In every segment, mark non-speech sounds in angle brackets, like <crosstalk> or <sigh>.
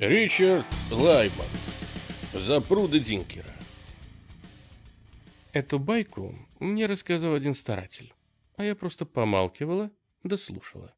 Ричард Лайман. Запруды Динкера. Эту байку мне рассказал один старатель, а я просто помалкивала да слушала.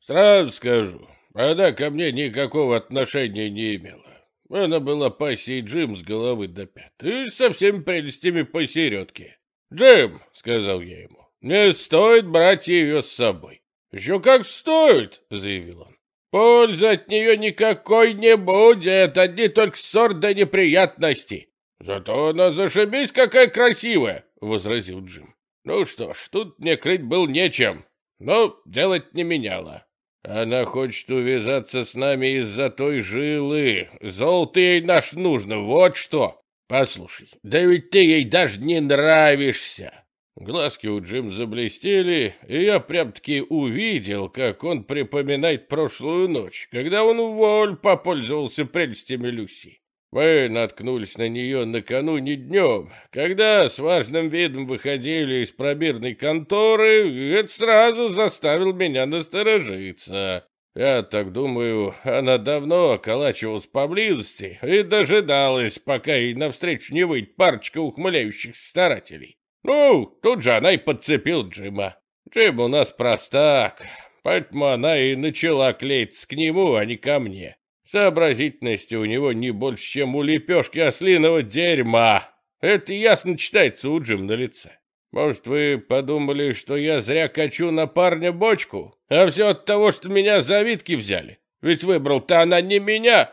Сразу скажу, она ко мне никакого отношения не имела. Она была пассией Джим с головы до пят и со всеми прелестями посередке. «Джим», — сказал я ему, — «не стоит брать ее с собой». «Еще как стоит», — заявил он. Пользы от нее никакой не будет, одни только ссор да неприятности. Зато она зашибись какая красивая, — возразил Джим. Ну что ж, тут мне крыть был нечем, но делать не меняло. Она хочет увязаться с нами из-за той жилы. Золото ей наш нужно, вот что. Послушай, да ведь ты ей даже не нравишься. Глазки у Джим заблестели, и я прям-таки увидел, как он припоминает прошлую ночь, когда он воль попользовался прелестями Люси. Мы наткнулись на нее накануне днем, когда с важным видом выходили из пробирной конторы, и это сразу заставил меня насторожиться. Я так думаю, она давно околачивалась поблизости и дожидалась, пока ей навстречу не выйдет парочка ухмыляющихся старателей. Ну, тут же она и подцепил Джима. Джим у нас простак, поэтому она и начала клеиться к нему, а не ко мне. Сообразительности у него не больше, чем у лепешки ослиного дерьма. Это ясно читается у Джим на лице. Может, вы подумали, что я зря качу на парня бочку? А все от того, что меня завидки взяли. Ведь выбрал-то она не меня,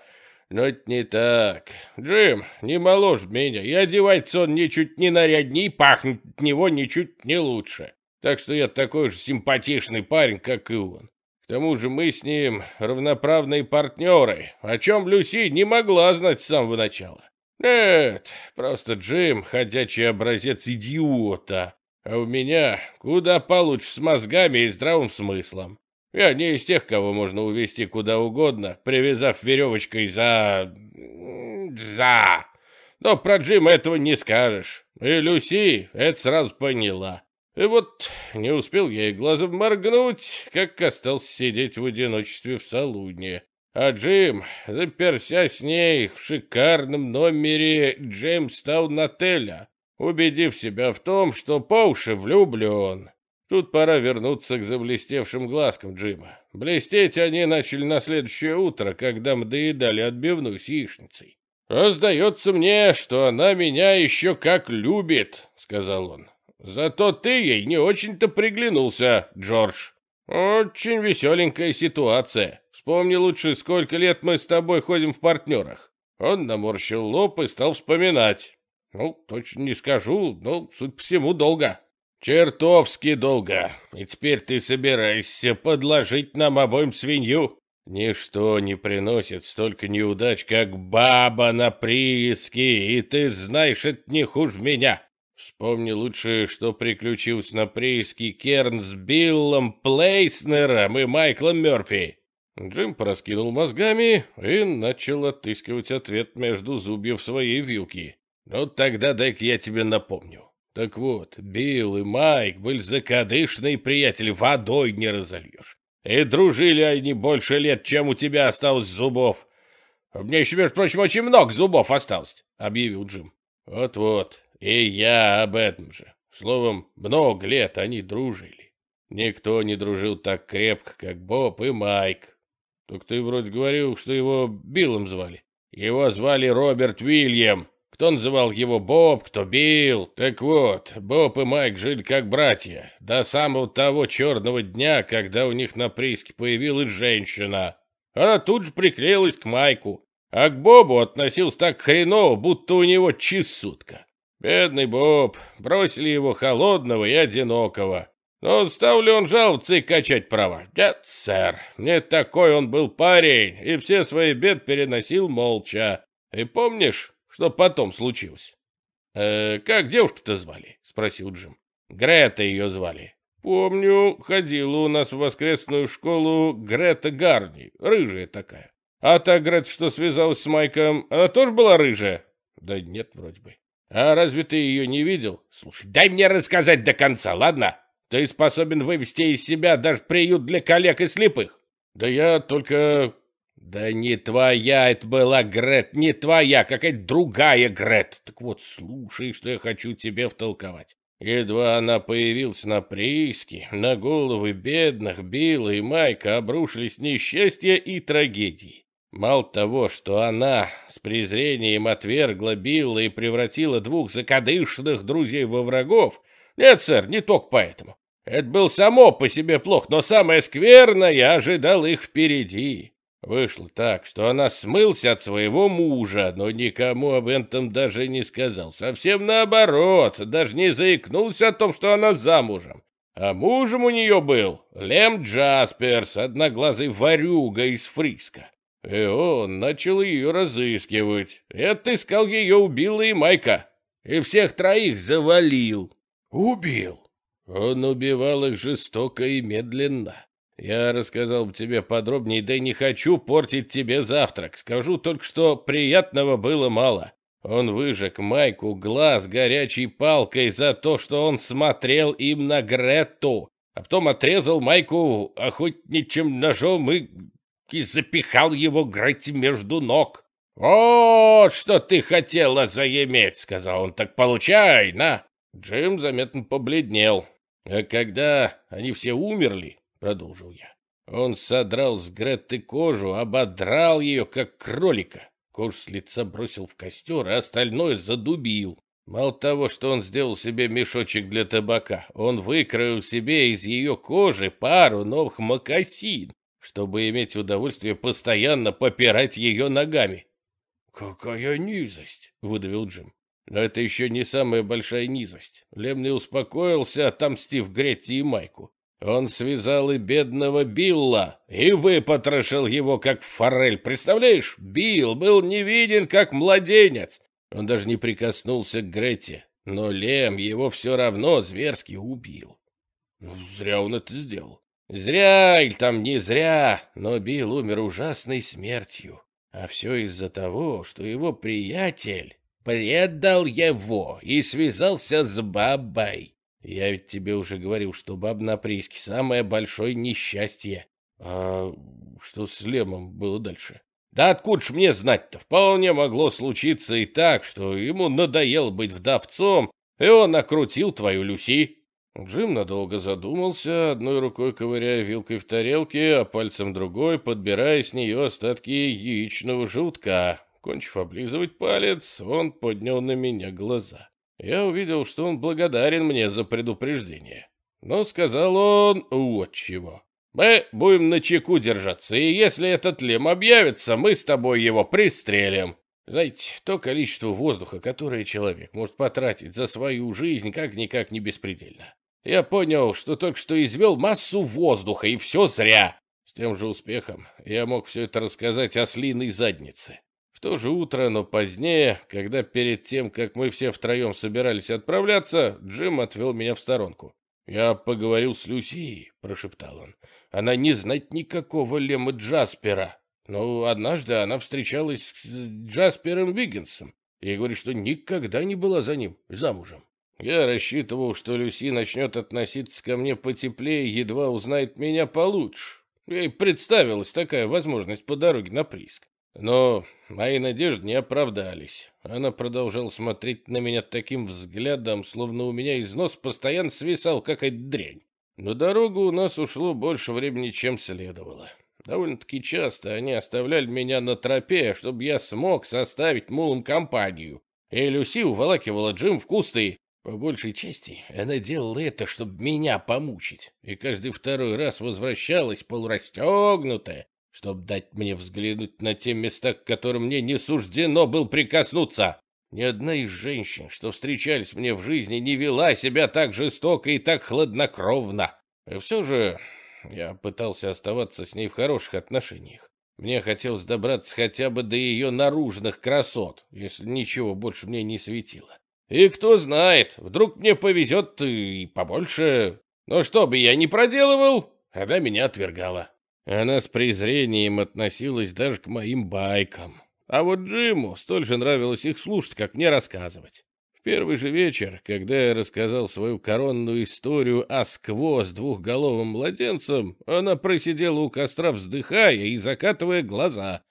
но это не так. Джим, не моложе меня, и одевается он ничуть не наряднее, и пахнет от него ничуть не лучше. Так что я такой же симпатичный парень, как и он. К тому же мы с ним равноправные партнеры, о чем Люси не могла знать с самого начала. Нет, просто Джим — ходячий образец идиота, а у меня куда получше с мозгами и здравым смыслом. Я не из тех, кого можно увести куда угодно, привязав веревочкой за... за... Но про Джима этого не скажешь. И Люси это сразу поняла. И вот не успел я и глазом моргнуть, как остался сидеть в одиночестве в салуне. А Джим, заперся с ней в шикарном номере Джеймстаун-отеля, убедив себя в том, что по уши влюблен. Тут пора вернуться к заблестевшим глазкам Джима. Блестеть они начали на следующее утро, когда мы доедали отбивную с яичницей. Раздается мне, что она меня еще как любит», — сказал он. «Зато ты ей не очень-то приглянулся, Джордж. Очень веселенькая ситуация. Вспомни лучше, сколько лет мы с тобой ходим в партнерах». Он наморщил лоб и стал вспоминать. «Ну, точно не скажу, но, судя по всему, долго». «Чертовски долго. И теперь ты собираешься подложить нам обоим свинью?» «Ничто не приносит столько неудач, как баба на прииске, и ты знаешь, это не хуже меня!» Вспомни лучше, что приключилось на прииске Керн с Биллом Плейснером и Майклом Мёрфи. Джим пораскинул мозгами и начал отыскивать ответ между зубьев своей вилки. «Ну тогда дай-ка я тебе напомню. Так вот, Билл и Майк были закадышные приятели, водой не разольешь. И дружили они больше лет, чем у тебя осталось зубов. У меня еще, между прочим, очень много зубов осталось, — объявил Джим. Вот-вот, и я об этом же. Словом, много лет они дружили. Никто не дружил так крепко, как Боб и Майк. Так ты вроде говорил, что его Биллом звали. Его звали Роберт Уильям. Кто называл его Боб, кто Билл. Так вот, Боб и Майк жили как братья. До самого того черного дня, когда у них на прииске появилась женщина. Она тут же приклеилась к Майку. А к Бобу относился так хреново, будто у него чесутка. Бедный Боб, бросили его холодного и одинокого. Но стал ли он жаловаться и качать права? Нет, сэр, не такой он был парень, и все свои бед переносил молча. И помнишь, что потом случилось. «Э, «Как девушку-то звали?» — спросил Джим. «Грета ее звали. Помню, ходила у нас в воскресную школу Грета Гарни, рыжая такая. А та Грета, что связалась с Майком, она тоже была рыжая?» «Да нет, вроде бы». «А разве ты ее не видел?» «Слушай, дай мне рассказать до конца, ладно? Ты способен вывести из себя даже приют для коллег и слепых». «Да я только да не твоя это была, Грет, не твоя, какая-то другая Грет. Так вот, слушай, что я хочу тебе втолковать. Едва она появилась на прииске, на головы бедных Билла и Майка обрушились несчастья и трагедии. Мало того, что она с презрением отвергла Билла и превратила двух закадышных друзей во врагов, нет, сэр, не только поэтому. Это был само по себе плохо, но самое скверное ожидал их впереди. Вышло так, что она смылся от своего мужа, но никому об этом даже не сказал. Совсем наоборот, даже не заикнулся о том, что она замужем. А мужем у нее был Лем Джасперс, одноглазый варюга из Фриска. И он начал ее разыскивать. И отыскал ее, убил и Майка. И всех троих завалил. Убил. Он убивал их жестоко и медленно. Я рассказал бы тебе подробнее, да и не хочу портить тебе завтрак. Скажу только, что приятного было мало. Он выжег Майку глаз горячей палкой за то, что он смотрел им на Гретту, а потом отрезал Майку охотничьим ножом и, и запихал его Гретте между ног. «Вот что ты хотела заиметь!» — сказал он. «Так получай, на!» Джим заметно побледнел. А когда они все умерли, — продолжил я. Он содрал с Гретты кожу, ободрал ее, как кролика. Кож с лица бросил в костер, а остальное задубил. Мало того, что он сделал себе мешочек для табака, он выкроил себе из ее кожи пару новых мокасин, чтобы иметь удовольствие постоянно попирать ее ногами. «Какая низость!» — выдавил Джим. Но это еще не самая большая низость. Лем не успокоился, отомстив Гретти и Майку. Он связал и бедного Билла и выпотрошил его, как форель. Представляешь, Билл был невиден, как младенец. Он даже не прикоснулся к Грете, но Лем его все равно зверски убил. Ну, зря он это сделал. Зря или там не зря, но Билл умер ужасной смертью. А все из-за того, что его приятель предал его и связался с бабой. Я ведь тебе уже говорил, что баб на прииске самое большое несчастье. А что с Лемом было дальше? Да откуда ж мне знать-то? Вполне могло случиться и так, что ему надоело быть вдовцом, и он накрутил твою Люси. Джим надолго задумался, одной рукой ковыряя вилкой в тарелке, а пальцем другой подбирая с нее остатки яичного желтка. Кончив облизывать палец, он поднял на меня глаза я увидел, что он благодарен мне за предупреждение. Но сказал он вот чего. «Мы будем на чеку держаться, и если этот лем объявится, мы с тобой его пристрелим». Знаете, то количество воздуха, которое человек может потратить за свою жизнь, как-никак не беспредельно. Я понял, что только что извел массу воздуха, и все зря. С тем же успехом я мог все это рассказать ослиной заднице. В то же утро, но позднее, когда перед тем, как мы все втроем собирались отправляться, Джим отвел меня в сторонку. «Я поговорил с Люси», — прошептал он. «Она не знает никакого Лема Джаспера. Но «Ну, однажды она встречалась с Джаспером Виггинсом и говорит, что никогда не была за ним замужем. Я рассчитывал, что Люси начнет относиться ко мне потеплее, едва узнает меня получше. И представилась такая возможность по дороге на прииск. Но мои надежды не оправдались. Она продолжала смотреть на меня таким взглядом, словно у меня из нос постоянно свисал какая-то дрянь. На дорогу у нас ушло больше времени, чем следовало. Довольно-таки часто они оставляли меня на тропе, чтобы я смог составить мулам компанию. И Люси уволакивала Джим в кусты. По большей части она делала это, чтобы меня помучить. И каждый второй раз возвращалась полурастегнутая, чтобы дать мне взглянуть на те места, к которым мне не суждено был прикоснуться. Ни одна из женщин, что встречались мне в жизни, не вела себя так жестоко и так хладнокровно. И все же я пытался оставаться с ней в хороших отношениях. Мне хотелось добраться хотя бы до ее наружных красот, если ничего больше мне не светило. И кто знает, вдруг мне повезет и побольше. Но что бы я ни проделывал, она меня отвергала. Она с презрением относилась даже к моим байкам. А вот Джиму столь же нравилось их слушать, как мне рассказывать. В первый же вечер, когда я рассказал свою коронную историю о скво с двухголовым младенцем, она просидела у костра, вздыхая и закатывая глаза.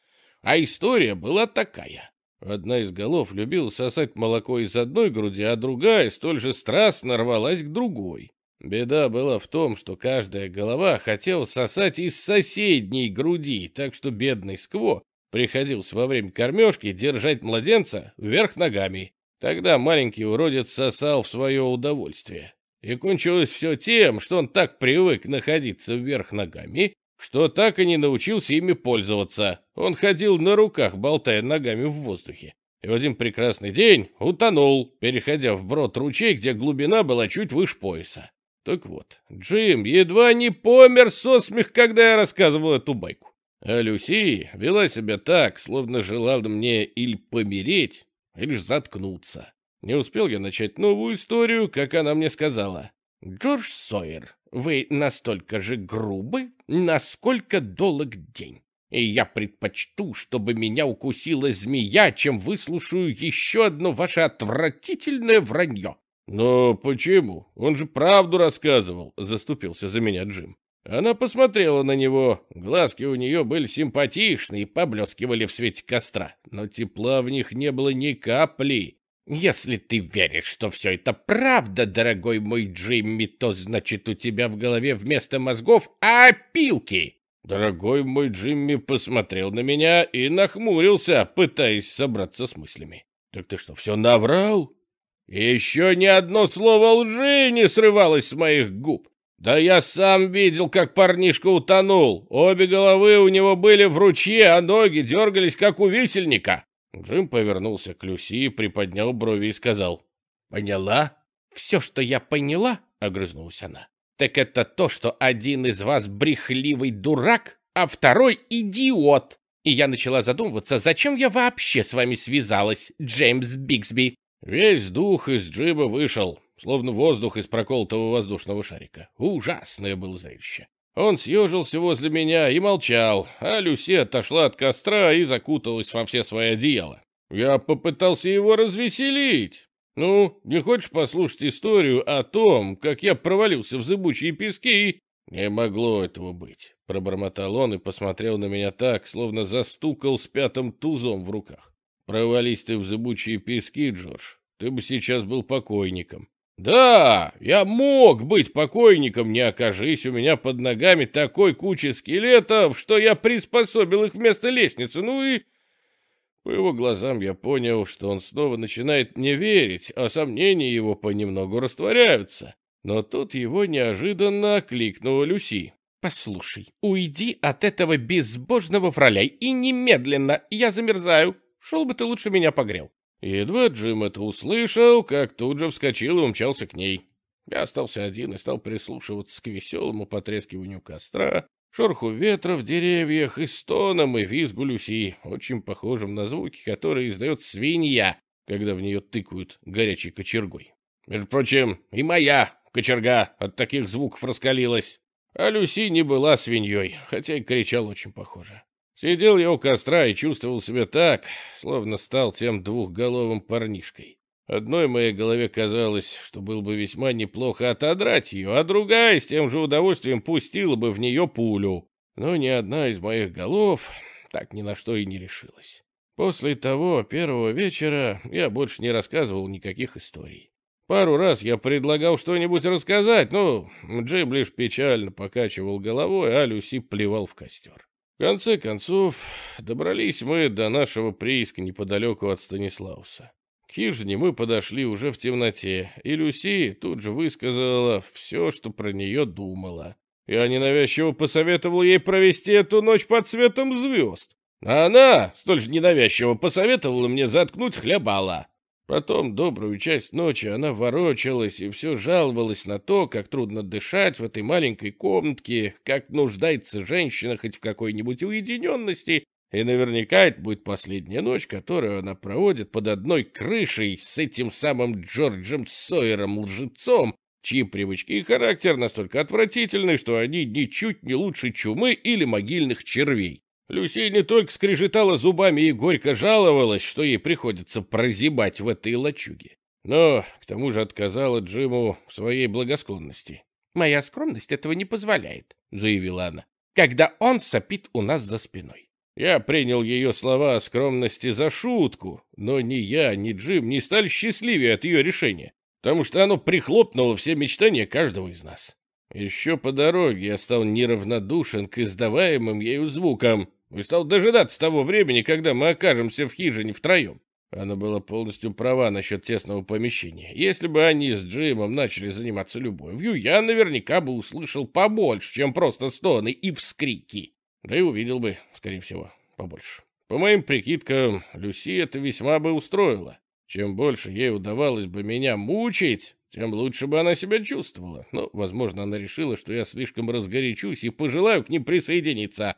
А история была такая. Одна из голов любила сосать молоко из одной груди, а другая столь же страстно рвалась к другой. Беда была в том, что каждая голова хотела сосать из соседней груди, так что бедный Скво приходилось во время кормежки держать младенца вверх ногами. Тогда маленький уродец сосал в свое удовольствие. И кончилось все тем, что он так привык находиться вверх ногами, что так и не научился ими пользоваться. Он ходил на руках, болтая ногами в воздухе. И в один прекрасный день утонул, переходя в брод ручей, где глубина была чуть выше пояса. Так вот, Джим едва не помер со смех, когда я рассказывал эту байку. А Люси вела себя так, словно желала мне или помереть, или же заткнуться. Не успел я начать новую историю, как она мне сказала. «Джордж Сойер, вы настолько же грубы, насколько долг день. И я предпочту, чтобы меня укусила змея, чем выслушаю еще одно ваше отвратительное вранье. «Но почему? Он же правду рассказывал», — заступился за меня Джим. Она посмотрела на него. Глазки у нее были симпатичные и поблескивали в свете костра, но тепла в них не было ни капли. «Если ты веришь, что все это правда, дорогой мой Джимми, то значит у тебя в голове вместо мозгов опилки!» Дорогой мой Джимми посмотрел на меня и нахмурился, пытаясь собраться с мыслями. «Так ты что, все наврал?» Еще ни одно слово лжи не срывалось с моих губ. Да я сам видел, как парнишка утонул. Обе головы у него были в ручье, а ноги дергались, как у висельника. Джим повернулся к Люси, приподнял брови и сказал. «Поняла?» «Все, что я поняла», — огрызнулась она, «так это то, что один из вас брехливый дурак, а второй идиот. И я начала задумываться, зачем я вообще с вами связалась, Джеймс Бигсби. Весь дух из джиба вышел, словно воздух из проколотого воздушного шарика. Ужасное было зрелище. Он съежился возле меня и молчал, а Люси отошла от костра и закуталась во все свои одеяла. Я попытался его развеселить. Ну, не хочешь послушать историю о том, как я провалился в зыбучие пески и... Не могло этого быть, пробормотал он и посмотрел на меня так, словно застукал с пятым тузом в руках. Провались ты в зыбучие пески, Джордж, ты бы сейчас был покойником. Да, я мог быть покойником, не окажись у меня под ногами такой кучи скелетов, что я приспособил их вместо лестницы, ну и... По его глазам я понял, что он снова начинает мне верить, а сомнения его понемногу растворяются. Но тут его неожиданно окликнула Люси. «Послушай, уйди от этого безбожного фроля и немедленно, я замерзаю!» Шел бы ты лучше меня погрел». Едва Джим это услышал, как тут же вскочил и умчался к ней. Я остался один и стал прислушиваться к веселому потрескиванию костра, шорху ветра в деревьях и стонам и визгу Люси, очень похожим на звуки, которые издает свинья, когда в нее тыкают горячей кочергой. Между прочим, и моя кочерга от таких звуков раскалилась. А Люси не была свиньей, хотя и кричал очень похоже. Сидел я у костра и чувствовал себя так, словно стал тем двухголовым парнишкой. Одной моей голове казалось, что было бы весьма неплохо отодрать ее, а другая с тем же удовольствием пустила бы в нее пулю. Но ни одна из моих голов так ни на что и не решилась. После того первого вечера я больше не рассказывал никаких историй. Пару раз я предлагал что-нибудь рассказать, но Джим лишь печально покачивал головой, а Люси плевал в костер. В конце концов, добрались мы до нашего прииска неподалеку от Станислауса. К хижине мы подошли уже в темноте, и Люси тут же высказала все, что про нее думала. Я ненавязчиво посоветовал ей провести эту ночь под светом звезд. А она столь же ненавязчиво посоветовала мне заткнуть хлебала. Потом добрую часть ночи она ворочалась и все жаловалась на то, как трудно дышать в этой маленькой комнатке, как нуждается женщина хоть в какой-нибудь уединенности, и наверняка это будет последняя ночь, которую она проводит под одной крышей с этим самым Джорджем Сойером-лжецом, чьи привычки и характер настолько отвратительны, что они ничуть не лучше чумы или могильных червей. Люсей не только скрежетала зубами и горько жаловалась, что ей приходится прозябать в этой лачуге, но к тому же отказала Джиму в своей благосклонности. «Моя скромность этого не позволяет», — заявила она, — «когда он сопит у нас за спиной». Я принял ее слова о скромности за шутку, но ни я, ни Джим не стали счастливее от ее решения, потому что оно прихлопнуло все мечтания каждого из нас. Еще по дороге я стал неравнодушен к издаваемым ею звукам, и стал дожидаться того времени, когда мы окажемся в хижине втроем. Она была полностью права насчет тесного помещения. Если бы они с Джимом начали заниматься любовью, я наверняка бы услышал побольше, чем просто стоны и вскрики. Да и увидел бы, скорее всего, побольше. По моим прикидкам, Люси это весьма бы устроило. Чем больше ей удавалось бы меня мучить, тем лучше бы она себя чувствовала. Но, возможно, она решила, что я слишком разгорячусь и пожелаю к ним присоединиться.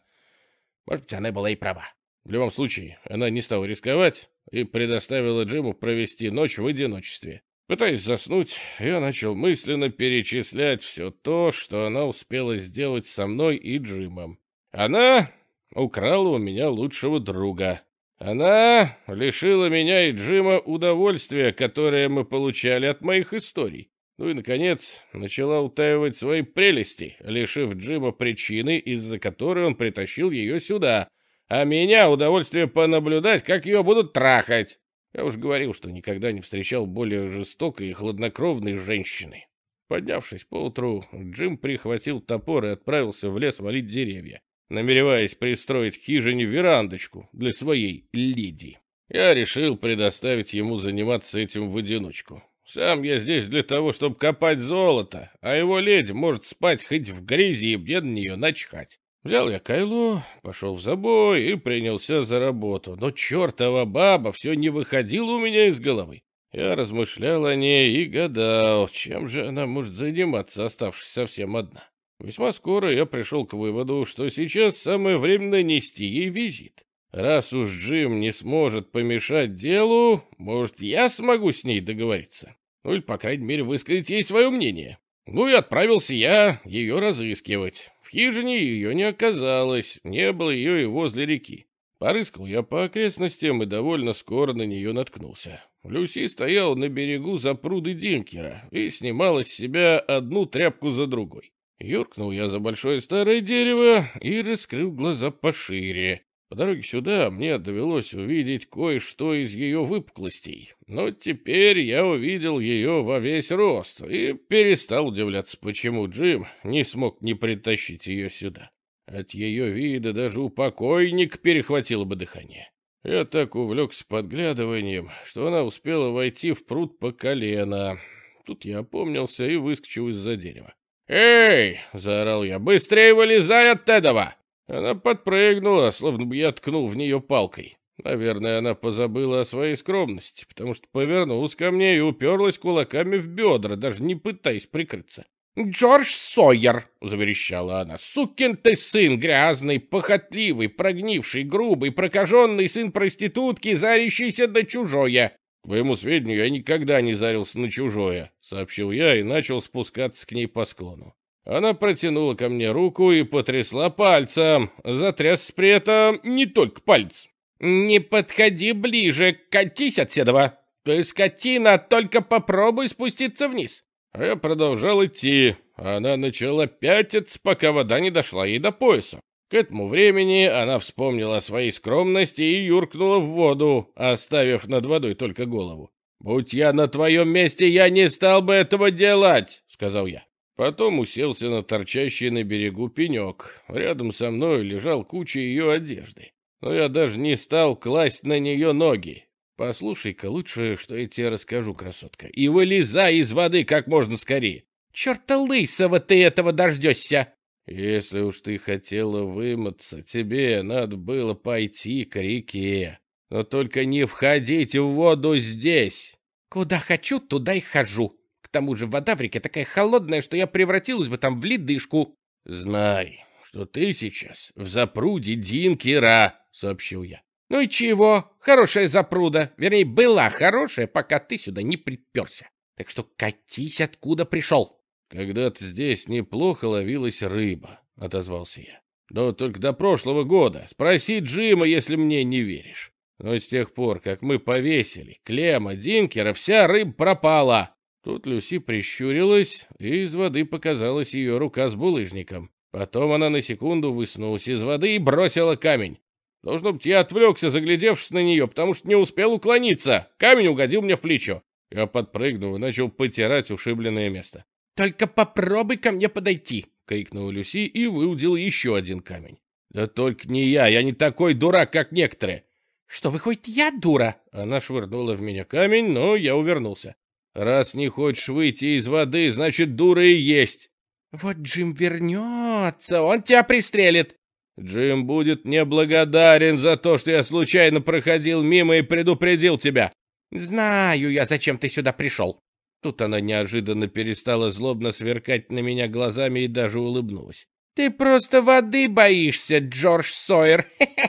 Может быть, она была и права. В любом случае, она не стала рисковать и предоставила Джиму провести ночь в одиночестве. Пытаясь заснуть, я начал мысленно перечислять все то, что она успела сделать со мной и Джимом. Она украла у меня лучшего друга. Она лишила меня и Джима удовольствия, которое мы получали от моих историй. Ну и, наконец, начала утаивать свои прелести, лишив Джима причины, из-за которой он притащил ее сюда, а меня удовольствие понаблюдать, как ее будут трахать. Я уж говорил, что никогда не встречал более жестокой и хладнокровной женщины. Поднявшись поутру, Джим прихватил топор и отправился в лес валить деревья, намереваясь пристроить к хижине верандочку для своей леди. Я решил предоставить ему заниматься этим в одиночку. Сам я здесь для того, чтобы копать золото, а его леди может спать хоть в грязи, и мне на нее начхать. Взял я кайло, пошел в забой и принялся за работу, но чертова баба все не выходила у меня из головы. Я размышлял о ней и гадал, чем же она может заниматься, оставшись совсем одна. Весьма скоро я пришел к выводу, что сейчас самое время нанести ей визит. Раз уж Джим не сможет помешать делу, может, я смогу с ней договориться. Ну или, по крайней мере, высказать ей свое мнение. Ну и отправился я ее разыскивать. В хижине ее не оказалось, не было ее и возле реки. Порыскал я по окрестностям и довольно скоро на нее наткнулся. Люси стояла на берегу за пруды Динкера и снимала с себя одну тряпку за другой. Юркнул я за большое старое дерево и раскрыл глаза пошире. По дороге сюда мне довелось увидеть кое-что из ее выпуклостей но теперь я увидел ее во весь рост и перестал удивляться, почему Джим не смог не притащить ее сюда. От ее вида даже у покойника перехватило бы дыхание. Я так увлекся подглядыванием, что она успела войти в пруд по колено. Тут я опомнился и выскочил из-за дерева. «Эй!» — заорал я. «Быстрее вылезай от Тедова!» Она подпрыгнула, словно бы я ткнул в нее палкой. Наверное, она позабыла о своей скромности, потому что повернулась ко мне и уперлась кулаками в бедра, даже не пытаясь прикрыться. «Джордж Сойер!» — заверещала она. «Сукин ты сын, грязный, похотливый, прогнивший, грубый, прокаженный сын проститутки, зарящийся на чужое!» «К твоему сведению, я никогда не зарился на чужое», — сообщил я и начал спускаться к ней по склону. Она протянула ко мне руку и потрясла пальцем. Затряс при этом не только палец. «Не подходи ближе, катись от седова! Ты скотина, только попробуй спуститься вниз!» Я продолжал идти. Она начала пятиться, пока вода не дошла ей до пояса. К этому времени она вспомнила о своей скромности и юркнула в воду, оставив над водой только голову. «Будь я на твоем месте, я не стал бы этого делать!» — сказал я. Потом уселся на торчащий на берегу пенек. Рядом со мной лежал куча ее одежды но я даже не стал класть на нее ноги. Послушай-ка лучше, что я тебе расскажу, красотка, и вылезай из воды как можно скорее. Черта лысого ты этого дождешься! Если уж ты хотела вымыться, тебе надо было пойти к реке. Но только не входите в воду здесь. Куда хочу, туда и хожу. К тому же вода в реке такая холодная, что я превратилась бы там в ледышку. Знай, что ты сейчас в запруде Динкира? – сообщил я. «Ну и чего? Хорошая запруда. Вернее, была хорошая, пока ты сюда не приперся. Так что катись, откуда пришел». «Когда-то здесь неплохо ловилась рыба», — отозвался я. «Но только до прошлого года. Спроси Джима, если мне не веришь. Но с тех пор, как мы повесили Клема Динкера, вся рыба пропала». Тут Люси прищурилась, и из воды показалась ее рука с булыжником. Потом она на секунду выснулась из воды и бросила камень. Должно быть, я отвлекся, заглядевшись на нее, потому что не успел уклониться. Камень угодил мне в плечо. Я подпрыгнул и начал потирать ушибленное место. «Только попробуй ко мне подойти!» — крикнула Люси и выудил еще один камень. «Да только не я, я не такой дурак, как некоторые!» «Что, выходит, я дура?» Она швырнула в меня камень, но я увернулся. «Раз не хочешь выйти из воды, значит, дура и есть!» «Вот Джим вернется, он тебя пристрелит!» «Джим будет мне благодарен за то, что я случайно проходил мимо и предупредил тебя!» «Знаю я, зачем ты сюда пришел!» Тут она неожиданно перестала злобно сверкать на меня глазами и даже улыбнулась. «Ты просто воды боишься, Джордж Сойер!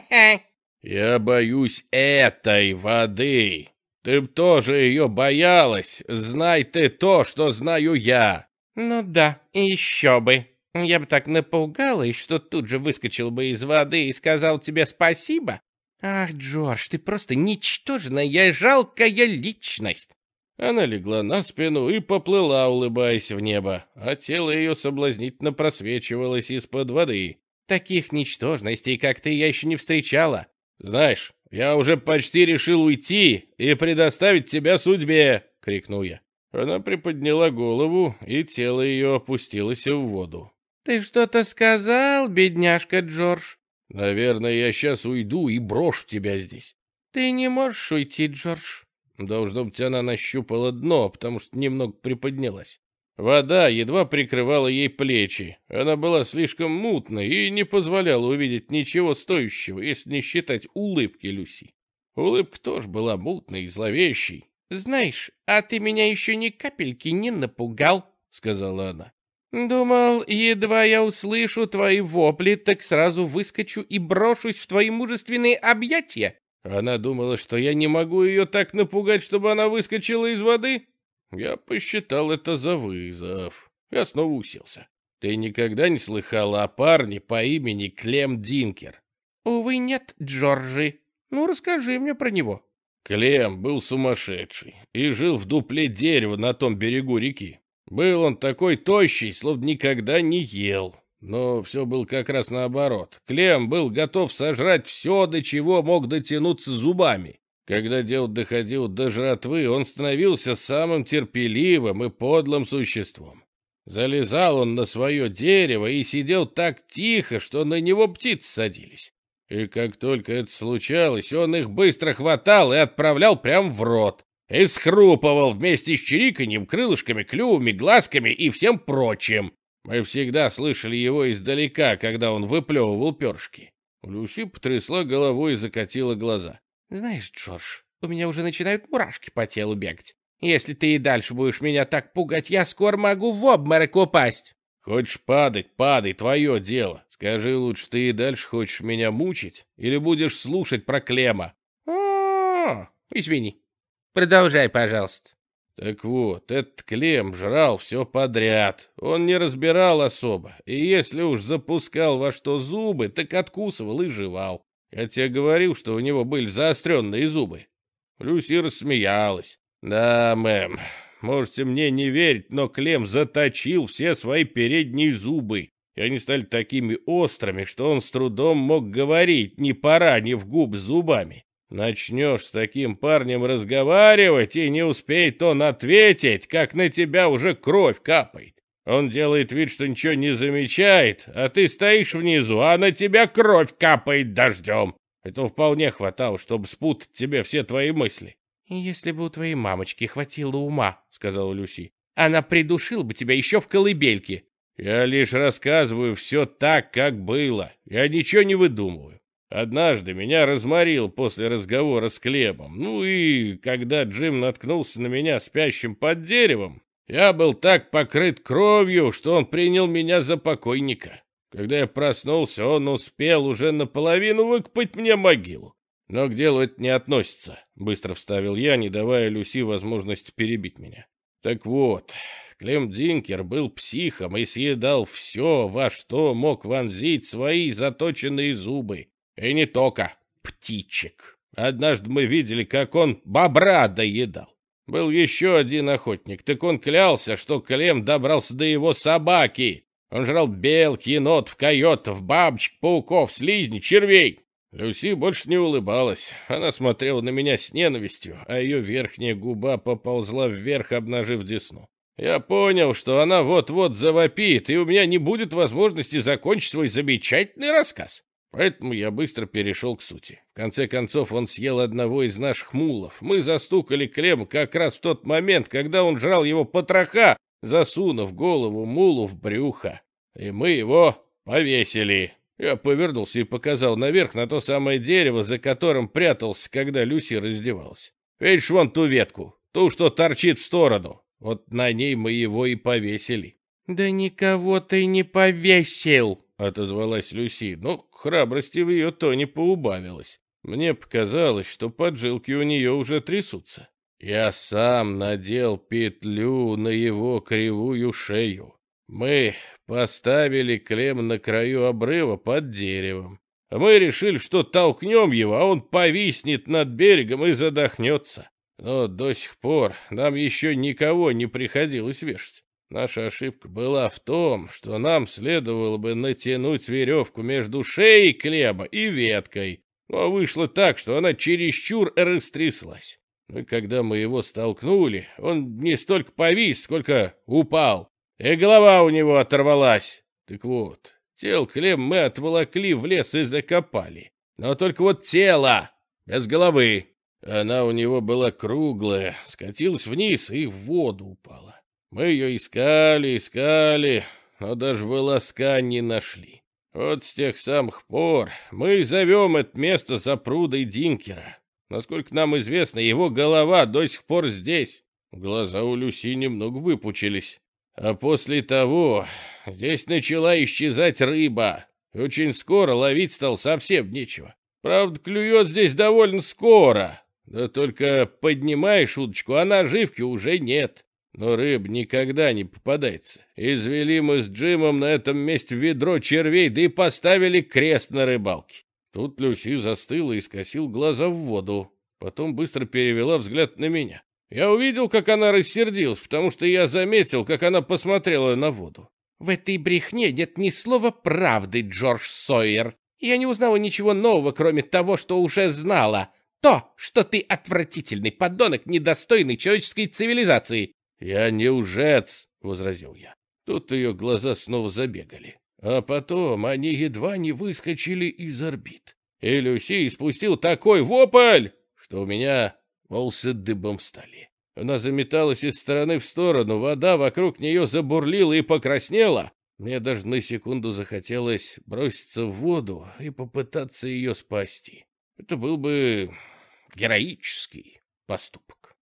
<laughs> «Я боюсь этой воды!» Ты б тоже ее боялась, знай ты то, что знаю я. Ну да, еще бы. Я бы так напугалась, что тут же выскочил бы из воды и сказал тебе спасибо. Ах, Джордж, ты просто ничтожная жалкая личность. Она легла на спину и поплыла, улыбаясь в небо, а тело ее соблазнительно просвечивалось из-под воды. Таких ничтожностей, как ты, я еще не встречала. Знаешь, я уже почти решил уйти и предоставить тебя судьбе, крикнул я. Она приподняла голову, и тело ее опустилось в воду. «Ты что-то сказал, бедняжка Джордж?» «Наверное, я сейчас уйду и брошу тебя здесь». «Ты не можешь уйти, Джордж». Должно быть, она нащупала дно, потому что немного приподнялась. Вода едва прикрывала ей плечи. Она была слишком мутной и не позволяла увидеть ничего стоящего, если не считать улыбки Люси. Улыбка тоже была мутной и зловещей, «Знаешь, а ты меня еще ни капельки не напугал», — сказала она. «Думал, едва я услышу твои вопли, так сразу выскочу и брошусь в твои мужественные объятия». Она думала, что я не могу ее так напугать, чтобы она выскочила из воды. Я посчитал это за вызов. Я снова уселся. Ты никогда не слыхала о парне по имени Клем Динкер? Увы, нет, Джорджи. Ну, расскажи мне про него. Клем был сумасшедший и жил в дупле дерева на том берегу реки. Был он такой тощий, словно никогда не ел. Но все было как раз наоборот. Клем был готов сожрать все, до чего мог дотянуться зубами. Когда дело доходило до жратвы, он становился самым терпеливым и подлым существом. Залезал он на свое дерево и сидел так тихо, что на него птицы садились. И как только это случалось, он их быстро хватал и отправлял прямо в рот. И схрупывал вместе с чириканьем, крылышками, клювами, глазками и всем прочим. Мы всегда слышали его издалека, когда он выплевывал першки. Люси потрясла головой и закатила глаза. «Знаешь, Джордж, у меня уже начинают мурашки по телу бегать. Если ты и дальше будешь меня так пугать, я скоро могу в обморок упасть». Хочешь падать, падай, твое дело. Скажи лучше, ты и дальше хочешь меня мучить или будешь слушать про Клема? О, -о извини. Продолжай, пожалуйста. Так вот, этот Клем жрал все подряд. Он не разбирал особо. И если уж запускал во что зубы, так откусывал и жевал. Я тебе говорил, что у него были заостренные зубы. Люси рассмеялась. Да, мэм, Можете мне не верить, но Клем заточил все свои передние зубы, и они стали такими острыми, что он с трудом мог говорить, не поранив губ зубами. Начнешь с таким парнем разговаривать, и не успеет он ответить, как на тебя уже кровь капает. Он делает вид, что ничего не замечает, а ты стоишь внизу, а на тебя кровь капает дождем. Этого вполне хватало, чтобы спутать тебе все твои мысли. «Если бы у твоей мамочки хватило ума», — сказала Люси, — «она придушила бы тебя еще в колыбельке». «Я лишь рассказываю все так, как было. Я ничего не выдумываю. Однажды меня разморил после разговора с Клебом. Ну и когда Джим наткнулся на меня спящим под деревом, я был так покрыт кровью, что он принял меня за покойника. Когда я проснулся, он успел уже наполовину выкопать мне могилу. «Но к делу это не относится», — быстро вставил я, не давая Люси возможность перебить меня. «Так вот, Клем Динкер был психом и съедал все, во что мог вонзить свои заточенные зубы. И не только птичек. Однажды мы видели, как он бобра доедал. Был еще один охотник, так он клялся, что Клем добрался до его собаки. Он жрал белки, енотов, койотов, бабочек, пауков, слизней, червей. Люси больше не улыбалась. Она смотрела на меня с ненавистью, а ее верхняя губа поползла вверх, обнажив десну. Я понял, что она вот-вот завопит, и у меня не будет возможности закончить свой замечательный рассказ. Поэтому я быстро перешел к сути. В конце концов, он съел одного из наших мулов. Мы застукали крем, как раз в тот момент, когда он жрал его потроха, засунув голову мулу в брюхо. И мы его повесили. Я повернулся и показал наверх на то самое дерево, за которым прятался, когда Люси раздевалась. «Видишь вон ту ветку, ту, что торчит в сторону. Вот на ней мы его и повесили». «Да никого ты не повесил!» — отозвалась Люси, но ну, храбрости в ее тоне поубавилось. Мне показалось, что поджилки у нее уже трясутся. Я сам надел петлю на его кривую шею. Мы поставили Клем на краю обрыва под деревом. Мы решили, что толкнем его, а он повиснет над берегом и задохнется. Но до сих пор нам еще никого не приходилось вешать. Наша ошибка была в том, что нам следовало бы натянуть веревку между шеей клема и веткой. Но вышло так, что она чересчур растряслась. Ну и когда мы его столкнули, он не столько повис, сколько упал. И голова у него оторвалась. Так вот, тел Клем мы отволокли в лес и закопали. Но только вот тело, без головы. Она у него была круглая, скатилась вниз и в воду упала. Мы ее искали, искали, но даже волоска не нашли. Вот с тех самых пор мы и зовем это место за прудой Динкера. Насколько нам известно, его голова до сих пор здесь. Глаза у Люси немного выпучились. А после того здесь начала исчезать рыба. Очень скоро ловить стал совсем нечего. Правда, клюет здесь довольно скоро. Да только поднимаешь удочку, а наживки уже нет. Но рыб никогда не попадается. Извели мы с Джимом на этом месте ведро червей, да и поставили крест на рыбалке. Тут Люси застыла и скосил глаза в воду. Потом быстро перевела взгляд на меня. Я увидел, как она рассердилась, потому что я заметил, как она посмотрела на воду. В этой брехне нет ни слова правды, Джордж Сойер. Я не узнала ничего нового, кроме того, что уже знала. То, что ты отвратительный подонок, недостойный человеческой цивилизации. Я не ужец, возразил я. Тут ее глаза снова забегали. А потом они едва не выскочили из орбит. И Люси испустил такой вопль, что у меня волосы дыбом встали. Она заметалась из стороны в сторону, вода вокруг нее забурлила и покраснела. Мне даже на секунду захотелось броситься в воду и попытаться ее спасти. Это был бы героический поступок.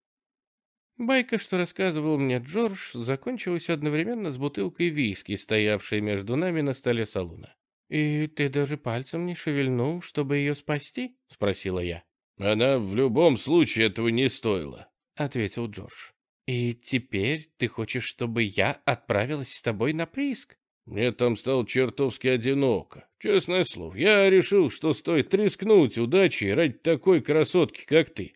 Байка, что рассказывал мне Джордж, закончилась одновременно с бутылкой виски, стоявшей между нами на столе салуна. «И ты даже пальцем не шевельнул, чтобы ее спасти?» — спросила я. Она в любом случае этого не стоила, ответил Джордж. И теперь ты хочешь, чтобы я отправилась с тобой на прииск? Мне там стало чертовски одиноко. Честное слово, я решил, что стоит рискнуть удачей ради такой красотки, как ты.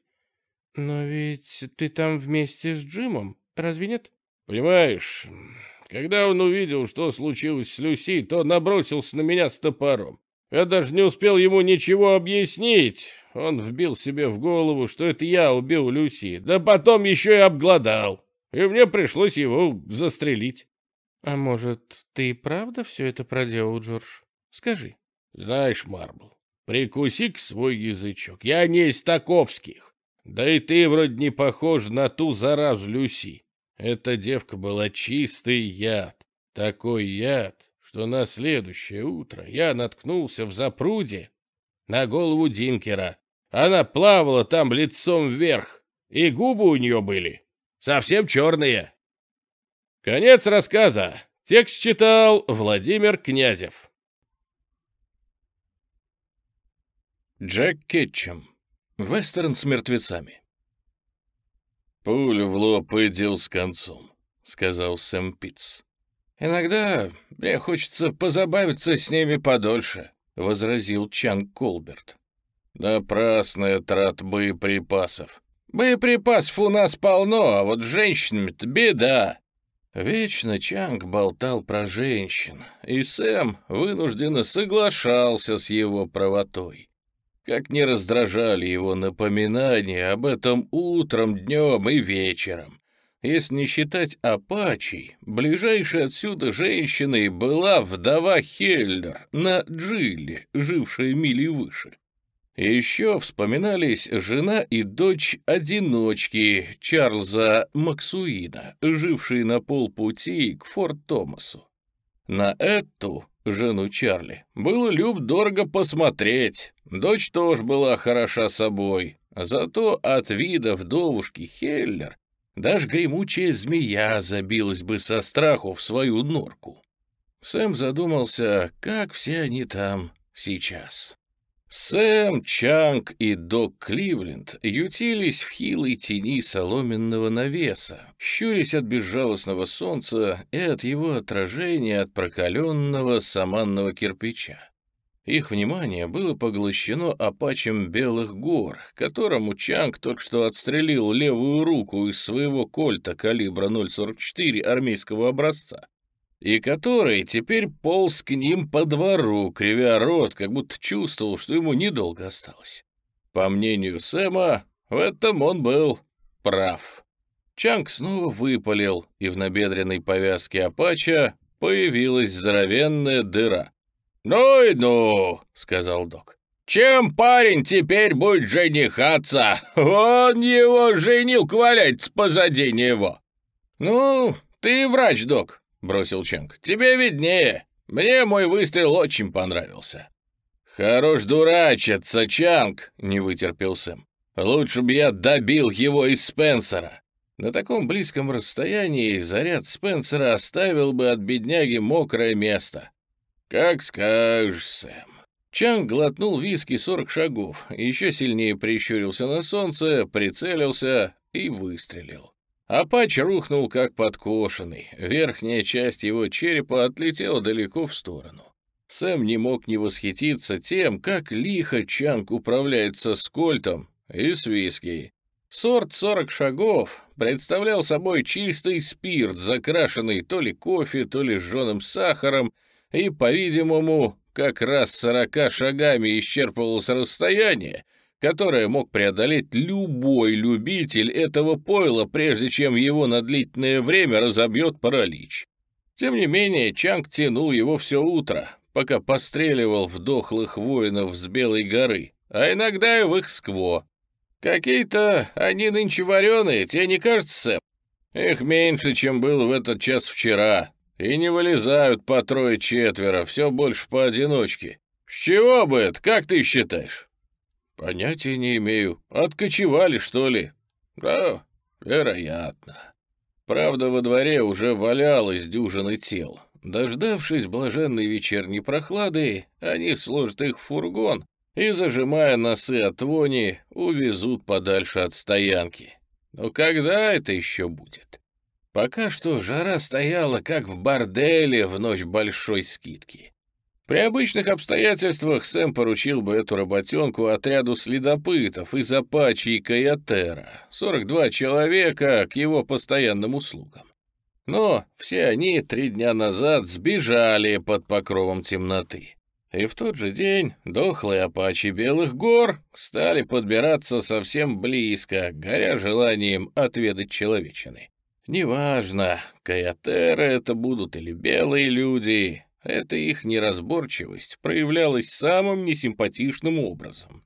Но ведь ты там вместе с Джимом, разве нет? Понимаешь, когда он увидел, что случилось с Люси, то набросился на меня с топором. Я даже не успел ему ничего объяснить. Он вбил себе в голову, что это я убил Люси, да потом еще и обглодал. И мне пришлось его застрелить. А может, ты и правда все это проделал, Джордж? Скажи. Знаешь, Марбл, прикуси-ка свой язычок. Я не из таковских. Да и ты вроде не похож на ту заразу Люси. Эта девка была чистый яд. Такой яд, что на следующее утро я наткнулся в запруде на голову Динкера. Она плавала там лицом вверх, и губы у нее были совсем черные. Конец рассказа. Текст читал Владимир Князев. Джек Кетчем. Вестерн с мертвецами. «Пулю в лоб и дел с концом», — сказал Сэм Питц. «Иногда мне хочется позабавиться с ними подольше», — возразил Чан Колберт. «Напрасная трат боеприпасов. Боеприпасов у нас полно, а вот женщинами-то беда». Вечно Чанг болтал про женщин, и Сэм вынужденно соглашался с его правотой. Как не раздражали его напоминания об этом утром, днем и вечером. Если не считать Апачей, ближайшей отсюда женщиной была вдова Хеллер на Джилле, жившая мили выше. Еще вспоминались жена и дочь одиночки Чарльза Максуина, жившие на полпути к Форт-Томасу. На эту, жену Чарли, было люб-дорого посмотреть. Дочь тоже была хороша собой, зато от вида вдовушки Хеллер даже гремучая змея забилась бы со страху в свою норку. Сэм задумался, как все они там сейчас. Сэм, Чанг и Док Кливленд ютились в хилой тени соломенного навеса, щурясь от безжалостного солнца и от его отражения от прокаленного саманного кирпича. Их внимание было поглощено апачем Белых гор, которому Чанг только что отстрелил левую руку из своего кольта калибра 0,44 армейского образца, и который теперь полз к ним по двору, кривя рот, как будто чувствовал, что ему недолго осталось. По мнению Сэма, в этом он был прав. Чанг снова выпалил, и в набедренной повязке апача появилась здоровенная дыра. «Ну и ну», — сказал док. «Чем парень теперь будет женихаться? Он его женил валяется позади него». «Ну, ты врач, док», — бросил Ченг. «Тебе виднее. Мне мой выстрел очень понравился». «Хорош дурачиться, Чанг!» — не вытерпел Сэм. «Лучше бы я добил его из Спенсера». На таком близком расстоянии заряд Спенсера оставил бы от бедняги мокрое место. «Как скажешь, Сэм». Чанг глотнул виски сорок шагов, еще сильнее прищурился на солнце, прицелился и выстрелил. Апач рухнул как подкошенный, верхняя часть его черепа отлетела далеко в сторону. Сэм не мог не восхититься тем, как лихо Чанг управляется с кольтом и с виски. Сорт сорок шагов представлял собой чистый спирт, закрашенный то ли кофе, то ли сжженным сахаром, и, по-видимому, как раз сорока шагами исчерпывалось расстояние, которое мог преодолеть любой любитель этого пойла, прежде чем его на длительное время разобьет паралич. Тем не менее, Чанг тянул его все утро, пока постреливал в дохлых воинов с Белой горы, а иногда и в их скво. Какие-то они нынче вареные, тебе не кажется, Сэп? Их меньше, чем было в этот час вчера, и не вылезают по трое-четверо, все больше поодиночке. С чего бы это, как ты считаешь? Понятия не имею. Откочевали, что ли? Да, вероятно. Правда, во дворе уже валялось дюжины тел. Дождавшись блаженной вечерней прохлады, они сложат их в фургон и, зажимая носы от вони, увезут подальше от стоянки. Но когда это еще будет? Пока что жара стояла, как в борделе в ночь большой скидки. При обычных обстоятельствах Сэм поручил бы эту работенку отряду следопытов из Апачи и Каятера, 42 человека к его постоянным услугам. Но все они три дня назад сбежали под покровом темноты. И в тот же день дохлые апачи Белых гор стали подбираться совсем близко, горя желанием отведать человечины. Неважно, каятеры это будут или белые люди, эта их неразборчивость проявлялась самым несимпатичным образом.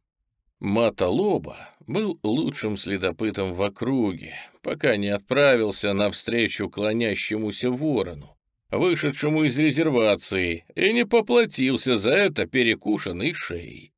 Маталоба был лучшим следопытом в округе, пока не отправился навстречу клонящемуся ворону, вышедшему из резервации, и не поплатился за это перекушенной шеей.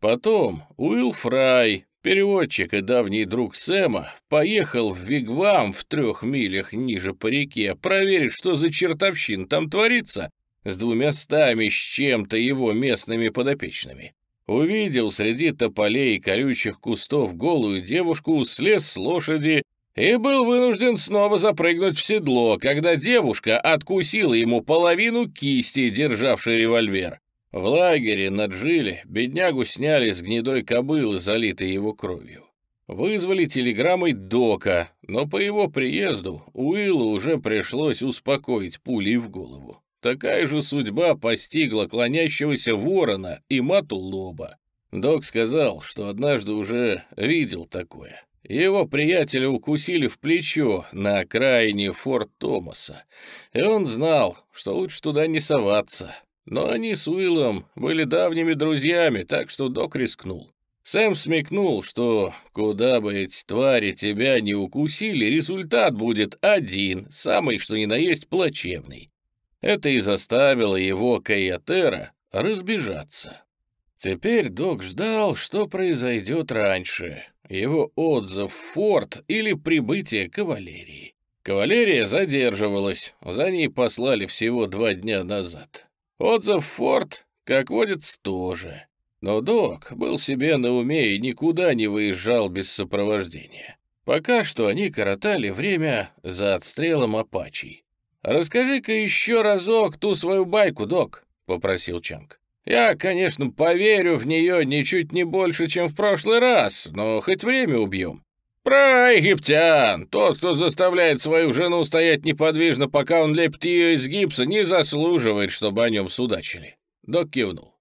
Потом Уилл Фрай, Переводчик и давний друг Сэма поехал в Вигвам в трех милях ниже по реке проверить, что за чертовщин там творится, с двумя стами с чем-то его местными подопечными. Увидел среди тополей и колючих кустов голую девушку, слез с лошади и был вынужден снова запрыгнуть в седло, когда девушка откусила ему половину кисти, державшей револьвер. В лагере на Джиле беднягу сняли с гнедой кобылы, залитой его кровью. Вызвали телеграммой Дока, но по его приезду Уиллу уже пришлось успокоить пулей в голову. Такая же судьба постигла клонящегося ворона и мату лоба. Док сказал, что однажды уже видел такое. Его приятеля укусили в плечо на окраине Форт Томаса, и он знал, что лучше туда не соваться. Но они с Уиллом были давними друзьями, так что док рискнул. Сэм смекнул, что куда бы эти твари тебя не укусили, результат будет один, самый что ни на есть плачевный. Это и заставило его Кайотера разбежаться. Теперь док ждал, что произойдет раньше, его отзыв в форт или прибытие кавалерии. Кавалерия задерживалась, за ней послали всего два дня назад. Отзыв Форд, как водится, тоже. Но док был себе на уме и никуда не выезжал без сопровождения. Пока что они коротали время за отстрелом апачей. «Расскажи-ка еще разок ту свою байку, док», — попросил Чанг. «Я, конечно, поверю в нее ничуть не больше, чем в прошлый раз, но хоть время убьем. «Про египтян! Тот, кто заставляет свою жену стоять неподвижно, пока он лепит ее из гипса, не заслуживает, чтобы о нем судачили». Док кивнул.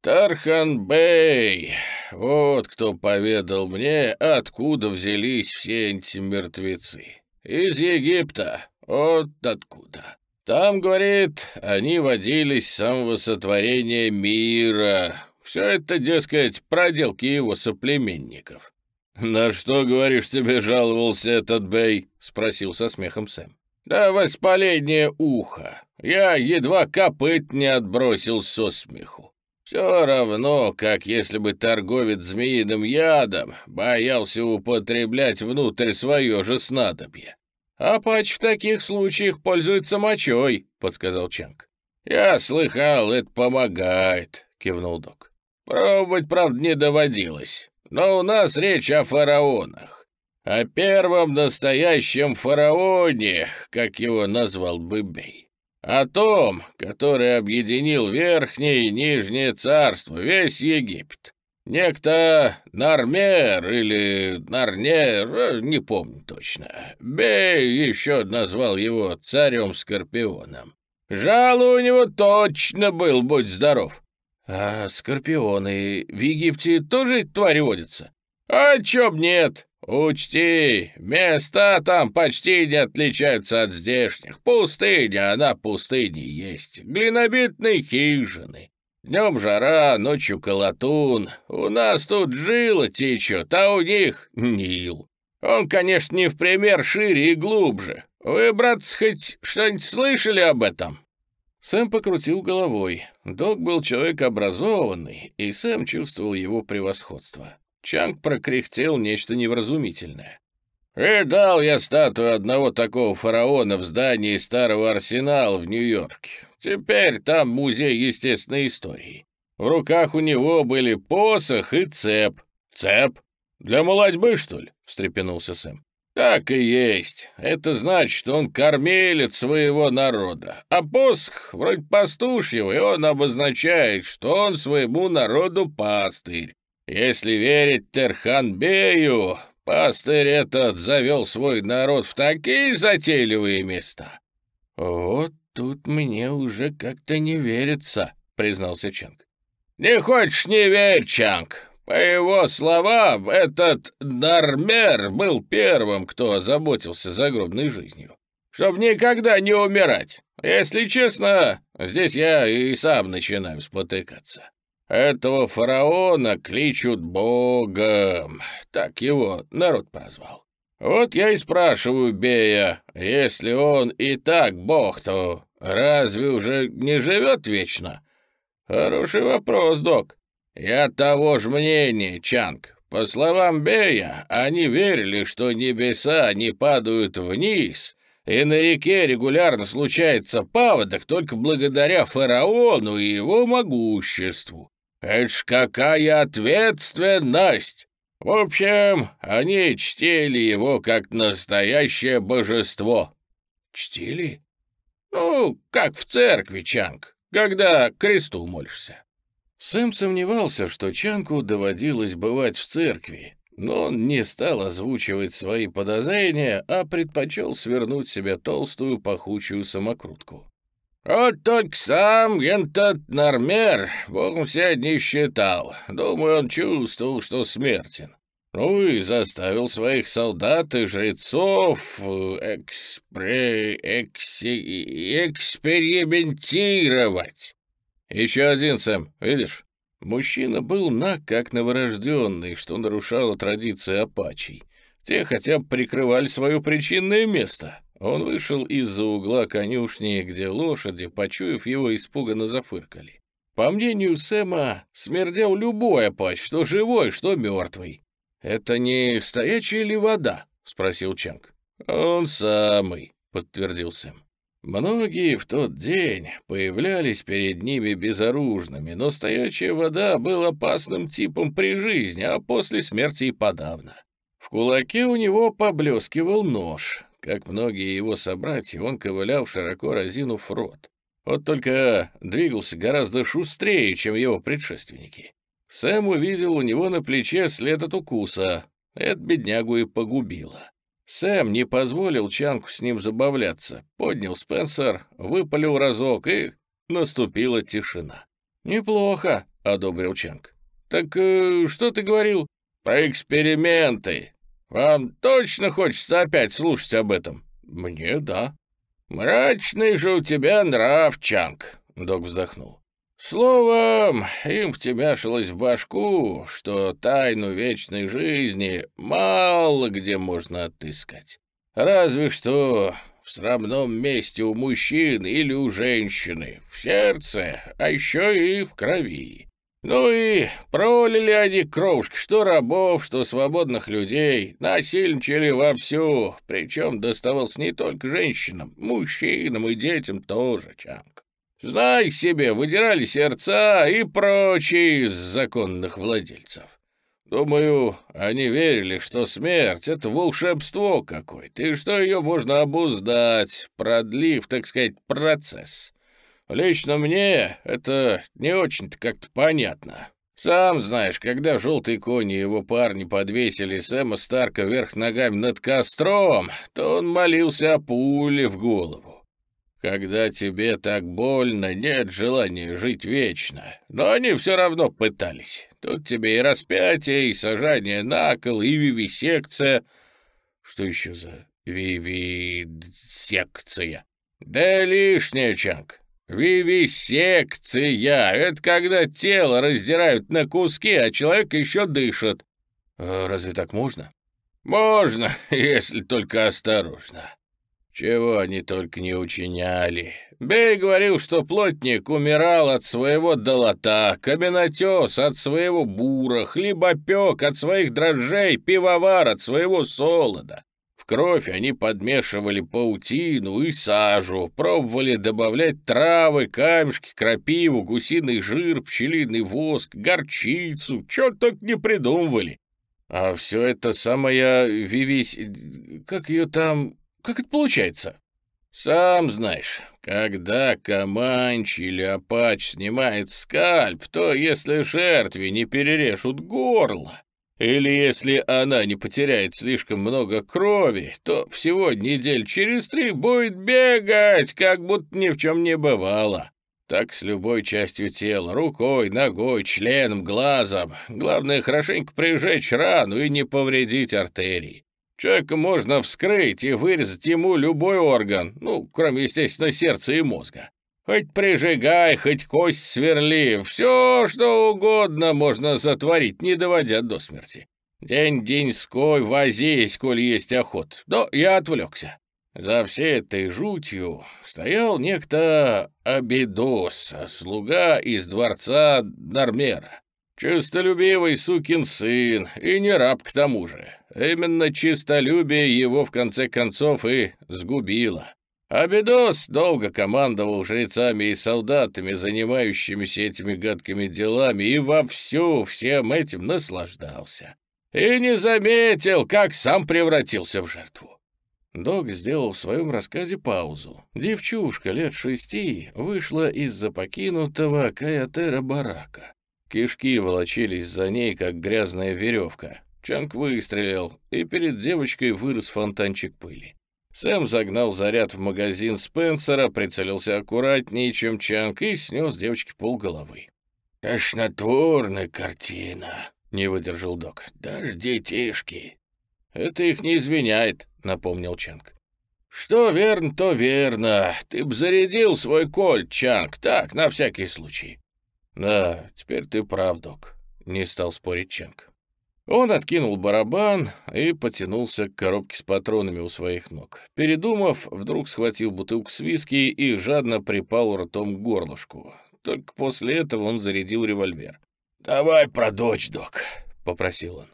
«Тархан Бей, Вот кто поведал мне, откуда взялись все эти мертвецы. Из Египта. Вот откуда. Там, говорит, они водились с самого сотворения мира. Все это, дескать, проделки его соплеменников». «На что, говоришь, тебе жаловался этот Бэй?» — спросил со смехом Сэм. «Да воспаление уха. Я едва копыт не отбросил со смеху. Все равно, как если бы торговец змеиным ядом боялся употреблять внутрь свое же снадобье. А пач в таких случаях пользуется мочой», — подсказал Чанг. «Я слыхал, это помогает», — кивнул док. «Пробовать, правда, не доводилось» но у нас речь о фараонах. О первом настоящем фараоне, как его назвал Быбей. О том, который объединил Верхнее и Нижнее царство, весь Египет. Некто Нармер или Нарнер, э, не помню точно. Бей еще назвал его царем-скорпионом. Жало у него точно был, будь здоров. «А скорпионы в Египте тоже твари водятся?» «А чё б нет? Учти, места там почти не отличаются от здешних. Пустыня, она пустыни есть. Глинобитные хижины. Днем жара, ночью колотун. У нас тут жила течет, а у них Нил. Он, конечно, не в пример шире и глубже. Вы, братцы, хоть что-нибудь слышали об этом?» Сэм покрутил головой. Док был человек образованный, и Сэм чувствовал его превосходство. Чанг прокряхтел нечто невразумительное. "И «Э, дал я статую одного такого фараона в здании старого арсенала в Нью-Йорке. Теперь там музей естественной истории. В руках у него были посох и цеп». «Цеп? Для молодьбы, что ли?» — встрепенулся Сэм. «Так и есть. Это значит, что он кормилец своего народа. А посох, вроде пастушьего, и он обозначает, что он своему народу пастырь. Если верить Терханбею, пастырь этот завел свой народ в такие затейливые места». «Вот тут мне уже как-то не верится», — признался Чанг. «Не хочешь — не верь, Чанг. По его словам, этот Нармер был первым, кто озаботился загробной жизнью. чтобы никогда не умирать. Если честно, здесь я и сам начинаю спотыкаться. Этого фараона кличут богом, так его народ прозвал. Вот я и спрашиваю Бея, если он и так бог, то разве уже не живет вечно? Хороший вопрос, док. «Я того же мнения, Чанг. По словам Бея, они верили, что небеса не падают вниз, и на реке регулярно случается паводок только благодаря фараону и его могуществу. Это ж какая ответственность! В общем, они чтили его как настоящее божество. Чтили? Ну, как в церкви, Чанг, когда к кресту молишься. Сэм сомневался, что Чанку доводилось бывать в церкви, но он не стал озвучивать свои подозрения, а предпочел свернуть себе толстую пахучую самокрутку. «Вот только сам Гентат Нармер, богом себя не считал. Думаю, он чувствовал, что смертен. Ну и заставил своих солдат и жрецов э, экспре... экси... экспериментировать. «Еще один, Сэм, видишь?» Мужчина был на как новорожденный, что нарушало традиции апачей. Те хотя бы прикрывали свое причинное место. Он вышел из-за угла конюшни, где лошади, почуяв его, испуганно зафыркали. По мнению Сэма, смердел любой апач, что живой, что мертвый. «Это не стоячая ли вода?» — спросил Чанг. «Он самый», — подтвердил Сэм. Многие в тот день появлялись перед ними безоружными, но стоячая вода был опасным типом при жизни, а после смерти и подавно. В кулаке у него поблескивал нож. Как многие его собратья, он ковылял широко разинув рот. Вот только двигался гораздо шустрее, чем его предшественники. Сэм увидел у него на плече след от укуса. Это беднягу и погубило. Сэм не позволил Чанку с ним забавляться. Поднял Спенсер, выпалил разок, и наступила тишина. «Неплохо», — одобрил Чанг. «Так э, что ты говорил?» «Про эксперименты. Вам точно хочется опять слушать об этом?» «Мне да». «Мрачный же у тебя нрав, Чанг», — док вздохнул. Словом, им втемяшилось в башку, что тайну вечной жизни мало где можно отыскать. Разве что в срамном месте у мужчин или у женщины, в сердце, а еще и в крови. Ну и пролили они кровушки, что рабов, что свободных людей, насильничали вовсю, причем доставалось не только женщинам, мужчинам и детям тоже, Чанг. Знай себе, выдирали сердца и прочие из законных владельцев. Думаю, они верили, что смерть — это волшебство какое-то, и что ее можно обуздать, продлив, так сказать, процесс. Лично мне это не очень-то как-то понятно. Сам знаешь, когда желтый конь и его парни подвесили Сэма Старка вверх ногами над костром, то он молился о пуле в голову. Когда тебе так больно, нет желания жить вечно. Но они все равно пытались. Тут тебе и распятие, и сажание на кол, и вивисекция. Что еще за вивисекция? Да лишнее, Чанг. Вивисекция — это когда тело раздирают на куски, а человек еще дышит. «А разве так можно? Можно, <laughs> если только осторожно. Чего они только не учиняли. Бей говорил, что плотник умирал от своего долота, каменотес от своего бура, хлебопек от своих дрожжей, пивовар от своего солода. В кровь они подмешивали паутину и сажу, пробовали добавлять травы, камешки, крапиву, гусиный жир, пчелиный воск, горчицу, чё так не придумывали. А все это самое, Вивись, как ее там, как это получается?» «Сам знаешь, когда Каманч или Апач снимает скальп, то если жертве не перережут горло, или если она не потеряет слишком много крови, то всего недель через три будет бегать, как будто ни в чем не бывало. Так с любой частью тела, рукой, ногой, членом, глазом. Главное хорошенько прижечь рану и не повредить артерии. Человека можно вскрыть и вырезать ему любой орган, ну, кроме, естественно, сердца и мозга. Хоть прижигай, хоть кость сверли, все, что угодно можно затворить, не доводя до смерти. День-деньской возись, коль есть охот. Но я отвлекся. За всей этой жутью стоял некто Абидос, слуга из дворца Нармера. Честолюбивый сукин сын и не раб к тому же. Именно чистолюбие его в конце концов и сгубило. Абидос долго командовал жрецами и солдатами, занимающимися этими гадкими делами, и вовсю всем этим наслаждался. И не заметил, как сам превратился в жертву. Док сделал в своем рассказе паузу. Девчушка лет шести вышла из-за покинутого Каятера барака. Кишки волочились за ней, как грязная веревка. Чанг выстрелил, и перед девочкой вырос фонтанчик пыли. Сэм загнал заряд в магазин Спенсера, прицелился аккуратнее, чем Чанг, и снес девочке полголовы. «Тошнотворная картина», — не выдержал док. «Даже детишки». «Это их не извиняет», — напомнил Чанг. «Что верно, то верно. Ты б зарядил свой кольт, Чанг, так, на всякий случай». «Да, теперь ты прав, док», — не стал спорить Чанг. Он откинул барабан и потянулся к коробке с патронами у своих ног. Передумав, вдруг схватил бутылку с виски и жадно припал ртом к горлышку. Только после этого он зарядил револьвер. «Давай про дочь, док», — попросил он.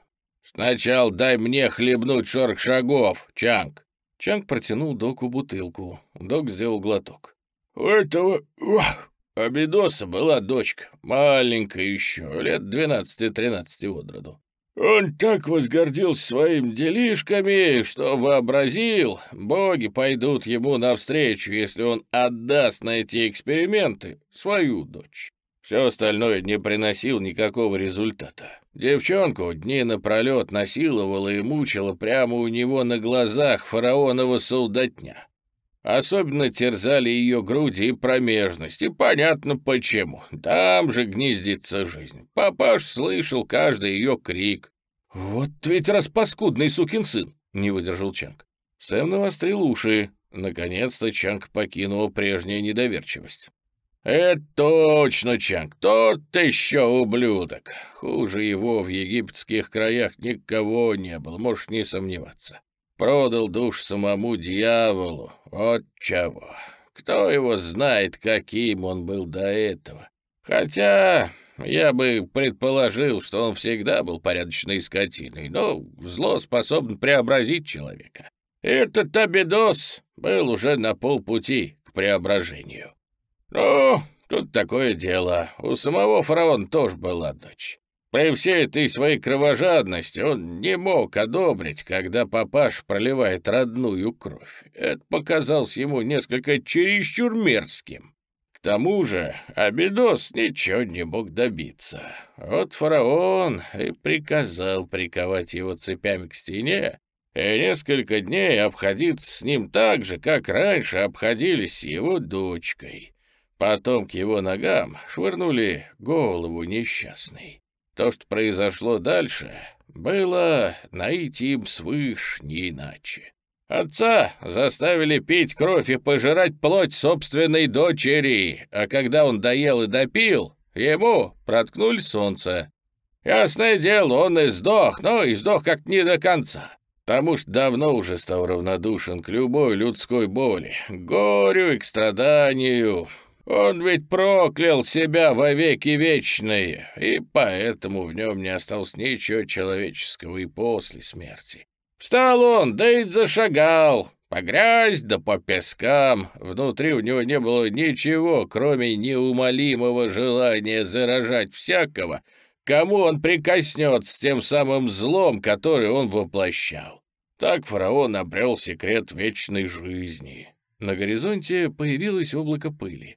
«Сначала дай мне хлебнуть сорок шагов, Чанг». Чанг протянул доку бутылку. Док сделал глоток. «У этого... Ох, Абидоса была дочка, маленькая еще, лет 12-13 от роду. Он так возгордился своим делишками, что вообразил, боги пойдут ему навстречу, если он отдаст на эти эксперименты свою дочь. Все остальное не приносил никакого результата. Девчонку дни напролет насиловала и мучила прямо у него на глазах фараонова солдатня. Особенно терзали ее груди и промежность, и понятно почему. Там же гнездится жизнь. Папаш слышал каждый ее крик. «Вот ведь распаскудный сукин сын!» — не выдержал Чанг. Сэм навострил уши. Наконец-то Чанг покинул прежняя недоверчивость. «Это точно, Чанг, тот еще ублюдок. Хуже его в египетских краях никого не было, можешь не сомневаться. Продал душ самому дьяволу. Вот чего. Кто его знает, каким он был до этого. Хотя я бы предположил, что он всегда был порядочной скотиной, но зло способен преобразить человека. Этот Абидос был уже на полпути к преображению. Ну, тут такое дело. У самого фараона тоже была дочь. При всей этой своей кровожадности он не мог одобрить, когда папаш проливает родную кровь. Это показалось ему несколько чересчур мерзким. К тому же Абидос ничего не мог добиться. Вот фараон и приказал приковать его цепями к стене, и несколько дней обходиться с ним так же, как раньше обходились с его дочкой. Потом к его ногам швырнули голову несчастной. То, что произошло дальше, было найти им свыше, не иначе. Отца заставили пить кровь и пожирать плоть собственной дочери, а когда он доел и допил, ему проткнули солнце. Ясное дело, он и сдох, но и сдох как не до конца, потому что давно уже стал равнодушен к любой людской боли, к горю и к страданию, он ведь проклял себя во веки вечные, и поэтому в нем не осталось ничего человеческого и после смерти. Встал он, да и зашагал, по грязь да по пескам. Внутри у него не было ничего, кроме неумолимого желания заражать всякого, кому он прикоснется тем самым злом, который он воплощал. Так фараон обрел секрет вечной жизни. На горизонте появилось облако пыли.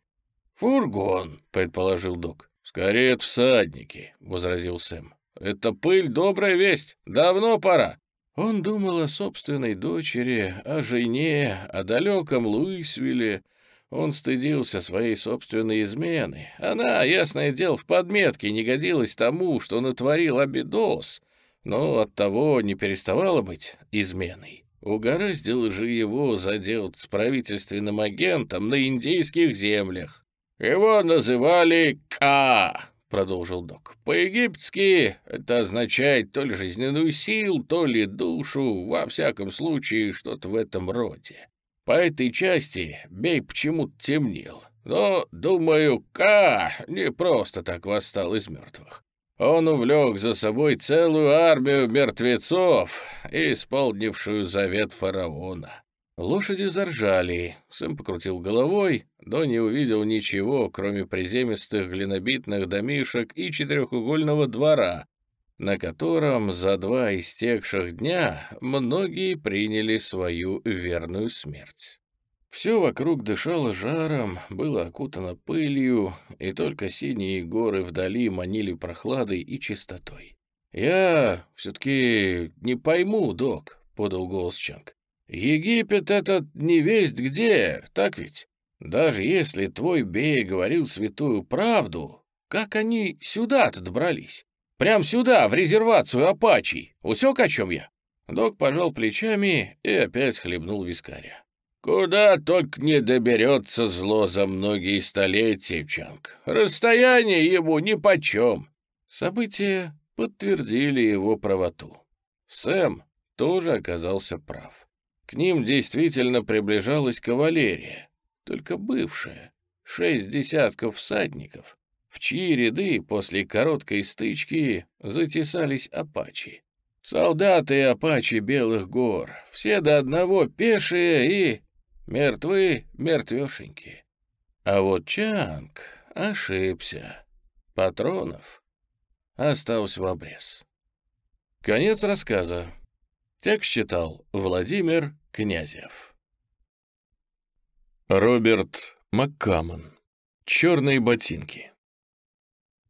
«Фургон», — предположил док. «Скорее, это всадники», — возразил Сэм. «Это пыль, добрая весть. Давно пора». Он думал о собственной дочери, о жене, о далеком Луисвилле. Он стыдился своей собственной измены. Она, ясное дело, в подметке не годилась тому, что натворил Абидос, но оттого не переставала быть изменой. Угораздило же его заделать с правительственным агентом на индейских землях. «Его называли Ка», — продолжил док. «По-египетски это означает то ли жизненную силу, то ли душу, во всяком случае что-то в этом роде. По этой части Бей почему-то темнел, но, думаю, Ка не просто так восстал из мертвых. Он увлек за собой целую армию мертвецов, исполнившую завет фараона». Лошади заржали, Сэм покрутил головой, но не увидел ничего, кроме приземистых глинобитных домишек и четырехугольного двора, на котором за два истекших дня многие приняли свою верную смерть. Все вокруг дышало жаром, было окутано пылью, и только синие горы вдали манили прохладой и чистотой. «Я все-таки не пойму, док», — подал голос Чанг. «Египет этот не весть где, так ведь? Даже если твой Бей говорил святую правду, как они сюда-то добрались? Прям сюда, в резервацию Апачий. Усек, о чем я?» Док пожал плечами и опять хлебнул вискаря. «Куда только не доберется зло за многие столетия, Чанг. Расстояние ему нипочем». События подтвердили его правоту. Сэм тоже оказался прав. К ним действительно приближалась кавалерия, только бывшая, шесть десятков всадников, в чьи ряды после короткой стычки затесались апачи. Солдаты и апачи Белых гор, все до одного пешие и мертвы мертвешеньки. А вот Чанг ошибся. Патронов остался в обрез. Конец рассказа. Текст читал Владимир Князев. Роберт Маккамон. Черные ботинки.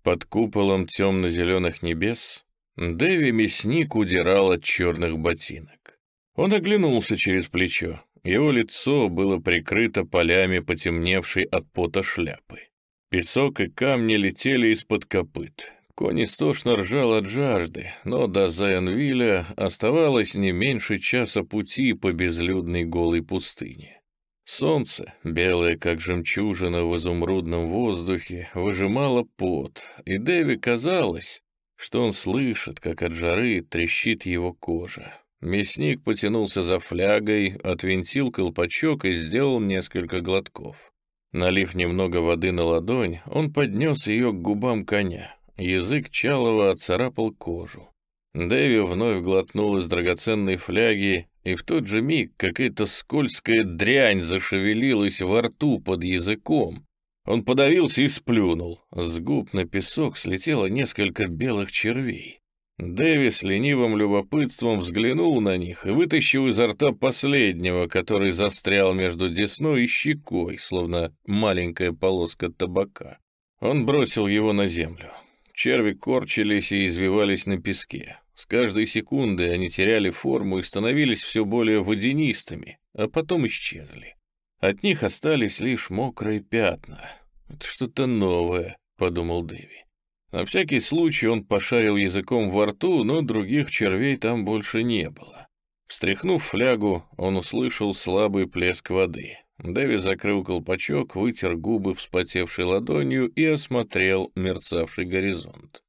Под куполом темно-зеленых небес Дэви Мясник удирал от черных ботинок. Он оглянулся через плечо. Его лицо было прикрыто полями потемневшей от пота шляпы. Песок и камни летели из-под копыт. Конь истошно ржал от жажды, но до Зайонвилля оставалось не меньше часа пути по безлюдной голой пустыне. Солнце, белое как жемчужина в изумрудном воздухе, выжимало пот, и Дэви казалось, что он слышит, как от жары трещит его кожа. Мясник потянулся за флягой, отвинтил колпачок и сделал несколько глотков. Налив немного воды на ладонь, он поднес ее к губам коня. Язык Чалова оцарапал кожу. Дэви вновь глотнул из драгоценной фляги и в тот же миг какая-то скользкая дрянь зашевелилась во рту под языком. Он подавился и сплюнул. С губ на песок слетело несколько белых червей. Дэвис ленивым любопытством взглянул на них и вытащил изо рта последнего, который застрял между десной и щекой, словно маленькая полоска табака. Он бросил его на землю. Черви корчились и извивались на песке. С каждой секундой они теряли форму и становились все более водянистыми, а потом исчезли. От них остались лишь мокрые пятна. «Это что-то новое», — подумал Дэви. На всякий случай он пошарил языком во рту, но других червей там больше не было. Встряхнув флягу, он услышал слабый плеск воды. Дэви закрыл колпачок, вытер губы вспотевшей ладонью и осмотрел мерцавший горизонт.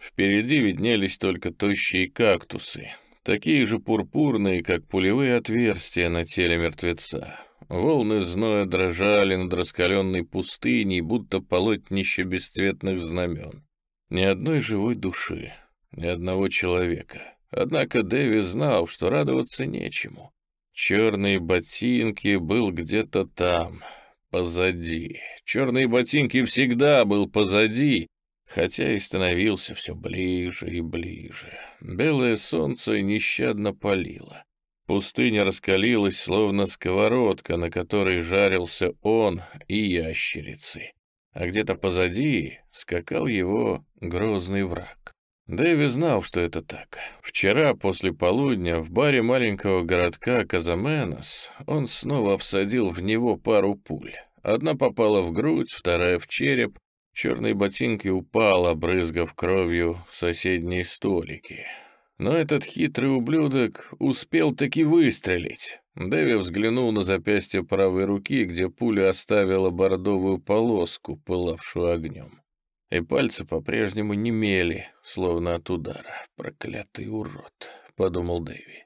Впереди виднелись только тощие кактусы, такие же пурпурные, как пулевые отверстия на теле мертвеца. Волны зноя дрожали над раскаленной пустыней, будто полотнище бесцветных знамен. Ни одной живой души, ни одного человека. Однако Дэви знал, что радоваться нечему. Черные ботинки был где-то там, позади. Черные ботинки всегда был позади, хотя и становился все ближе и ближе. Белое солнце нещадно палило. Пустыня раскалилась, словно сковородка, на которой жарился он и ящерицы. А где-то позади скакал его грозный враг. Дэви знал, что это так. Вчера после полудня в баре маленького городка Казаменос он снова всадил в него пару пуль. Одна попала в грудь, вторая в череп, Черные ботинки упал, обрызгав кровью соседние столики. Но этот хитрый ублюдок успел таки выстрелить. Дэви взглянул на запястье правой руки, где пуля оставила бордовую полоску, пылавшую огнем. И пальцы по-прежнему немели, словно от удара. «Проклятый урод», — подумал Дэви.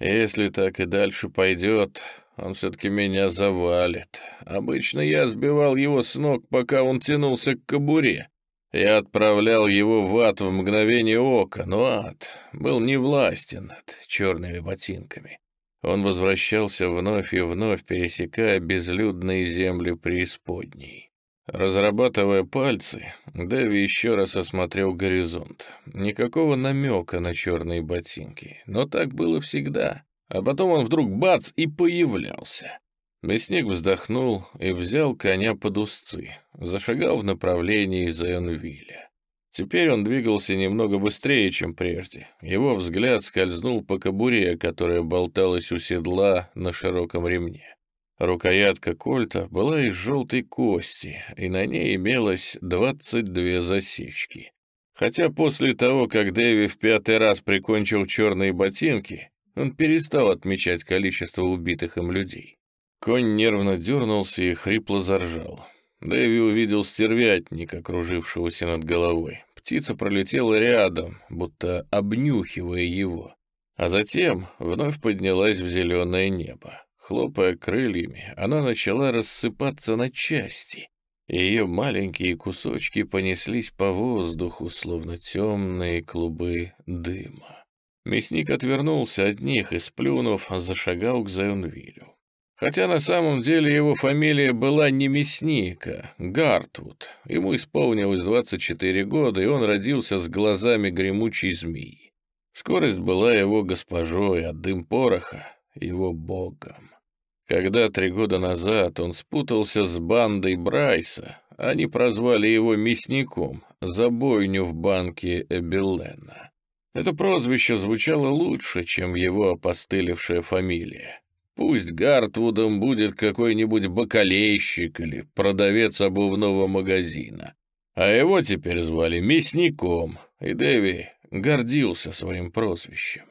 «Если так и дальше пойдет, он все-таки меня завалит. Обычно я сбивал его с ног, пока он тянулся к кобуре. Я отправлял его в ад в мгновение ока, но ад был не властен над черными ботинками. Он возвращался вновь и вновь, пересекая безлюдные земли преисподней. Разрабатывая пальцы, Дэви еще раз осмотрел горизонт. Никакого намека на черные ботинки, но так было всегда. А потом он вдруг бац и появлялся. Мясник вздохнул и взял коня под узцы, зашагал в направлении Зенвиля. Теперь он двигался немного быстрее, чем прежде. Его взгляд скользнул по кобуре, которая болталась у седла на широком ремне. Рукоятка кольта была из желтой кости, и на ней имелось двадцать две засечки. Хотя после того, как Дэви в пятый раз прикончил черные ботинки, он перестал отмечать количество убитых им людей. Конь нервно дернулся и хрипло заржал. Дэви увидел стервятника, кружившегося над головой. Птица пролетела рядом, будто обнюхивая его. А затем вновь поднялась в зеленое небо. Хлопая крыльями, она начала рассыпаться на части. Ее маленькие кусочки понеслись по воздуху, словно темные клубы дыма. Мясник отвернулся от них и, сплюнув, зашагал к Зайонвилю. Хотя на самом деле его фамилия была не Мясника, Гартвуд. Ему исполнилось 24 года, и он родился с глазами гремучей змеи. Скорость была его госпожой, а дым пороха — его богом. Когда три года назад он спутался с бандой Брайса, они прозвали его мясником за бойню в банке Эбеллена. Это прозвище звучало лучше, чем его опостылевшая фамилия. Пусть Гартвудом будет какой-нибудь бакалейщик или продавец обувного магазина. А его теперь звали Мясником, и Дэви гордился своим прозвищем.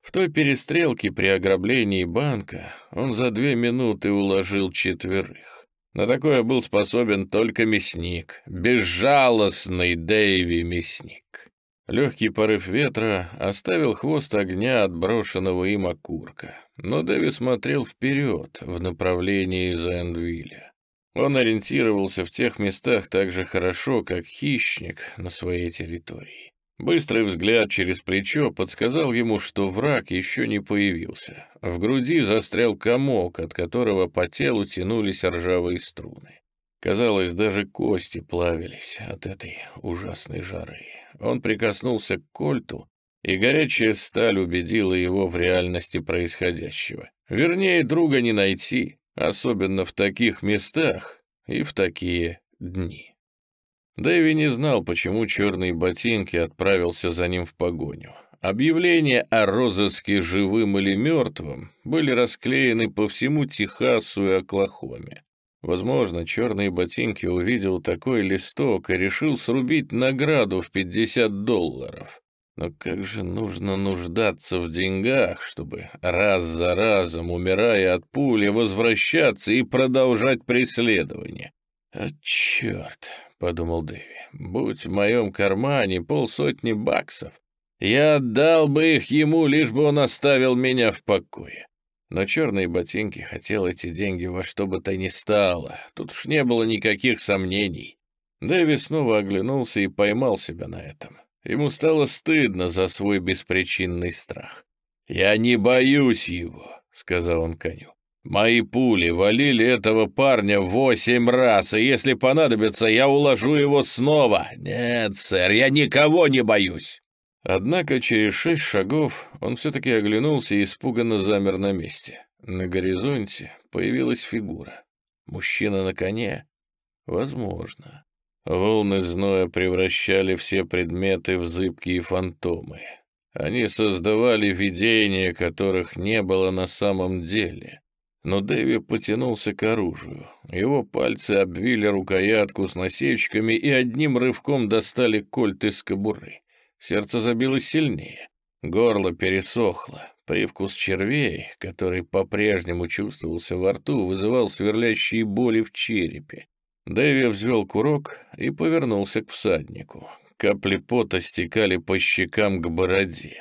В той перестрелке при ограблении банка он за две минуты уложил четверых. На такое был способен только мясник, безжалостный Дэви мясник. Легкий порыв ветра оставил хвост огня отброшенного им окурка, но Дэви смотрел вперед, в направлении Зендвилля. Он ориентировался в тех местах так же хорошо, как хищник на своей территории. Быстрый взгляд через плечо подсказал ему, что враг еще не появился. В груди застрял комок, от которого по телу тянулись ржавые струны. Казалось, даже кости плавились от этой ужасной жары он прикоснулся к кольту, и горячая сталь убедила его в реальности происходящего. Вернее, друга не найти, особенно в таких местах и в такие дни. Дэви не знал, почему черные ботинки отправился за ним в погоню. Объявления о розыске живым или мертвым были расклеены по всему Техасу и Оклахоме. Возможно, черные ботинки увидел такой листок и решил срубить награду в 50 долларов. Но как же нужно нуждаться в деньгах, чтобы раз за разом, умирая от пули, возвращаться и продолжать преследование? «А черт!» — подумал Дэви. «Будь в моем кармане полсотни баксов, я отдал бы их ему, лишь бы он оставил меня в покое». Но черные ботинки хотел эти деньги во что бы то ни стало. Тут уж не было никаких сомнений. Дэви снова оглянулся и поймал себя на этом. Ему стало стыдно за свой беспричинный страх. «Я не боюсь его», — сказал он коню. «Мои пули валили этого парня восемь раз, и если понадобится, я уложу его снова. Нет, сэр, я никого не боюсь». Однако через шесть шагов он все-таки оглянулся и испуганно замер на месте. На горизонте появилась фигура. Мужчина на коне? Возможно. Волны зноя превращали все предметы в зыбкие фантомы. Они создавали видения, которых не было на самом деле. Но Дэви потянулся к оружию. Его пальцы обвили рукоятку с насечками и одним рывком достали кольт из кобуры. Сердце забилось сильнее, горло пересохло. Привкус червей, который по-прежнему чувствовался во рту, вызывал сверлящие боли в черепе. Дэви взвел курок и повернулся к всаднику. Капли пота стекали по щекам к бороде.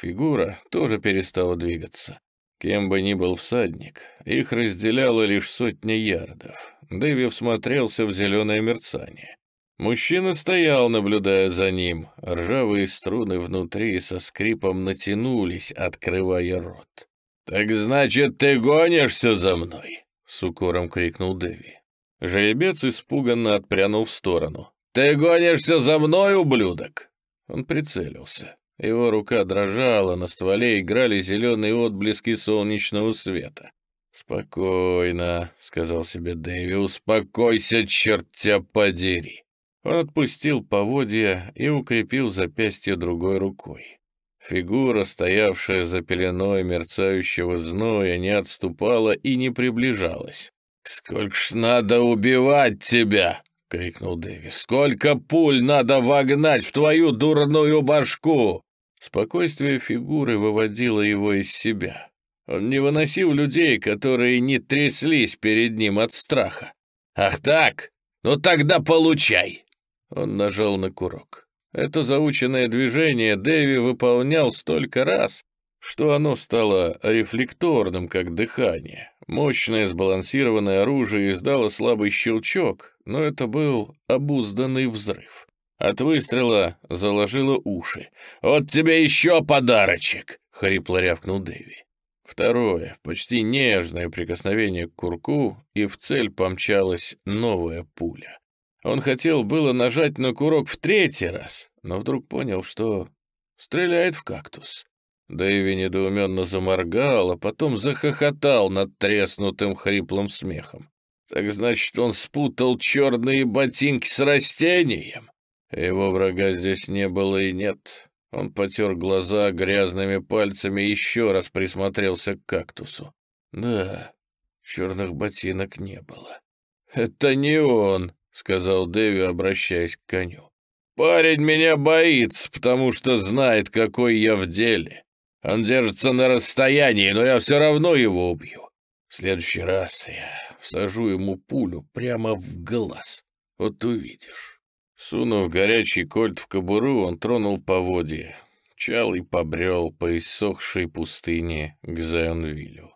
Фигура тоже перестала двигаться. Кем бы ни был всадник, их разделяло лишь сотни ярдов. Дэви всмотрелся в зеленое мерцание. Мужчина стоял, наблюдая за ним. Ржавые струны внутри со скрипом натянулись, открывая рот. «Так значит, ты гонишься за мной?» — с укором крикнул Дэви. Жеребец испуганно отпрянул в сторону. «Ты гонишься за мной, ублюдок!» Он прицелился. Его рука дрожала, на стволе играли зеленые отблески солнечного света. «Спокойно», — сказал себе Дэви, — «успокойся, черт тебя подери!» Он отпустил поводья и укрепил запястье другой рукой. Фигура, стоявшая за пеленой мерцающего зноя, не отступала и не приближалась. «Сколько ж надо убивать тебя!» — крикнул Дэви. «Сколько пуль надо вогнать в твою дурную башку!» Спокойствие фигуры выводило его из себя. Он не выносил людей, которые не тряслись перед ним от страха. «Ах так? Ну тогда получай!» Он нажал на курок. Это заученное движение Дэви выполнял столько раз, что оно стало рефлекторным, как дыхание. Мощное сбалансированное оружие издало слабый щелчок, но это был обузданный взрыв. От выстрела заложило уши. «Вот тебе еще подарочек!» — хрипло рявкнул Дэви. Второе, почти нежное прикосновение к курку, и в цель помчалась новая пуля. Он хотел было нажать на курок в третий раз, но вдруг понял, что стреляет в кактус. Дэйви недоуменно заморгал, а потом захохотал над треснутым хриплым смехом. Так значит, он спутал черные ботинки с растением? Его врага здесь не было и нет. Он потер глаза грязными пальцами и еще раз присмотрелся к кактусу. Да, черных ботинок не было. Это не он. — сказал Дэви, обращаясь к коню. «Парень меня боится, потому что знает, какой я в деле. Он держится на расстоянии, но я все равно его убью. В следующий раз я всажу ему пулю прямо в глаз. Вот увидишь». Сунув горячий кольт в кобуру, он тронул поводья. Чал и побрел по иссохшей пустыне к Зайонвилю.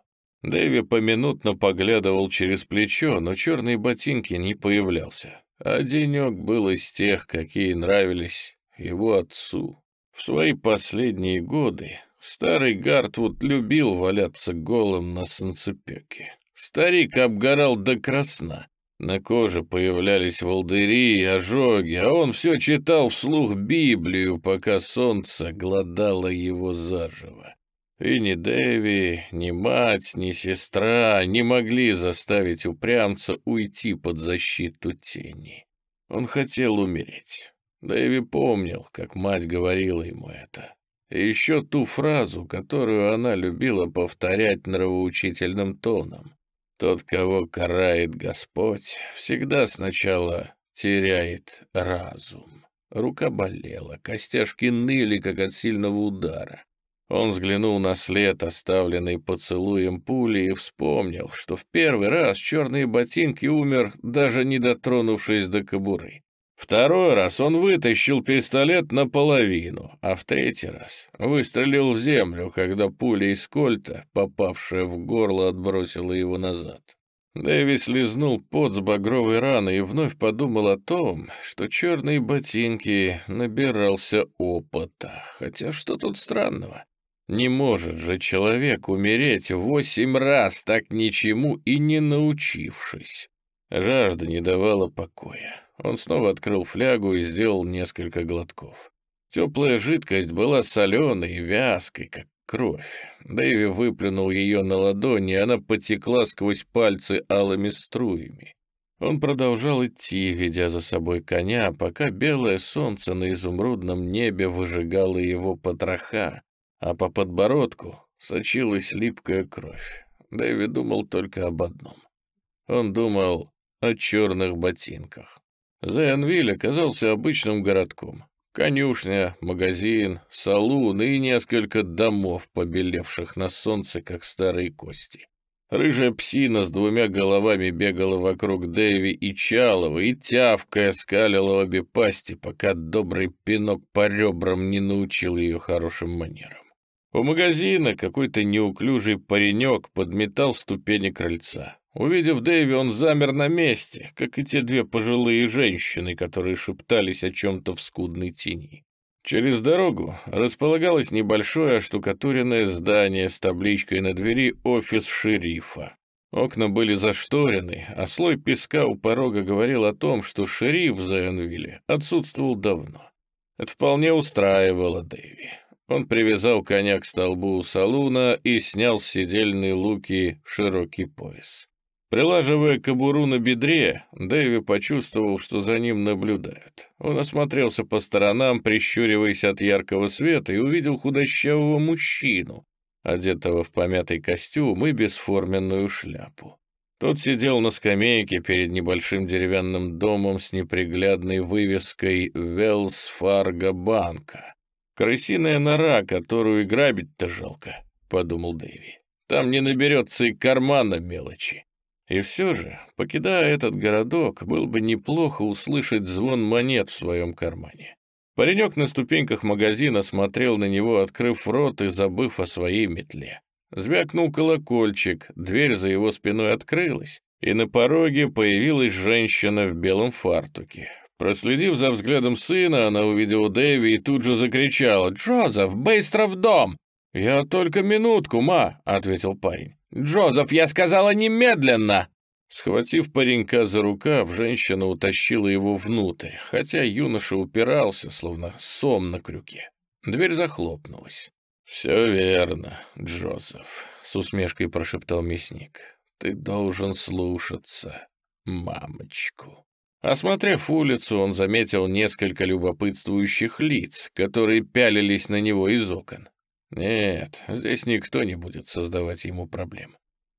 Дэви поминутно поглядывал через плечо, но черные ботинки не появлялся. А денек был из тех, какие нравились его отцу. В свои последние годы старый Гартвуд любил валяться голым на санцепёке. Старик обгорал до красна. На коже появлялись волдыри и ожоги, а он все читал вслух Библию, пока солнце глодало его заживо. И ни Дэви, ни мать, ни сестра не могли заставить упрямца уйти под защиту тени. Он хотел умереть. Дэви помнил, как мать говорила ему это. И еще ту фразу, которую она любила повторять нравоучительным тоном. «Тот, кого карает Господь, всегда сначала теряет разум». Рука болела, костяшки ныли, как от сильного удара. Он взглянул на след, оставленный поцелуем пули, и вспомнил, что в первый раз черные ботинки умер, даже не дотронувшись до кобуры. Второй раз он вытащил пистолет наполовину, а в третий раз выстрелил в землю, когда пуля из кольта, попавшая в горло, отбросила его назад. Дэвис слезнул пот с багровой раны и вновь подумал о том, что черные ботинки набирался опыта, хотя что тут странного? Не может же человек умереть восемь раз, так ничему и не научившись. Жажда не давала покоя. Он снова открыл флягу и сделал несколько глотков. Теплая жидкость была соленой и вязкой, как кровь. Дэви выплюнул ее на ладони, и она потекла сквозь пальцы алыми струями. Он продолжал идти, ведя за собой коня, пока белое солнце на изумрудном небе выжигало его потроха, а по подбородку сочилась липкая кровь. Дэви думал только об одном. Он думал о черных ботинках. Зенвиль оказался обычным городком. Конюшня, магазин, салун и несколько домов, побелевших на солнце, как старые кости. Рыжая псина с двумя головами бегала вокруг Дэви и Чалова и тявкая скалила обе пасти, пока добрый пинок по ребрам не научил ее хорошим манерам. У магазина какой-то неуклюжий паренек подметал ступени крыльца. Увидев Дэви, он замер на месте, как и те две пожилые женщины, которые шептались о чем-то в скудной тени. Через дорогу располагалось небольшое оштукатуренное здание с табличкой на двери «Офис шерифа». Окна были зашторены, а слой песка у порога говорил о том, что шериф в Зайонвилле отсутствовал давно. Это вполне устраивало Дэви. Он привязал коня к столбу у салуна и снял с седельной луки широкий пояс. Прилаживая кобуру на бедре, Дэви почувствовал, что за ним наблюдают. Он осмотрелся по сторонам, прищуриваясь от яркого света, и увидел худощавого мужчину, одетого в помятый костюм и бесформенную шляпу. Тот сидел на скамейке перед небольшим деревянным домом с неприглядной вывеской «Велс Фарго Банка», «Крысиная нора, которую грабить-то жалко», — подумал Дэви. «Там не наберется и кармана мелочи». И все же, покидая этот городок, было бы неплохо услышать звон монет в своем кармане. Паренек на ступеньках магазина смотрел на него, открыв рот и забыв о своей метле. Звякнул колокольчик, дверь за его спиной открылась, и на пороге появилась женщина в белом фартуке. Проследив за взглядом сына, она увидела Дэви и тут же закричала «Джозеф, быстро в дом!» «Я только минутку, ма», — ответил парень. «Джозеф, я сказала немедленно!» Схватив паренька за рукав, женщина утащила его внутрь, хотя юноша упирался, словно сом на крюке. Дверь захлопнулась. «Все верно, Джозеф», — с усмешкой прошептал мясник. «Ты должен слушаться мамочку». Осмотрев улицу, он заметил несколько любопытствующих лиц, которые пялились на него из окон. Нет, здесь никто не будет создавать ему проблем.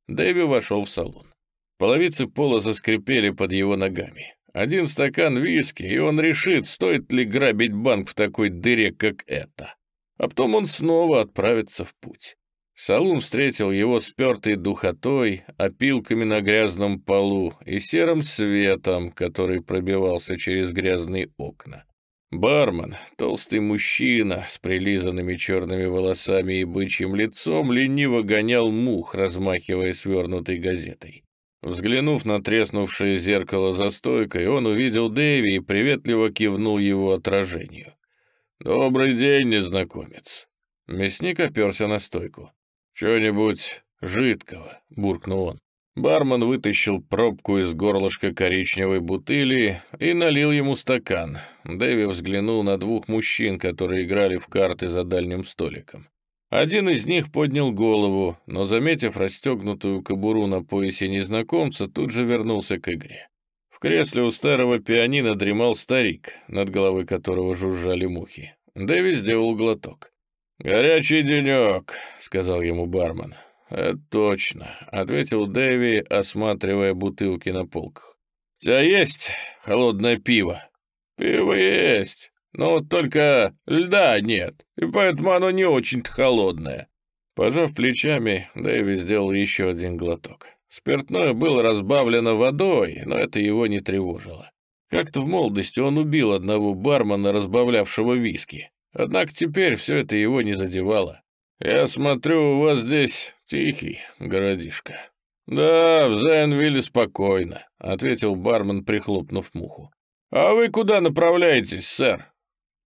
Дэви вошел в салон. Половицы пола заскрипели под его ногами. Один стакан виски, и он решит, стоит ли грабить банк в такой дыре, как эта. А потом он снова отправится в путь. Салун встретил его спертой духотой, опилками на грязном полу и серым светом, который пробивался через грязные окна. Бармен, толстый мужчина с прилизанными черными волосами и бычьим лицом, лениво гонял мух, размахивая свернутой газетой. Взглянув на треснувшее зеркало за стойкой, он увидел Дэви и приветливо кивнул его отражению. «Добрый день, незнакомец!» Мясник оперся на стойку. «Чего-нибудь жидкого», — буркнул он. Бармен вытащил пробку из горлышка коричневой бутыли и налил ему стакан. Дэви взглянул на двух мужчин, которые играли в карты за дальним столиком. Один из них поднял голову, но, заметив расстегнутую кобуру на поясе незнакомца, тут же вернулся к игре. В кресле у старого пианино дремал старик, над головой которого жужжали мухи. Дэви сделал глоток. «Горячий денек», — сказал ему бармен. «Это точно», — ответил Дэви, осматривая бутылки на полках. «У тебя есть холодное пиво?» «Пиво есть, но вот только льда нет, и поэтому оно не очень-то холодное». Пожав плечами, Дэви сделал еще один глоток. Спиртное было разбавлено водой, но это его не тревожило. Как-то в молодости он убил одного бармена, разбавлявшего виски. Однако теперь все это его не задевало. «Я смотрю, у вас здесь тихий городишко». «Да, в Зайнвилле спокойно», — ответил бармен, прихлопнув муху. «А вы куда направляетесь, сэр?»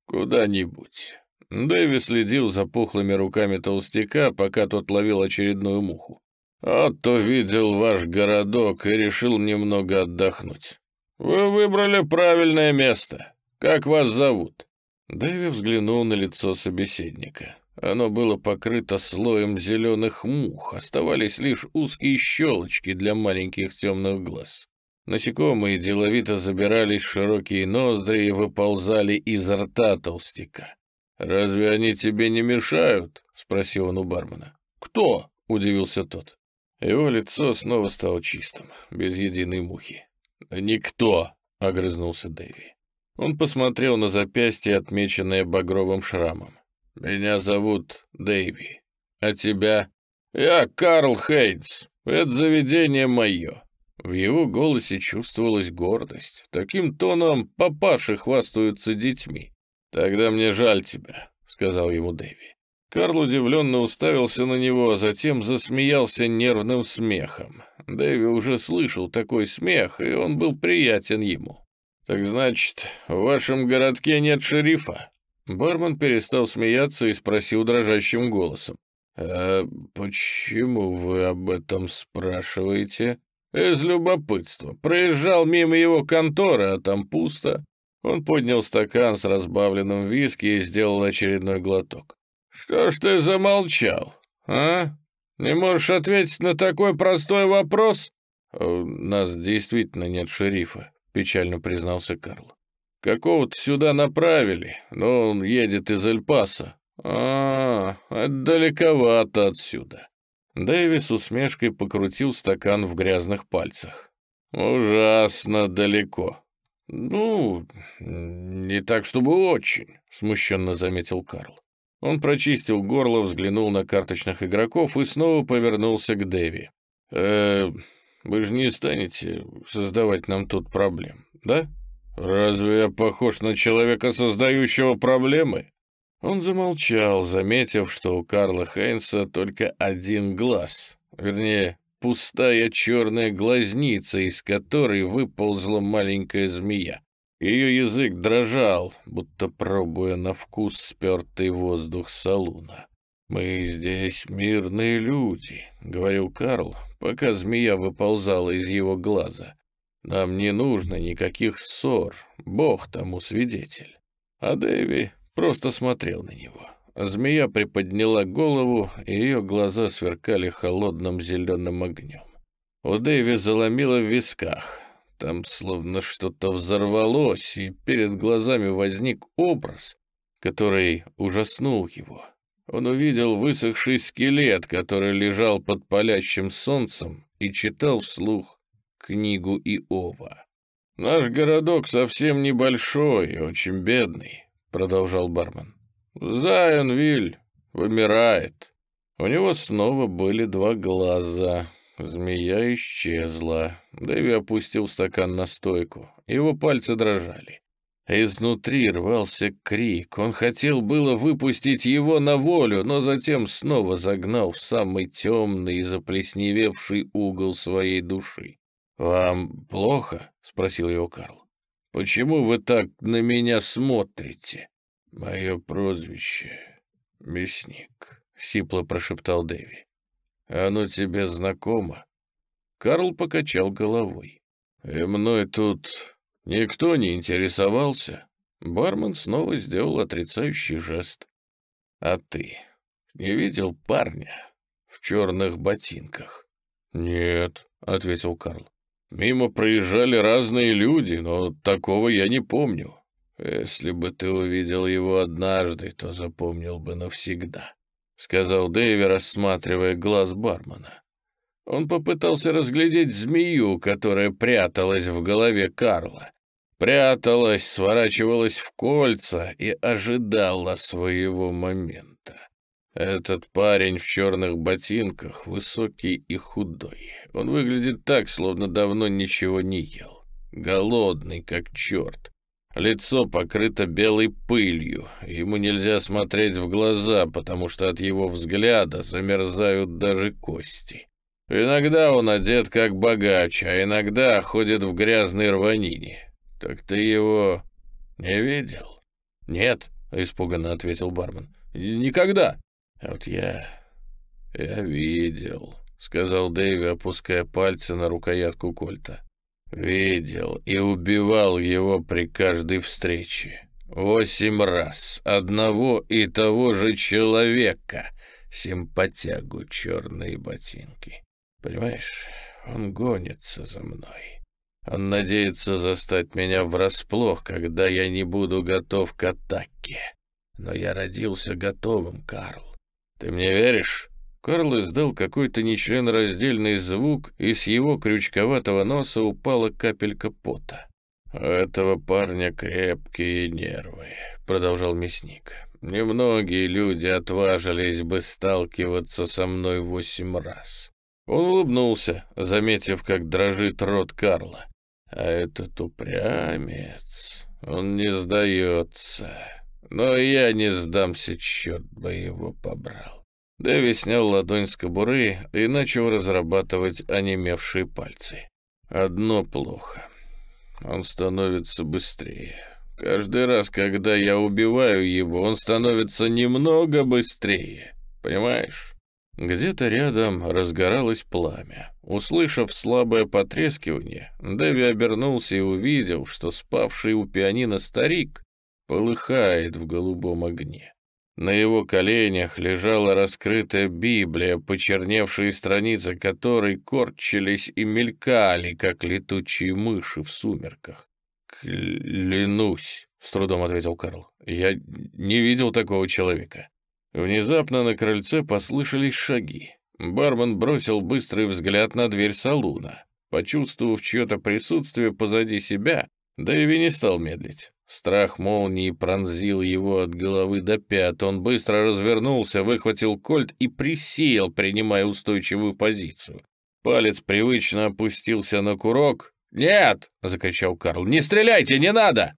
«Куда-нибудь». Дэви следил за пухлыми руками толстяка, пока тот ловил очередную муху. А то видел ваш городок и решил немного отдохнуть. Вы выбрали правильное место. Как вас зовут?» Дэви взглянул на лицо собеседника. Оно было покрыто слоем зеленых мух, оставались лишь узкие щелочки для маленьких темных глаз. Насекомые деловито забирались в широкие ноздри и выползали из рта толстяка. «Разве они тебе не мешают?» — спросил он у бармена. «Кто?» — удивился тот. Его лицо снова стало чистым, без единой мухи. «Никто!» — огрызнулся Дэви. Он посмотрел на запястье, отмеченное багровым шрамом. «Меня зовут Дэйви. А тебя?» «Я Карл Хейнс. Это заведение мое». В его голосе чувствовалась гордость. Таким тоном папаши хвастаются детьми. «Тогда мне жаль тебя», — сказал ему Дэви. Карл удивленно уставился на него, а затем засмеялся нервным смехом. Дэви уже слышал такой смех, и он был приятен ему. «Так значит, в вашем городке нет шерифа?» Бармен перестал смеяться и спросил дрожащим голосом. «А почему вы об этом спрашиваете?» «Из любопытства. Проезжал мимо его конторы, а там пусто». Он поднял стакан с разбавленным виски и сделал очередной глоток. «Что ж ты замолчал, а? Не можешь ответить на такой простой вопрос?» «У нас действительно нет шерифа», — печально признался Карл. «Какого-то сюда направили, но он едет из Эль-Паса. А, -а, далековато отсюда». Дэвис усмешкой покрутил стакан в грязных пальцах. «Ужасно далеко». «Ну, не так, чтобы очень», — смущенно заметил Карл. Он прочистил горло, взглянул на карточных игроков и снова повернулся к Дэви. «Э, вы же не станете создавать нам тут проблем, да? Разве я похож на человека, создающего проблемы? Он замолчал, заметив, что у Карла Хейнса только один глаз, вернее, пустая черная глазница, из которой выползла маленькая змея. Ее язык дрожал, будто пробуя на вкус спертый воздух салуна. «Мы здесь мирные люди», — говорил Карл, пока змея выползала из его глаза. «Нам не нужно никаких ссор, бог тому свидетель». А Дэви просто смотрел на него. Змея приподняла голову, и ее глаза сверкали холодным зеленым огнем. У Дэви заломило в висках. Там словно что-то взорвалось, и перед глазами возник образ, который ужаснул его он увидел высохший скелет, который лежал под палящим солнцем и читал вслух книгу Иова. «Наш городок совсем небольшой и очень бедный», — продолжал бармен. «Зайонвиль вымирает. У него снова были два глаза. Змея исчезла. Дэви опустил стакан на стойку. Его пальцы дрожали. Изнутри рвался крик. Он хотел было выпустить его на волю, но затем снова загнал в самый темный и заплесневевший угол своей души. «Вам плохо?» — спросил его Карл. «Почему вы так на меня смотрите?» «Мое прозвище — Мясник», — сипло прошептал Дэви. «Оно тебе знакомо?» Карл покачал головой. «И мной тут Никто не интересовался. Бармен снова сделал отрицающий жест. А ты не видел парня в черных ботинках? Нет, ответил Карл. Мимо проезжали разные люди, но такого я не помню. Если бы ты увидел его однажды, то запомнил бы навсегда, сказал Дэви, рассматривая глаз бармена. Он попытался разглядеть змею, которая пряталась в голове Карла, пряталась, сворачивалась в кольца и ожидала своего момента. Этот парень в черных ботинках высокий и худой. Он выглядит так, словно давно ничего не ел. Голодный, как черт. Лицо покрыто белой пылью, ему нельзя смотреть в глаза, потому что от его взгляда замерзают даже кости. Иногда он одет как богач, а иногда ходит в грязной рванине. «Так ты его не видел?» «Нет», — испуганно ответил бармен. «Никогда». А «Вот я... я видел», — сказал Дэйви, опуская пальцы на рукоятку кольта. «Видел и убивал его при каждой встрече. Восемь раз одного и того же человека, симпатягу черные ботинки. Понимаешь, он гонится за мной». Он надеется застать меня врасплох, когда я не буду готов к атаке. Но я родился готовым, Карл. Ты мне веришь? Карл издал какой-то нечленораздельный звук, и с его крючковатого носа упала капелька пота. «У этого парня крепкие нервы», — продолжал мясник. «Немногие люди отважились бы сталкиваться со мной восемь раз». Он улыбнулся, заметив, как дрожит рот Карла. А этот упрямец, он не сдается. Но я не сдамся, черт бы его побрал. Дэви снял ладонь с кобуры и начал разрабатывать онемевшие пальцы. Одно плохо. Он становится быстрее. Каждый раз, когда я убиваю его, он становится немного быстрее. Понимаешь? Где-то рядом разгоралось пламя. Услышав слабое потрескивание, Дэви обернулся и увидел, что спавший у пианино старик полыхает в голубом огне. На его коленях лежала раскрытая Библия, почерневшие страницы которой корчились и мелькали, как летучие мыши в сумерках. «Клянусь», — с трудом ответил Карл, — «я не видел такого человека». Внезапно на крыльце послышались шаги. Бармен бросил быстрый взгляд на дверь салуна. Почувствовав чье-то присутствие позади себя, Дэви не стал медлить. Страх молнии пронзил его от головы до пят. Он быстро развернулся, выхватил кольт и присел, принимая устойчивую позицию. Палец привычно опустился на курок. «Нет!» — закричал Карл. «Не стреляйте, не надо!»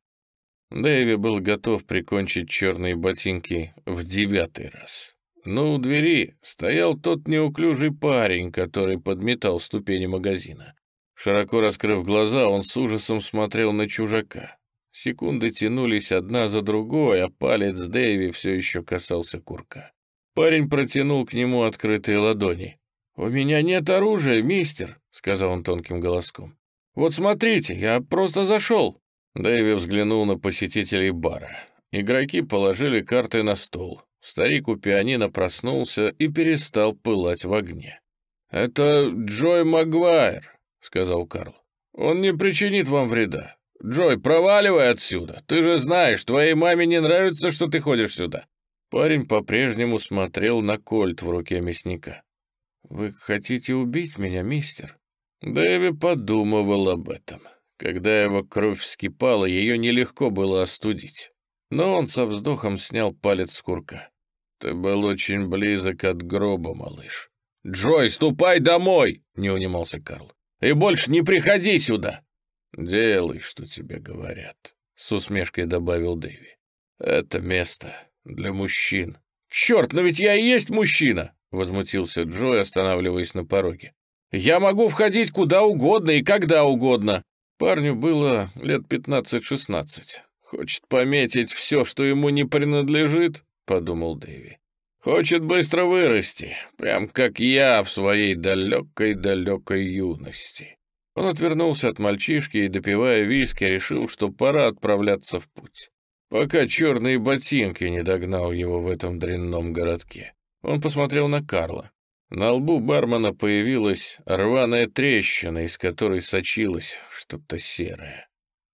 Дэви был готов прикончить черные ботинки в девятый раз. Но у двери стоял тот неуклюжий парень, который подметал ступени магазина. Широко раскрыв глаза, он с ужасом смотрел на чужака. Секунды тянулись одна за другой, а палец Дэви все еще касался курка. Парень протянул к нему открытые ладони. «У меня нет оружия, мистер», — сказал он тонким голоском. «Вот смотрите, я просто зашел». Дэви взглянул на посетителей бара. Игроки положили карты на стол. Старик у пианино проснулся и перестал пылать в огне. «Это Джой Магуайр», — сказал Карл. «Он не причинит вам вреда. Джой, проваливай отсюда. Ты же знаешь, твоей маме не нравится, что ты ходишь сюда». Парень по-прежнему смотрел на кольт в руке мясника. «Вы хотите убить меня, мистер?» Дэви подумывал об этом. Когда его кровь вскипала, ее нелегко было остудить. Но он со вздохом снял палец с курка. «Ты был очень близок от гроба, малыш». «Джой, ступай домой!» — не унимался Карл. «И больше не приходи сюда!» «Делай, что тебе говорят», — с усмешкой добавил Дэви. «Это место для мужчин». «Черт, но ведь я и есть мужчина!» — возмутился Джой, останавливаясь на пороге. «Я могу входить куда угодно и когда угодно!» Парню было лет 15-16. Хочет пометить все, что ему не принадлежит, подумал Дэви. Хочет быстро вырасти, прям как я в своей далекой-далекой юности. Он отвернулся от мальчишки и, допивая виски, решил, что пора отправляться в путь. Пока черные ботинки не догнал его в этом дрянном городке. Он посмотрел на Карла. На лбу бармена появилась рваная трещина, из которой сочилось что-то серое.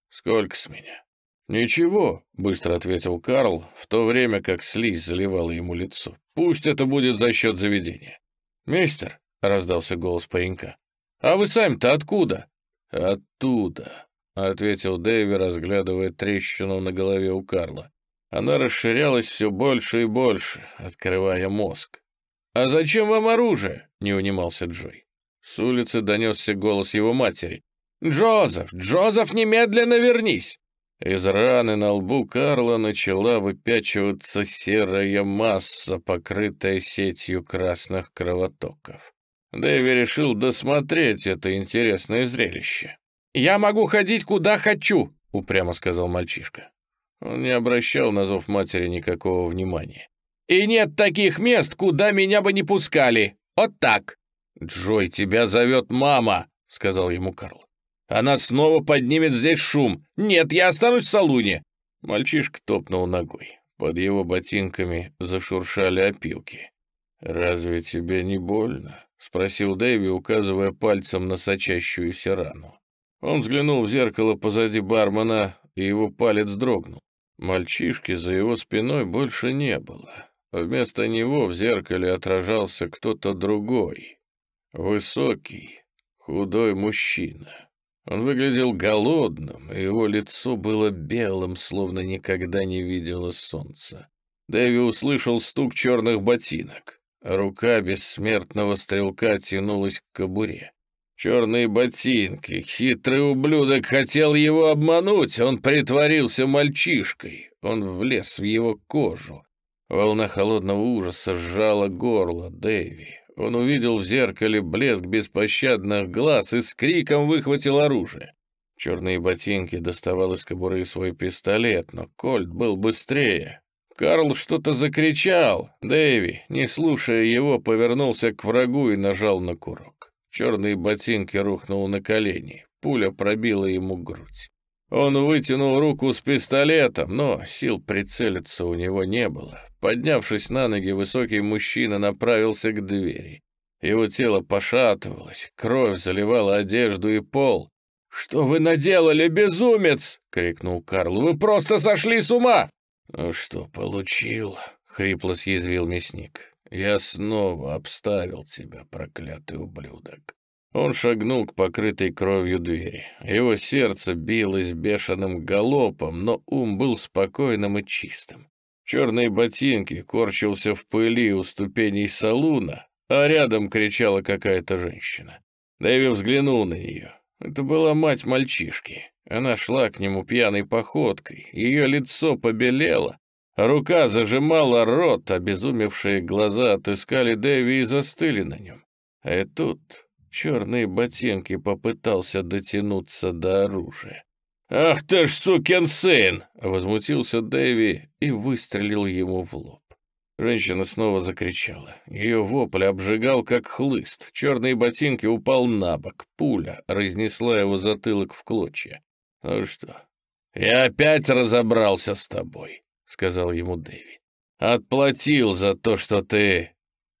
«Сколько с меня?» «Ничего», — быстро ответил Карл, в то время как слизь заливала ему лицо. «Пусть это будет за счет заведения». «Мистер», — раздался голос паренька, — «а вы сами-то откуда?» «Оттуда», — ответил Дэви, разглядывая трещину на голове у Карла. Она расширялась все больше и больше, открывая мозг. «А зачем вам оружие?» — не унимался Джой. С улицы донесся голос его матери. «Джозеф! Джозеф, немедленно вернись!» Из раны на лбу Карла начала выпячиваться серая масса, покрытая сетью красных кровотоков. Дэви решил досмотреть это интересное зрелище. «Я могу ходить куда хочу», — упрямо сказал мальчишка. Он не обращал на зов матери никакого внимания. И нет таких мест, куда меня бы не пускали. Вот так». «Джой, тебя зовет мама», — сказал ему Карл. «Она снова поднимет здесь шум. Нет, я останусь в салуне». Мальчишка топнул ногой. Под его ботинками зашуршали опилки. «Разве тебе не больно?» — спросил Дэви, указывая пальцем на сочащуюся рану. Он взглянул в зеркало позади бармена, и его палец дрогнул. Мальчишки за его спиной больше не было. Вместо него в зеркале отражался кто-то другой. Высокий, худой мужчина. Он выглядел голодным, и его лицо было белым, словно никогда не видело солнца. Дэви услышал стук черных ботинок. Рука бессмертного стрелка тянулась к кобуре. Черные ботинки. Хитрый ублюдок хотел его обмануть. Он притворился мальчишкой. Он влез в его кожу. Волна холодного ужаса сжала горло Дэви. Он увидел в зеркале блеск беспощадных глаз и с криком выхватил оружие. Черные ботинки доставал из кобуры свой пистолет, но Кольт был быстрее. Карл что-то закричал. Дэви, не слушая его, повернулся к врагу и нажал на курок. Черные ботинки рухнул на колени. Пуля пробила ему грудь. Он вытянул руку с пистолетом, но сил прицелиться у него не было. Поднявшись на ноги, высокий мужчина направился к двери. Его тело пошатывалось, кровь заливала одежду и пол. «Что вы наделали, безумец?» — крикнул Карл. «Вы просто сошли с ума!» «Ну что, получил?» — хрипло съязвил мясник. «Я снова обставил тебя, проклятый ублюдок». Он шагнул к покрытой кровью двери. Его сердце билось бешеным галопом, но ум был спокойным и чистым черные ботинки, корчился в пыли у ступеней салуна, а рядом кричала какая-то женщина. Дэви взглянул на нее. Это была мать мальчишки. Она шла к нему пьяной походкой, ее лицо побелело, рука зажимала рот, обезумевшие а глаза отыскали Дэви и застыли на нем. А тут черные ботинки попытался дотянуться до оружия. «Ах ты ж сукин сын!» — возмутился Дэви и выстрелил ему в лоб. Женщина снова закричала. Ее вопль обжигал, как хлыст. Черные ботинки упал на бок. Пуля разнесла его затылок в клочья. «Ну что, я опять разобрался с тобой», — сказал ему Дэви. «Отплатил за то, что ты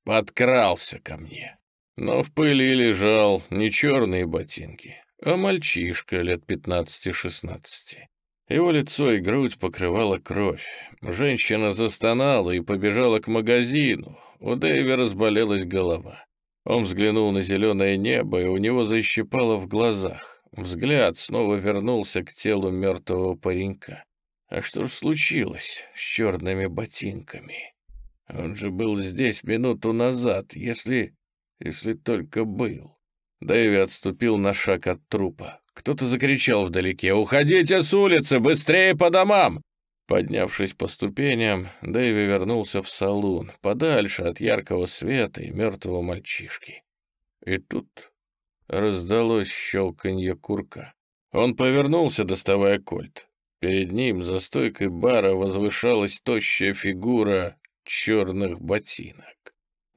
подкрался ко мне». Но в пыли лежал не черные ботинки, а мальчишка лет 15-16. Его лицо и грудь покрывала кровь. Женщина застонала и побежала к магазину. У Дэйви разболелась голова. Он взглянул на зеленое небо, и у него защипало в глазах. Взгляд снова вернулся к телу мертвого паренька. А что ж случилось с черными ботинками? Он же был здесь минуту назад, если... если только был. Дэви отступил на шаг от трупа. Кто-то закричал вдалеке «Уходите с улицы! Быстрее по домам!» Поднявшись по ступеням, Дэви вернулся в салон, подальше от яркого света и мертвого мальчишки. И тут раздалось щелканье курка. Он повернулся, доставая кольт. Перед ним за стойкой бара возвышалась тощая фигура черных ботинок.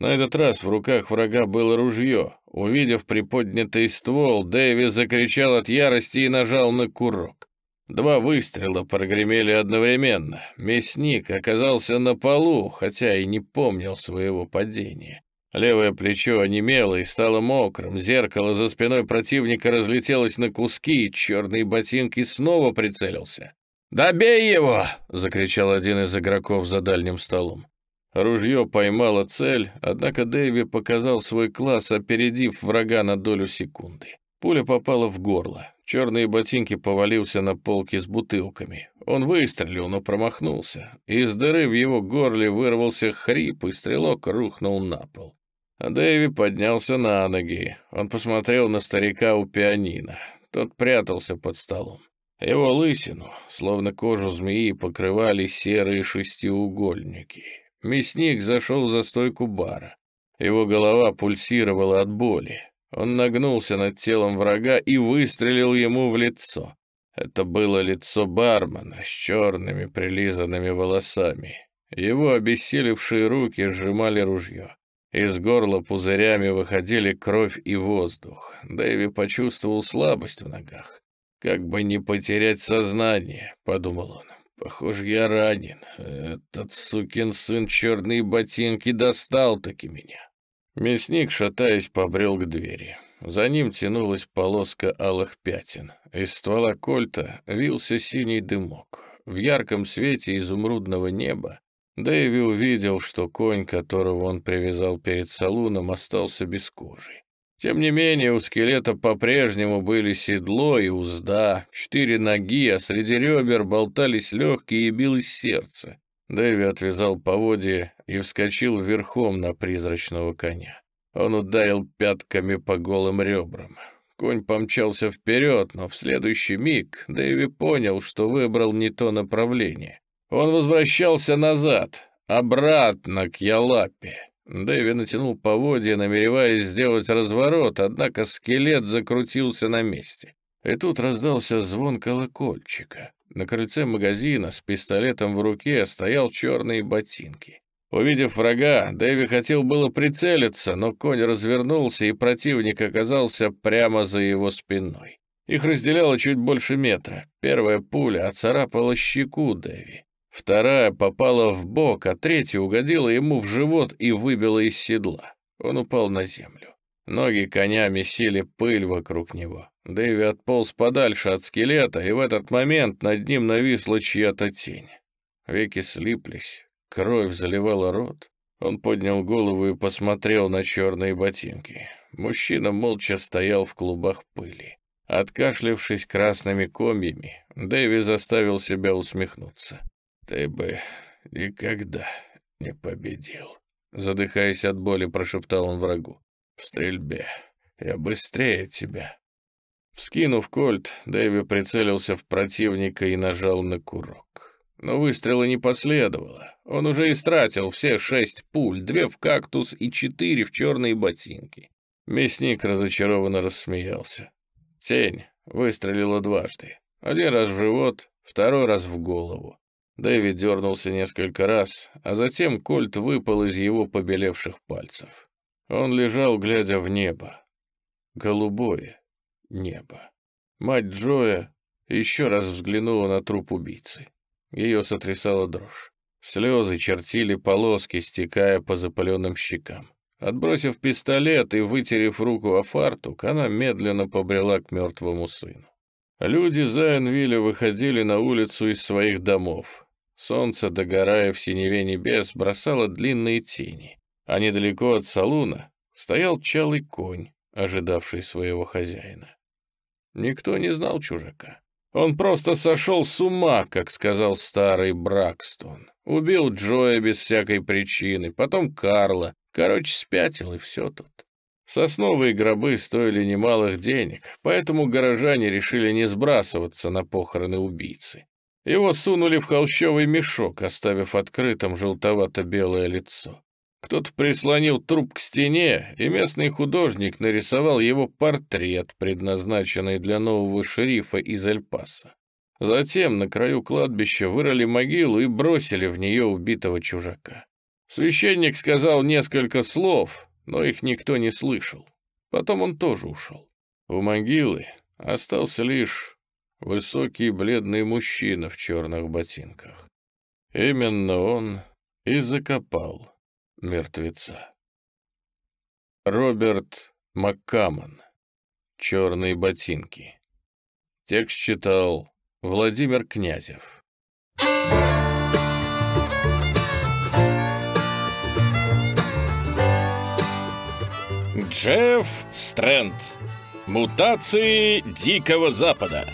На этот раз в руках врага было ружье. Увидев приподнятый ствол, Дэви закричал от ярости и нажал на курок. Два выстрела прогремели одновременно. Мясник оказался на полу, хотя и не помнил своего падения. Левое плечо онемело и стало мокрым, зеркало за спиной противника разлетелось на куски, черные ботинки снова прицелился. «Добей его!» — закричал один из игроков за дальним столом. Ружье поймало цель, однако Дэйви показал свой класс, опередив врага на долю секунды. Пуля попала в горло. Черные ботинки повалился на полки с бутылками. Он выстрелил, но промахнулся. Из дыры в его горле вырвался хрип, и стрелок рухнул на пол. Дэви поднялся на ноги. Он посмотрел на старика у пианино. Тот прятался под столом. Его лысину, словно кожу змеи, покрывали серые шестиугольники. Мясник зашел за стойку бара. Его голова пульсировала от боли. Он нагнулся над телом врага и выстрелил ему в лицо. Это было лицо бармена с черными прилизанными волосами. Его обессилевшие руки сжимали ружье. Из горла пузырями выходили кровь и воздух. Дэви почувствовал слабость в ногах. «Как бы не потерять сознание», — подумал он. Похоже, я ранен. Этот сукин сын черные ботинки достал таки меня. Мясник, шатаясь, побрел к двери. За ним тянулась полоска алых пятен. Из ствола кольта вился синий дымок. В ярком свете изумрудного неба Дэви увидел, что конь, которого он привязал перед салуном, остался без кожи. Тем не менее, у скелета по-прежнему были седло и узда, четыре ноги, а среди ребер болтались легкие и билось сердце. Дэви отвязал поводья и вскочил верхом на призрачного коня. Он ударил пятками по голым ребрам. Конь помчался вперед, но в следующий миг Дэви понял, что выбрал не то направление. Он возвращался назад, обратно к Ялапе. Дэви натянул поводья, намереваясь сделать разворот, однако скелет закрутился на месте. И тут раздался звон колокольчика. На крыльце магазина с пистолетом в руке стоял черные ботинки. Увидев врага, Дэви хотел было прицелиться, но конь развернулся, и противник оказался прямо за его спиной. Их разделяло чуть больше метра. Первая пуля оцарапала щеку Дэви. Вторая попала в бок, а третья угодила ему в живот и выбила из седла. Он упал на землю. Ноги конями месили пыль вокруг него. Дэви отполз подальше от скелета, и в этот момент над ним нависла чья-то тень. Веки слиплись, кровь заливала рот. Он поднял голову и посмотрел на черные ботинки. Мужчина молча стоял в клубах пыли. Откашлявшись красными комьями, Дэви заставил себя усмехнуться. «Ты бы никогда не победил», — задыхаясь от боли, прошептал он врагу. «В стрельбе я быстрее тебя». Вскинув кольт, Дэви прицелился в противника и нажал на курок. Но выстрела не последовало. Он уже истратил все шесть пуль, две в кактус и четыре в черные ботинки. Мясник разочарованно рассмеялся. Тень выстрелила дважды. Один раз в живот, второй раз в голову. Дэвид дернулся несколько раз, а затем кольт выпал из его побелевших пальцев. Он лежал, глядя в небо. Голубое небо. Мать Джоя еще раз взглянула на труп убийцы. Ее сотрясала дрожь. Слезы чертили полоски, стекая по запаленным щекам. Отбросив пистолет и вытерев руку о фартук, она медленно побрела к мертвому сыну. Люди Зайнвилля выходили на улицу из своих домов. Солнце, догорая в синеве небес, бросало длинные тени, а недалеко от салуна стоял чалый конь, ожидавший своего хозяина. Никто не знал чужака. Он просто сошел с ума, как сказал старый Бракстон. Убил Джоя без всякой причины, потом Карла. Короче, спятил, и все тут. Сосновые гробы стоили немалых денег, поэтому горожане решили не сбрасываться на похороны убийцы. Его сунули в холщовый мешок, оставив открытым желтовато-белое лицо. Кто-то прислонил труп к стене, и местный художник нарисовал его портрет, предназначенный для нового шерифа из Эльпаса. Затем на краю кладбища вырыли могилу и бросили в нее убитого чужака. Священник сказал несколько слов, но их никто не слышал. Потом он тоже ушел. У могилы остался лишь высокий бледный мужчина в черных ботинках. Именно он и закопал мертвеца. Роберт Маккамон. «Черные ботинки». Текст читал Владимир Князев. Thank you. Джефф Стрэнд. Мутации Дикого Запада.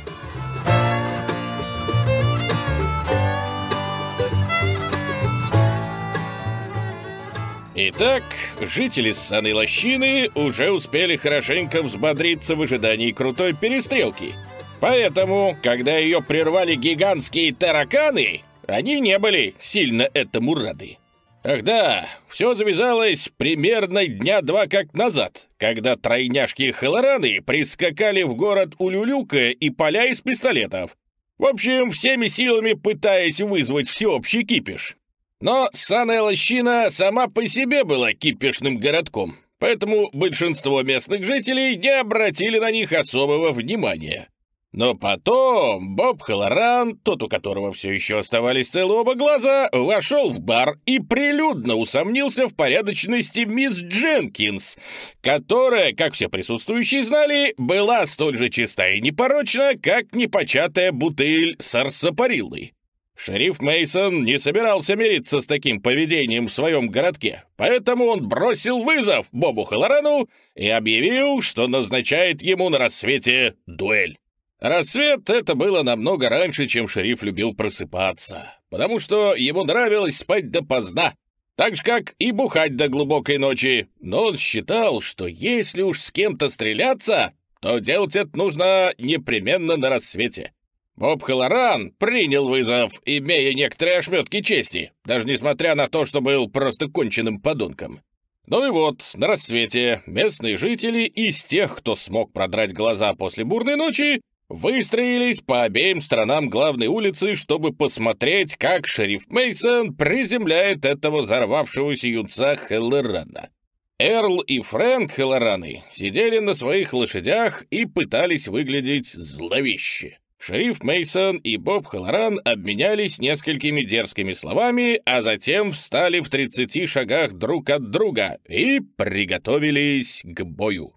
Итак, жители Ссаной Лощины уже успели хорошенько взбодриться в ожидании крутой перестрелки. Поэтому, когда ее прервали гигантские тараканы, они не были сильно этому рады. Ах да, все завязалось примерно дня два как назад, когда тройняшки Хелораны прискакали в город Улюлюка и поля из пистолетов. В общем, всеми силами пытаясь вызвать всеобщий кипиш. Но Саная Лощина сама по себе была кипишным городком, поэтому большинство местных жителей не обратили на них особого внимания. Но потом Боб Халоран, тот, у которого все еще оставались целые оба глаза, вошел в бар и прилюдно усомнился в порядочности мисс Дженкинс, которая, как все присутствующие знали, была столь же чиста и непорочна, как непочатая бутыль сарсапариллы. Шериф Мейсон не собирался мириться с таким поведением в своем городке, поэтому он бросил вызов Бобу Халорану и объявил, что назначает ему на рассвете дуэль. Рассвет — это было намного раньше, чем шериф любил просыпаться, потому что ему нравилось спать допоздна, так же, как и бухать до глубокой ночи. Но он считал, что если уж с кем-то стреляться, то делать это нужно непременно на рассвете. Боб Халоран принял вызов, имея некоторые ошметки чести, даже несмотря на то, что был просто конченным подонком. Ну и вот, на рассвете местные жители из тех, кто смог продрать глаза после бурной ночи, выстроились по обеим сторонам главной улицы, чтобы посмотреть, как шериф Мейсон приземляет этого взорвавшегося юнца Хеллорана. Эрл и Фрэнк Хеллораны сидели на своих лошадях и пытались выглядеть зловеще. Шериф Мейсон и Боб Хеллоран обменялись несколькими дерзкими словами, а затем встали в 30 шагах друг от друга и приготовились к бою.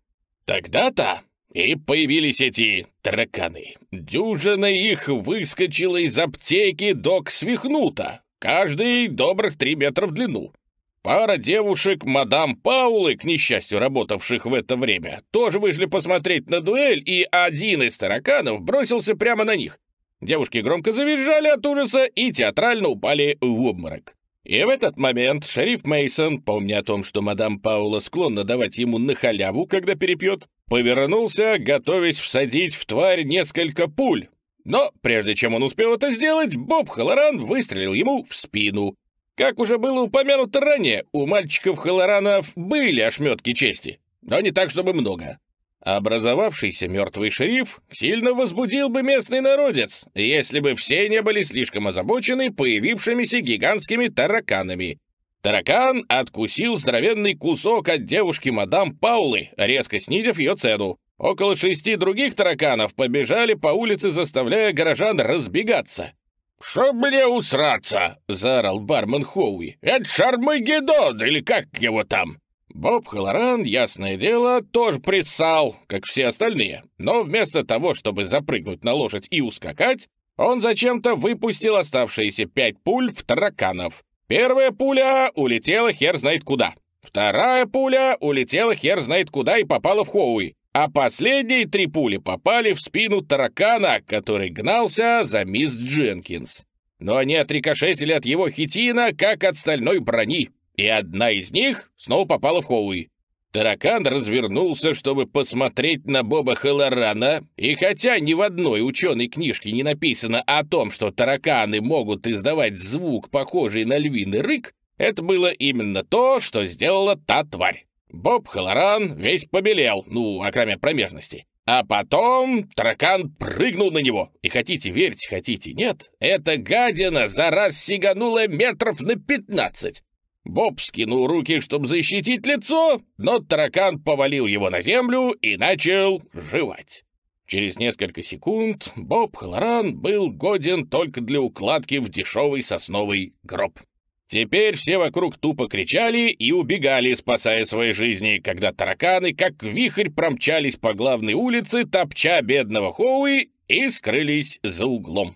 Тогда-то и появились эти тараканы. Дюжина их выскочила из аптеки док свихнута, каждый добрых три метра в длину. Пара девушек мадам Паулы, к несчастью работавших в это время, тоже вышли посмотреть на дуэль, и один из тараканов бросился прямо на них. Девушки громко завизжали от ужаса и театрально упали в обморок. И в этот момент шериф Мейсон, помня о том, что мадам Паула склонна давать ему на халяву, когда перепьет, повернулся, готовясь всадить в тварь несколько пуль. Но прежде чем он успел это сделать, Боб Халоран выстрелил ему в спину. Как уже было упомянуто ранее, у мальчиков Халоранов были ошметки чести, но не так, чтобы много. Образовавшийся мертвый шериф сильно возбудил бы местный народец, если бы все не были слишком озабочены появившимися гигантскими тараканами. Таракан откусил здоровенный кусок от девушки мадам Паулы, резко снизив ее цену. Около шести других тараканов побежали по улице, заставляя горожан разбегаться. «Чтоб мне усраться!» — заорал бармен Хоуи. «Это Шармагеддон, или как его там?» Боб Халоран, ясное дело, тоже прессал, как все остальные, но вместо того, чтобы запрыгнуть на лошадь и ускакать, он зачем-то выпустил оставшиеся пять пуль в тараканов. Первая пуля улетела хер знает куда. Вторая пуля улетела хер знает куда и попала в Хоуи. А последние три пули попали в спину таракана, который гнался за мисс Дженкинс. Но они отрикошетили от его хитина, как от стальной брони и одна из них снова попала в Хоуи. Таракан развернулся, чтобы посмотреть на Боба Халарана, и хотя ни в одной ученой книжке не написано о том, что тараканы могут издавать звук, похожий на львиный рык, это было именно то, что сделала та тварь. Боб Халаран весь побелел, ну, окромя а промежности. А потом таракан прыгнул на него. И хотите верьте, хотите нет, эта гадина за раз сиганула метров на пятнадцать. Боб скинул руки, чтобы защитить лицо, но таракан повалил его на землю и начал жевать. Через несколько секунд Боб Халоран был годен только для укладки в дешевый сосновый гроб. Теперь все вокруг тупо кричали и убегали, спасая свои жизни, когда тараканы, как вихрь, промчались по главной улице, топча бедного Хоуи и скрылись за углом.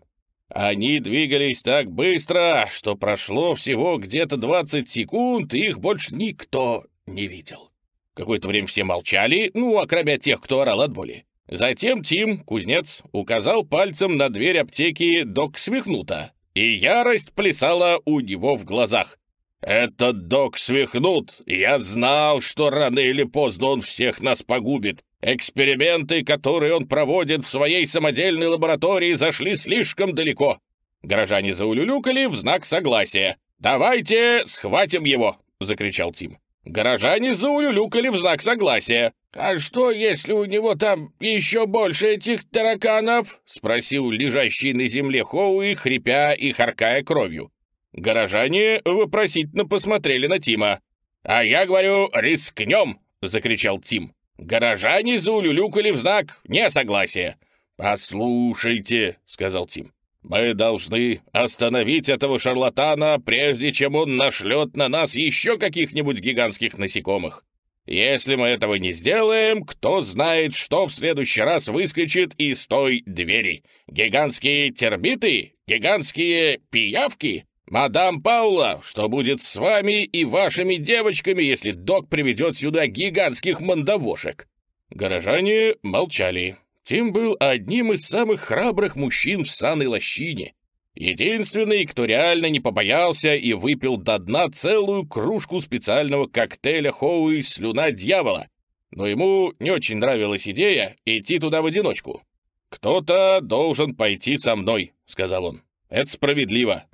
Они двигались так быстро, что прошло всего где-то 20 секунд, и их больше никто не видел. Какое-то время все молчали, ну, окромя тех, кто орал от боли. Затем Тим, кузнец, указал пальцем на дверь аптеки док Свихнута, и ярость плясала у него в глазах. «Этот док Свихнут! Я знал, что рано или поздно он всех нас погубит. Эксперименты, которые он проводит в своей самодельной лаборатории, зашли слишком далеко. Горожане заулюлюкали в знак согласия. «Давайте схватим его!» — закричал Тим. Горожане заулюлюкали в знак согласия. «А что, если у него там еще больше этих тараканов?» — спросил лежащий на земле Хоуи, хрипя и харкая кровью. Горожане вопросительно посмотрели на Тима. «А я говорю, рискнем!» — закричал Тим. Горожане заулюлюкали в знак несогласия. «Послушайте», — сказал Тим, — «мы должны остановить этого шарлатана, прежде чем он нашлет на нас еще каких-нибудь гигантских насекомых. Если мы этого не сделаем, кто знает, что в следующий раз выскочит из той двери. Гигантские термиты? Гигантские пиявки?» «Мадам Паула, что будет с вами и вашими девочками, если док приведет сюда гигантских мандавошек?» Горожане молчали. Тим был одним из самых храбрых мужчин в саной лощине. Единственный, кто реально не побоялся и выпил до дна целую кружку специального коктейля Хоуи «Слюна дьявола». Но ему не очень нравилась идея идти туда в одиночку. «Кто-то должен пойти со мной», — сказал он. «Это справедливо.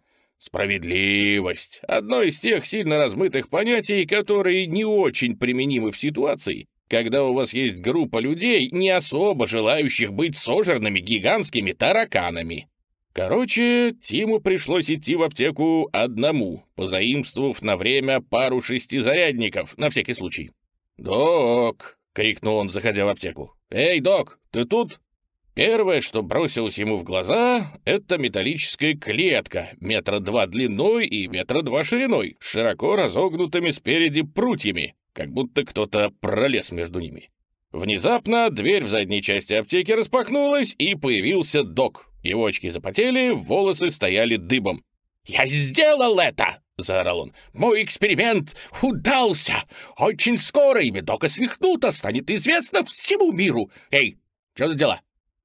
Справедливость — одно из тех сильно размытых понятий, которые не очень применимы в ситуации, когда у вас есть группа людей, не особо желающих быть сожранными гигантскими тараканами. Короче, Тиму пришлось идти в аптеку одному, позаимствовав на время пару шестизарядников, на всякий случай. «Док!» — крикнул он, заходя в аптеку. «Эй, док, ты тут?» Первое, что бросилось ему в глаза, это металлическая клетка метра два длиной и метра два шириной, с широко разогнутыми спереди прутьями, как будто кто-то пролез между ними. Внезапно дверь в задней части аптеки распахнулась, и появился док. Его очки запотели, волосы стояли дыбом. «Я сделал это!» — заорал он. «Мой эксперимент удался! Очень скоро имя Дока Свихнута станет известно всему миру! Эй, что за дела?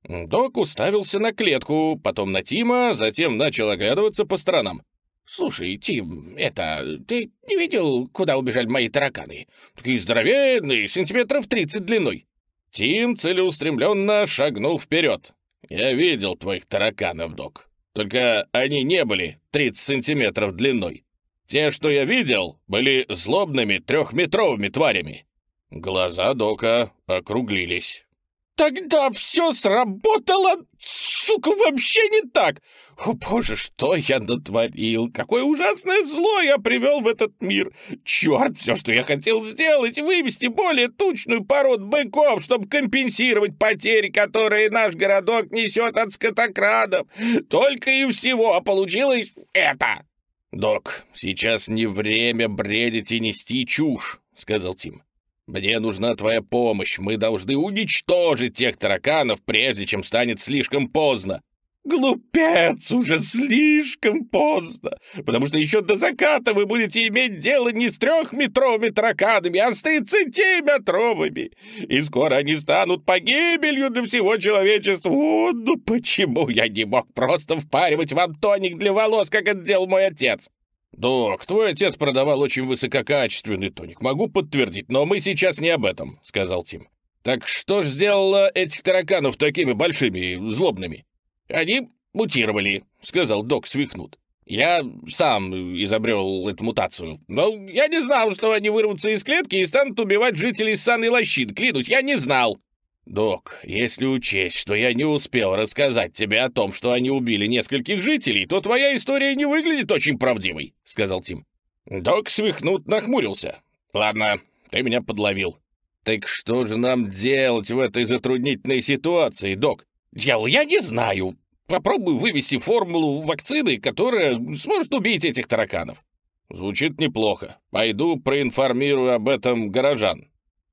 Док уставился на клетку, потом на Тима, затем начал оглядываться по сторонам. «Слушай, Тим, это... Ты не видел, куда убежали мои тараканы? Такие здоровенные, сантиметров тридцать длиной!» Тим целеустремленно шагнул вперед. «Я видел твоих тараканов, док. Только они не были тридцать сантиметров длиной. Те, что я видел, были злобными трехметровыми тварями». Глаза дока округлились. Тогда все сработало, сука, вообще не так. О, боже, что я натворил? Какое ужасное зло я привел в этот мир. Черт, все, что я хотел сделать, вывести более тучную пород быков, чтобы компенсировать потери, которые наш городок несет от скотокрадов. Только и всего, а получилось это. Док, сейчас не время бредить и нести чушь, сказал Тим. Мне нужна твоя помощь. Мы должны уничтожить тех тараканов, прежде чем станет слишком поздно. Глупец, уже слишком поздно, потому что еще до заката вы будете иметь дело не с трехметровыми тараканами, а с тридцатиметровыми, и скоро они станут погибелью для всего человечества. Вот ну почему я не мог просто впаривать вам тоник для волос, как это делал мой отец. «Док, твой отец продавал очень высококачественный тоник, могу подтвердить, но мы сейчас не об этом», — сказал Тим. «Так что ж сделало этих тараканов такими большими и злобными?» «Они мутировали», — сказал док свихнут. «Я сам изобрел эту мутацию, но я не знал, что они вырвутся из клетки и станут убивать жителей ссаной лощин, клянусь, я не знал». «Док, если учесть, что я не успел рассказать тебе о том, что они убили нескольких жителей, то твоя история не выглядит очень правдивой», — сказал Тим. Док свихнут нахмурился. «Ладно, ты меня подловил». «Так что же нам делать в этой затруднительной ситуации, док?» «Дьявол, я не знаю. Попробуй вывести формулу вакцины, которая сможет убить этих тараканов». «Звучит неплохо. Пойду проинформирую об этом горожан.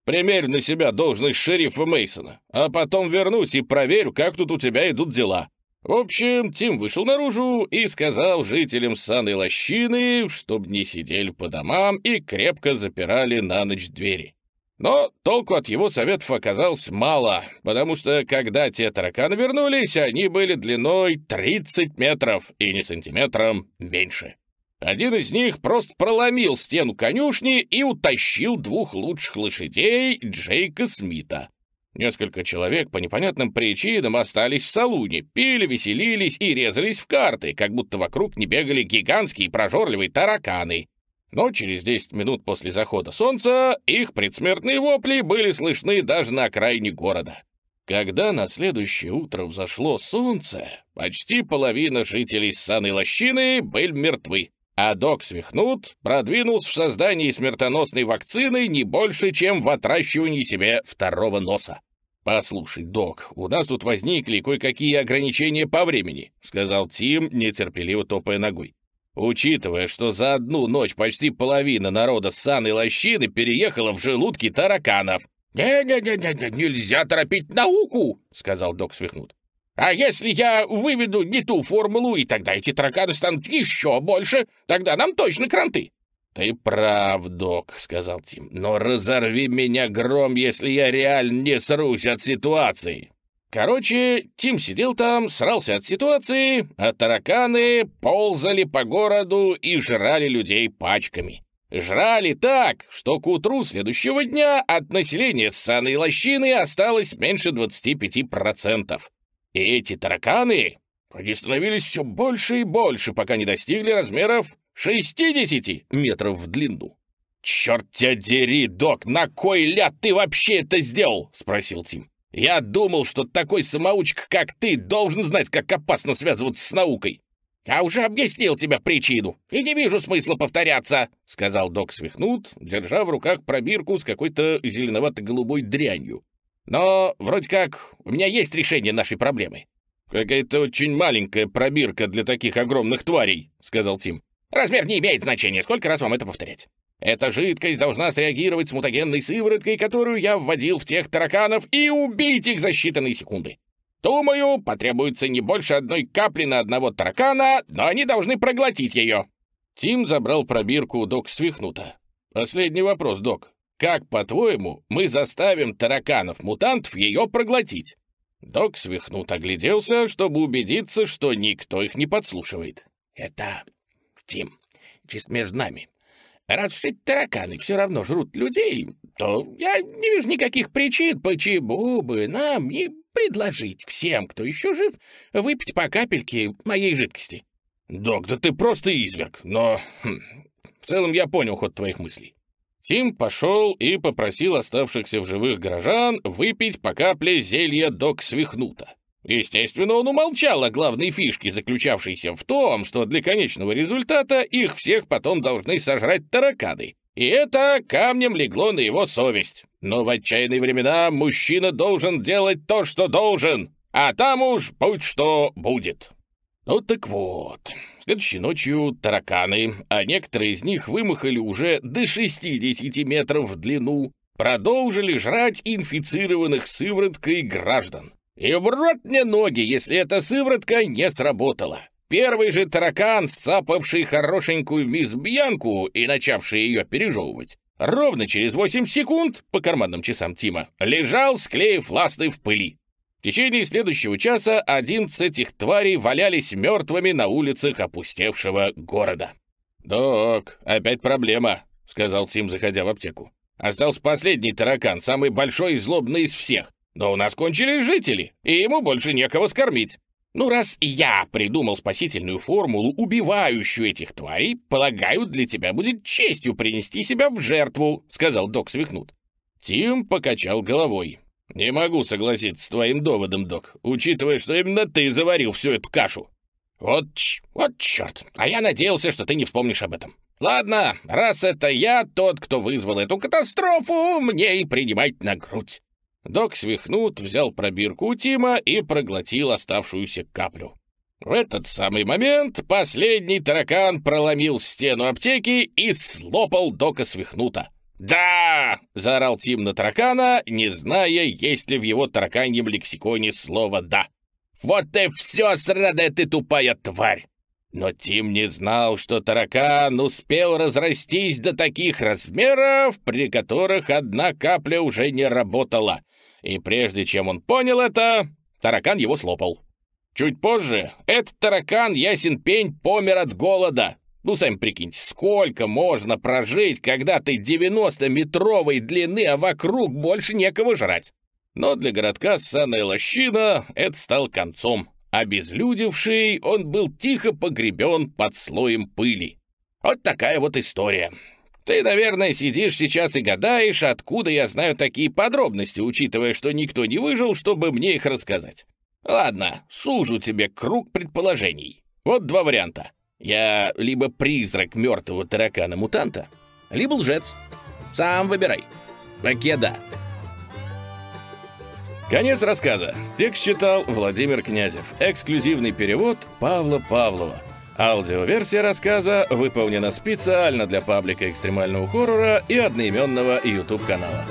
Примерю на себя должность шерифа Мейсона, а потом вернусь и проверю, как тут у тебя идут дела». В общем, Тим вышел наружу и сказал жителям Саной Лощины, чтобы не сидели по домам и крепко запирали на ночь двери. Но толку от его советов оказалось мало, потому что, когда те тараканы вернулись, они были длиной 30 метров и не сантиметром меньше. Один из них просто проломил стену конюшни и утащил двух лучших лошадей Джейка Смита. Несколько человек по непонятным причинам остались в салуне, пили, веселились и резались в карты, как будто вокруг не бегали гигантские прожорливые тараканы. Но через 10 минут после захода солнца их предсмертные вопли были слышны даже на окраине города. Когда на следующее утро взошло солнце, почти половина жителей Саны Лощины были мертвы, а док Свихнут продвинулся в создании смертоносной вакцины не больше, чем в отращивании себе второго носа. «Послушай, док, у нас тут возникли кое-какие ограничения по времени», — сказал Тим, нетерпеливо топая ногой. «Учитывая, что за одну ночь почти половина народа с лощины переехала в желудки тараканов». «Не-не-не, нельзя торопить науку», — сказал док Свихнут. А если я выведу не ту формулу, и тогда эти тараканы станут еще больше, тогда нам точно кранты». «Ты прав, док», — сказал Тим, — «но разорви меня гром, если я реально не срусь от ситуации». Короче, Тим сидел там, срался от ситуации, а тараканы ползали по городу и жрали людей пачками. Жрали так, что к утру следующего дня от населения ссаной лощины осталось меньше 25%. И эти тараканы они становились все больше и больше, пока не достигли размеров 60 метров в длину. «Черт тебя дери, док, на кой ляд ты вообще это сделал?» — спросил Тим. «Я думал, что такой самоучка, как ты, должен знать, как опасно связываться с наукой. «Я а уже объяснил тебе причину, и не вижу смысла повторяться», — сказал док Свихнут, держа в руках пробирку с какой-то зеленовато-голубой дрянью. Но вроде как у меня есть решение нашей проблемы». «Какая-то очень маленькая пробирка для таких огромных тварей», — сказал Тим. «Размер не имеет значения. Сколько раз вам это повторять?» «Эта жидкость должна среагировать с мутагенной сывороткой, которую я вводил в тех тараканов, и убить их за считанные секунды. Думаю, потребуется не больше одной капли на одного таракана, но они должны проглотить ее». Тим забрал пробирку у док Свихнута. «Последний вопрос, док. Как, по-твоему, мы заставим тараканов-мутантов ее проглотить?» Док свихнут огляделся, чтобы убедиться, что никто их не подслушивает. «Это... Тим, чисто между нами. Раз уж тараканы все равно жрут людей, то я не вижу никаких причин, почему бы нам не предложить всем, кто еще жив, выпить по капельке моей жидкости». «Док, да ты просто изверг, но... Хм, в целом я понял ход твоих мыслей. Тим пошел и попросил оставшихся в живых горожан выпить по капле зелья док свихнута. Естественно, он умолчал о главной фишке, заключавшейся в том, что для конечного результата их всех потом должны сожрать тараканы. И это камнем легло на его совесть. Но в отчаянные времена мужчина должен делать то, что должен, а там уж будь что будет. Ну так вот, Следующей ночью тараканы, а некоторые из них вымахали уже до 60 метров в длину, продолжили жрать инфицированных сывороткой граждан. И в рот мне ноги, если эта сыворотка не сработала. Первый же таракан, сцапавший хорошенькую мисс Бьянку и начавший ее пережевывать, ровно через 8 секунд, по карманным часам Тима, лежал, склеив ласты в пыли. В течение следующего часа одиннадцать этих тварей валялись мертвыми на улицах опустевшего города. «Док, опять проблема», — сказал Тим, заходя в аптеку. «Остался последний таракан, самый большой и злобный из всех. Но у нас кончились жители, и ему больше некого скормить. Ну, раз я придумал спасительную формулу, убивающую этих тварей, полагаю, для тебя будет честью принести себя в жертву», — сказал док Свихнут. Тим покачал головой. «Не могу согласиться с твоим доводом, док, учитывая, что именно ты заварил всю эту кашу». «Вот, ч... вот черт, а я надеялся, что ты не вспомнишь об этом. Ладно, раз это я тот, кто вызвал эту катастрофу, мне и принимать на грудь». Док свихнут, взял пробирку у Тима и проглотил оставшуюся каплю. В этот самый момент последний таракан проломил стену аптеки и слопал Дока свихнута. «Да!» — заорал Тим на таракана, не зная, есть ли в его тараканьем лексиконе слово «да». «Вот и все, срада ты тупая тварь!» Но Тим не знал, что таракан успел разрастись до таких размеров, при которых одна капля уже не работала. И прежде чем он понял это, таракан его слопал. Чуть позже этот таракан, ясен пень, помер от голода, ну, сами прикиньте, сколько можно прожить, когда ты 90-метровой длины, а вокруг больше некого жрать? Но для городка Ссаная Лощина это стал концом. Обезлюдевший, он был тихо погребен под слоем пыли. Вот такая вот история. Ты, наверное, сидишь сейчас и гадаешь, откуда я знаю такие подробности, учитывая, что никто не выжил, чтобы мне их рассказать. Ладно, сужу тебе круг предположений. Вот два варианта. Я либо призрак мертвого таракана-мутанта, либо лжец. Сам выбирай. Покеда. Конец рассказа. Текст читал Владимир Князев. Эксклюзивный перевод Павла Павлова. Аудиоверсия рассказа выполнена специально для паблика экстремального хоррора и одноименного YouTube-канала.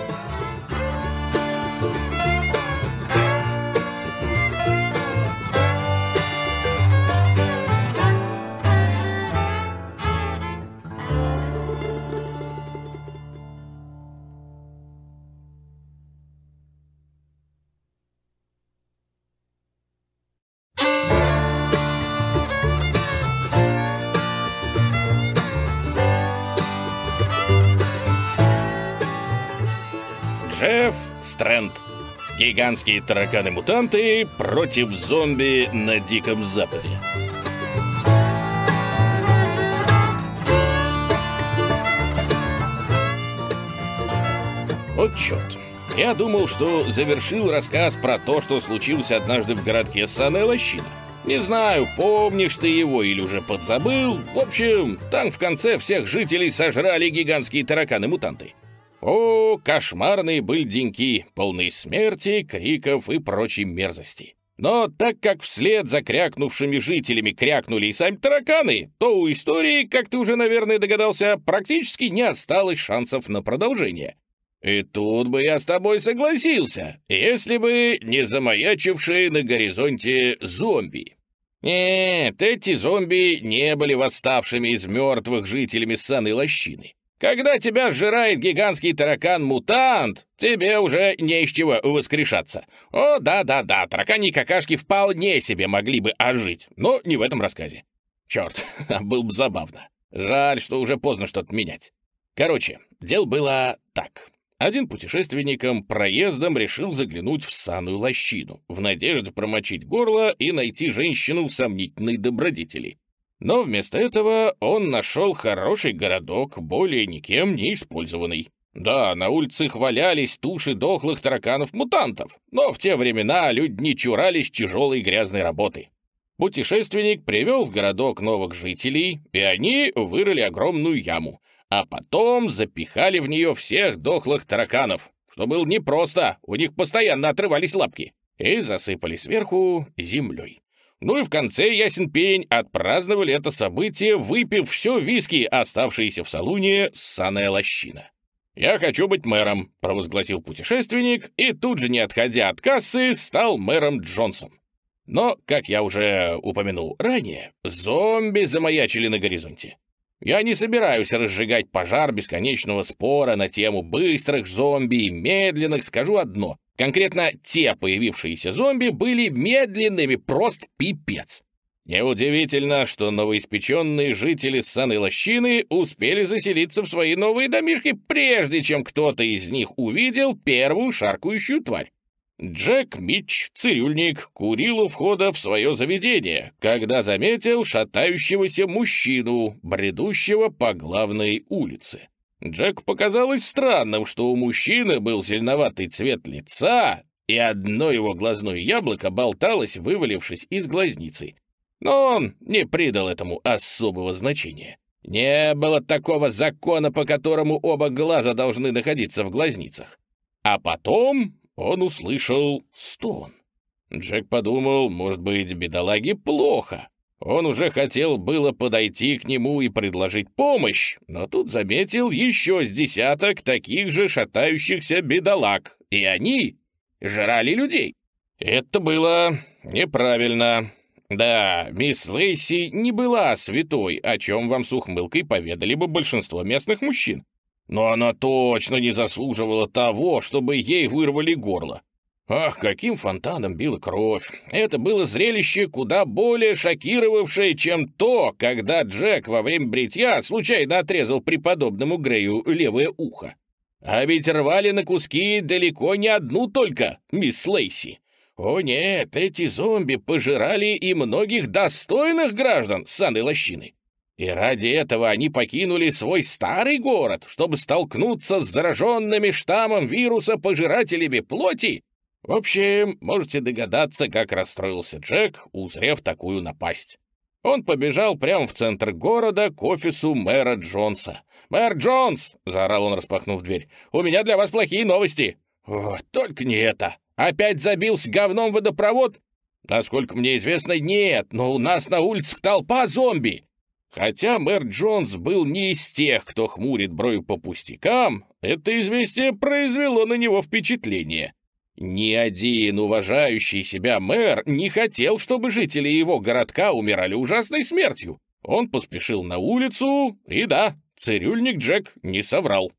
тренд. Гигантские тараканы-мутанты против зомби на Диком Западе. Отчет. Я думал, что завершил рассказ про то, что случилось однажды в городке Санная Лощина. Не знаю, помнишь ты его или уже подзабыл. В общем, там в конце всех жителей сожрали гигантские тараканы-мутанты. О, кошмарные были деньки, полные смерти, криков и прочей мерзости. Но так как вслед за крякнувшими жителями крякнули и сами тараканы, то у истории, как ты уже, наверное, догадался, практически не осталось шансов на продолжение. И тут бы я с тобой согласился, если бы не замаячившие на горизонте зомби. Нет, эти зомби не были восставшими из мертвых жителями ссаной лощины. Когда тебя сжирает гигантский таракан-мутант, тебе уже не из чего воскрешаться. О, да-да-да, таракани какашки вполне себе могли бы ожить, но не в этом рассказе. Черт, <laughs> а было бы забавно. Жаль, что уже поздно что-то менять. Короче, дело было так. Один путешественником проездом решил заглянуть в саную лощину, в надежде промочить горло и найти женщину сомнительной добродетели. Но вместо этого он нашел хороший городок, более никем не использованный. Да, на улицах валялись туши дохлых тараканов-мутантов, но в те времена люди не чурались тяжелой грязной работы. Путешественник привел в городок новых жителей, и они вырыли огромную яму, а потом запихали в нее всех дохлых тараканов, что было непросто, у них постоянно отрывались лапки, и засыпали сверху землей. Ну и в конце, ясен пень, отпраздновали это событие, выпив все виски, оставшиеся в салуне ссаная лощина. «Я хочу быть мэром», — провозгласил путешественник, и тут же, не отходя от кассы, стал мэром Джонсом. Но, как я уже упомянул ранее, зомби замаячили на горизонте. Я не собираюсь разжигать пожар бесконечного спора на тему быстрых зомби и медленных, скажу одно. Конкретно те появившиеся зомби были медленными, просто пипец. Неудивительно, что новоиспеченные жители Саны Лощины успели заселиться в свои новые домишки, прежде чем кто-то из них увидел первую шаркующую тварь. Джек Митч, цирюльник, курил у входа в свое заведение, когда заметил шатающегося мужчину, бредущего по главной улице. Джек показалось странным, что у мужчины был зеленоватый цвет лица, и одно его глазное яблоко болталось, вывалившись из глазницы. Но он не придал этому особого значения. Не было такого закона, по которому оба глаза должны находиться в глазницах. А потом он услышал стон. Джек подумал, может быть, бедолаге плохо, он уже хотел было подойти к нему и предложить помощь, но тут заметил еще с десяток таких же шатающихся бедолаг, и они жрали людей. Это было неправильно. Да, мисс Лейси не была святой, о чем вам с ухмылкой поведали бы большинство местных мужчин. Но она точно не заслуживала того, чтобы ей вырвали горло. Ах, каким фонтаном била кровь! Это было зрелище куда более шокировавшее, чем то, когда Джек во время бритья случайно отрезал преподобному Грею левое ухо. А ведь рвали на куски далеко не одну только, мисс Лейси. О нет, эти зомби пожирали и многих достойных граждан Санной Лощины. И ради этого они покинули свой старый город, чтобы столкнуться с зараженными штаммом вируса пожирателями плоти в общем, можете догадаться, как расстроился Джек, узрев такую напасть. Он побежал прямо в центр города к офису мэра Джонса. «Мэр Джонс!» — заорал он, распахнув дверь. «У меня для вас плохие новости!» О, «Только не это! Опять забился говном водопровод?» «Насколько мне известно, нет, но у нас на улицах толпа зомби!» Хотя мэр Джонс был не из тех, кто хмурит брови по пустякам, это известие произвело на него впечатление. Ни один уважающий себя мэр не хотел, чтобы жители его городка умирали ужасной смертью. Он поспешил на улицу, и да, цирюльник Джек не соврал.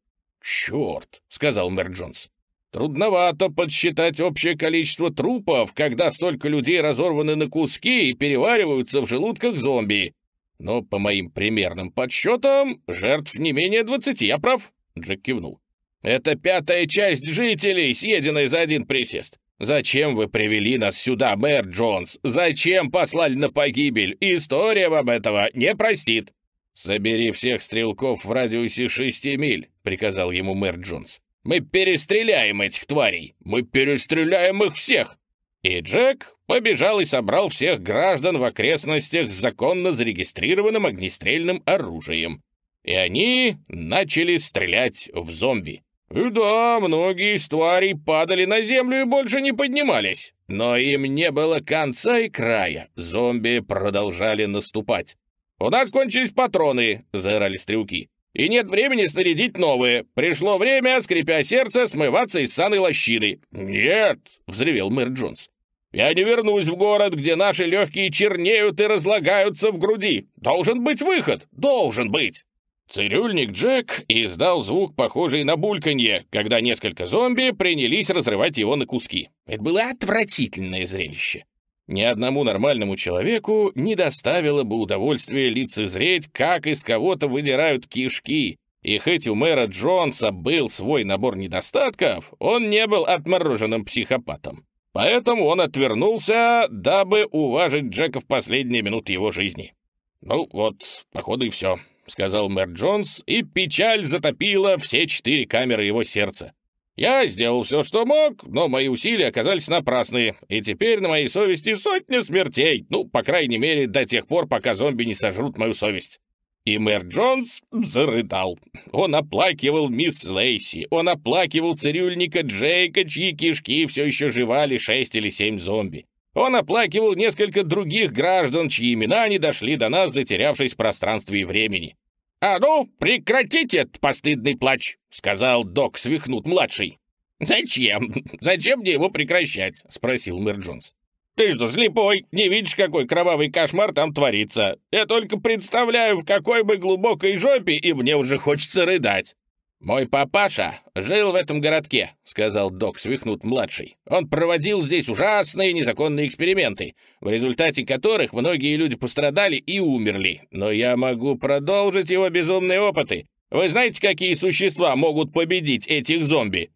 «Черт», — сказал мэр Джонс, — «трудновато подсчитать общее количество трупов, когда столько людей разорваны на куски и перевариваются в желудках зомби. Но по моим примерным подсчетам, жертв не менее двадцати, я прав?» Джек кивнул. Это пятая часть жителей, съеденной за один присест. Зачем вы привели нас сюда, мэр Джонс? Зачем послали на погибель? История вам этого не простит. Собери всех стрелков в радиусе шести миль, приказал ему мэр Джонс. Мы перестреляем этих тварей. Мы перестреляем их всех. И Джек побежал и собрал всех граждан в окрестностях с законно зарегистрированным огнестрельным оружием. И они начали стрелять в зомби. И да, многие из тварей падали на землю и больше не поднимались. Но им не было конца и края. Зомби продолжали наступать. «У нас кончились патроны», — заорали стрелки. «И нет времени снарядить новые. Пришло время, скрипя сердце, смываться из саной лощины». «Нет!» — взревел мэр Джонс. «Я не вернусь в город, где наши легкие чернеют и разлагаются в груди. Должен быть выход! Должен быть!» Цирюльник Джек издал звук, похожий на бульканье, когда несколько зомби принялись разрывать его на куски. Это было отвратительное зрелище. Ни одному нормальному человеку не доставило бы удовольствия лицезреть, как из кого-то выдирают кишки. И хоть у мэра Джонса был свой набор недостатков, он не был отмороженным психопатом. Поэтому он отвернулся, дабы уважить Джека в последние минуты его жизни. Ну вот, походу и все. — сказал мэр Джонс, и печаль затопила все четыре камеры его сердца. «Я сделал все, что мог, но мои усилия оказались напрасны, и теперь на моей совести сотни смертей, ну, по крайней мере, до тех пор, пока зомби не сожрут мою совесть». И мэр Джонс зарыдал. Он оплакивал мисс Лейси, он оплакивал цирюльника Джейка, чьи кишки все еще жевали шесть или семь зомби. Он оплакивал несколько других граждан, чьи имена не дошли до нас, затерявшись в пространстве и времени. «А ну, прекратите этот постыдный плач!» — сказал док Свихнут-младший. «Зачем? Зачем мне его прекращать?» — спросил мэр Джонс. «Ты что, слепой? Не видишь, какой кровавый кошмар там творится? Я только представляю, в какой бы глубокой жопе, и мне уже хочется рыдать!» «Мой папаша жил в этом городке», — сказал док Свихнут-младший. «Он проводил здесь ужасные незаконные эксперименты, в результате которых многие люди пострадали и умерли. Но я могу продолжить его безумные опыты. Вы знаете, какие существа могут победить этих зомби?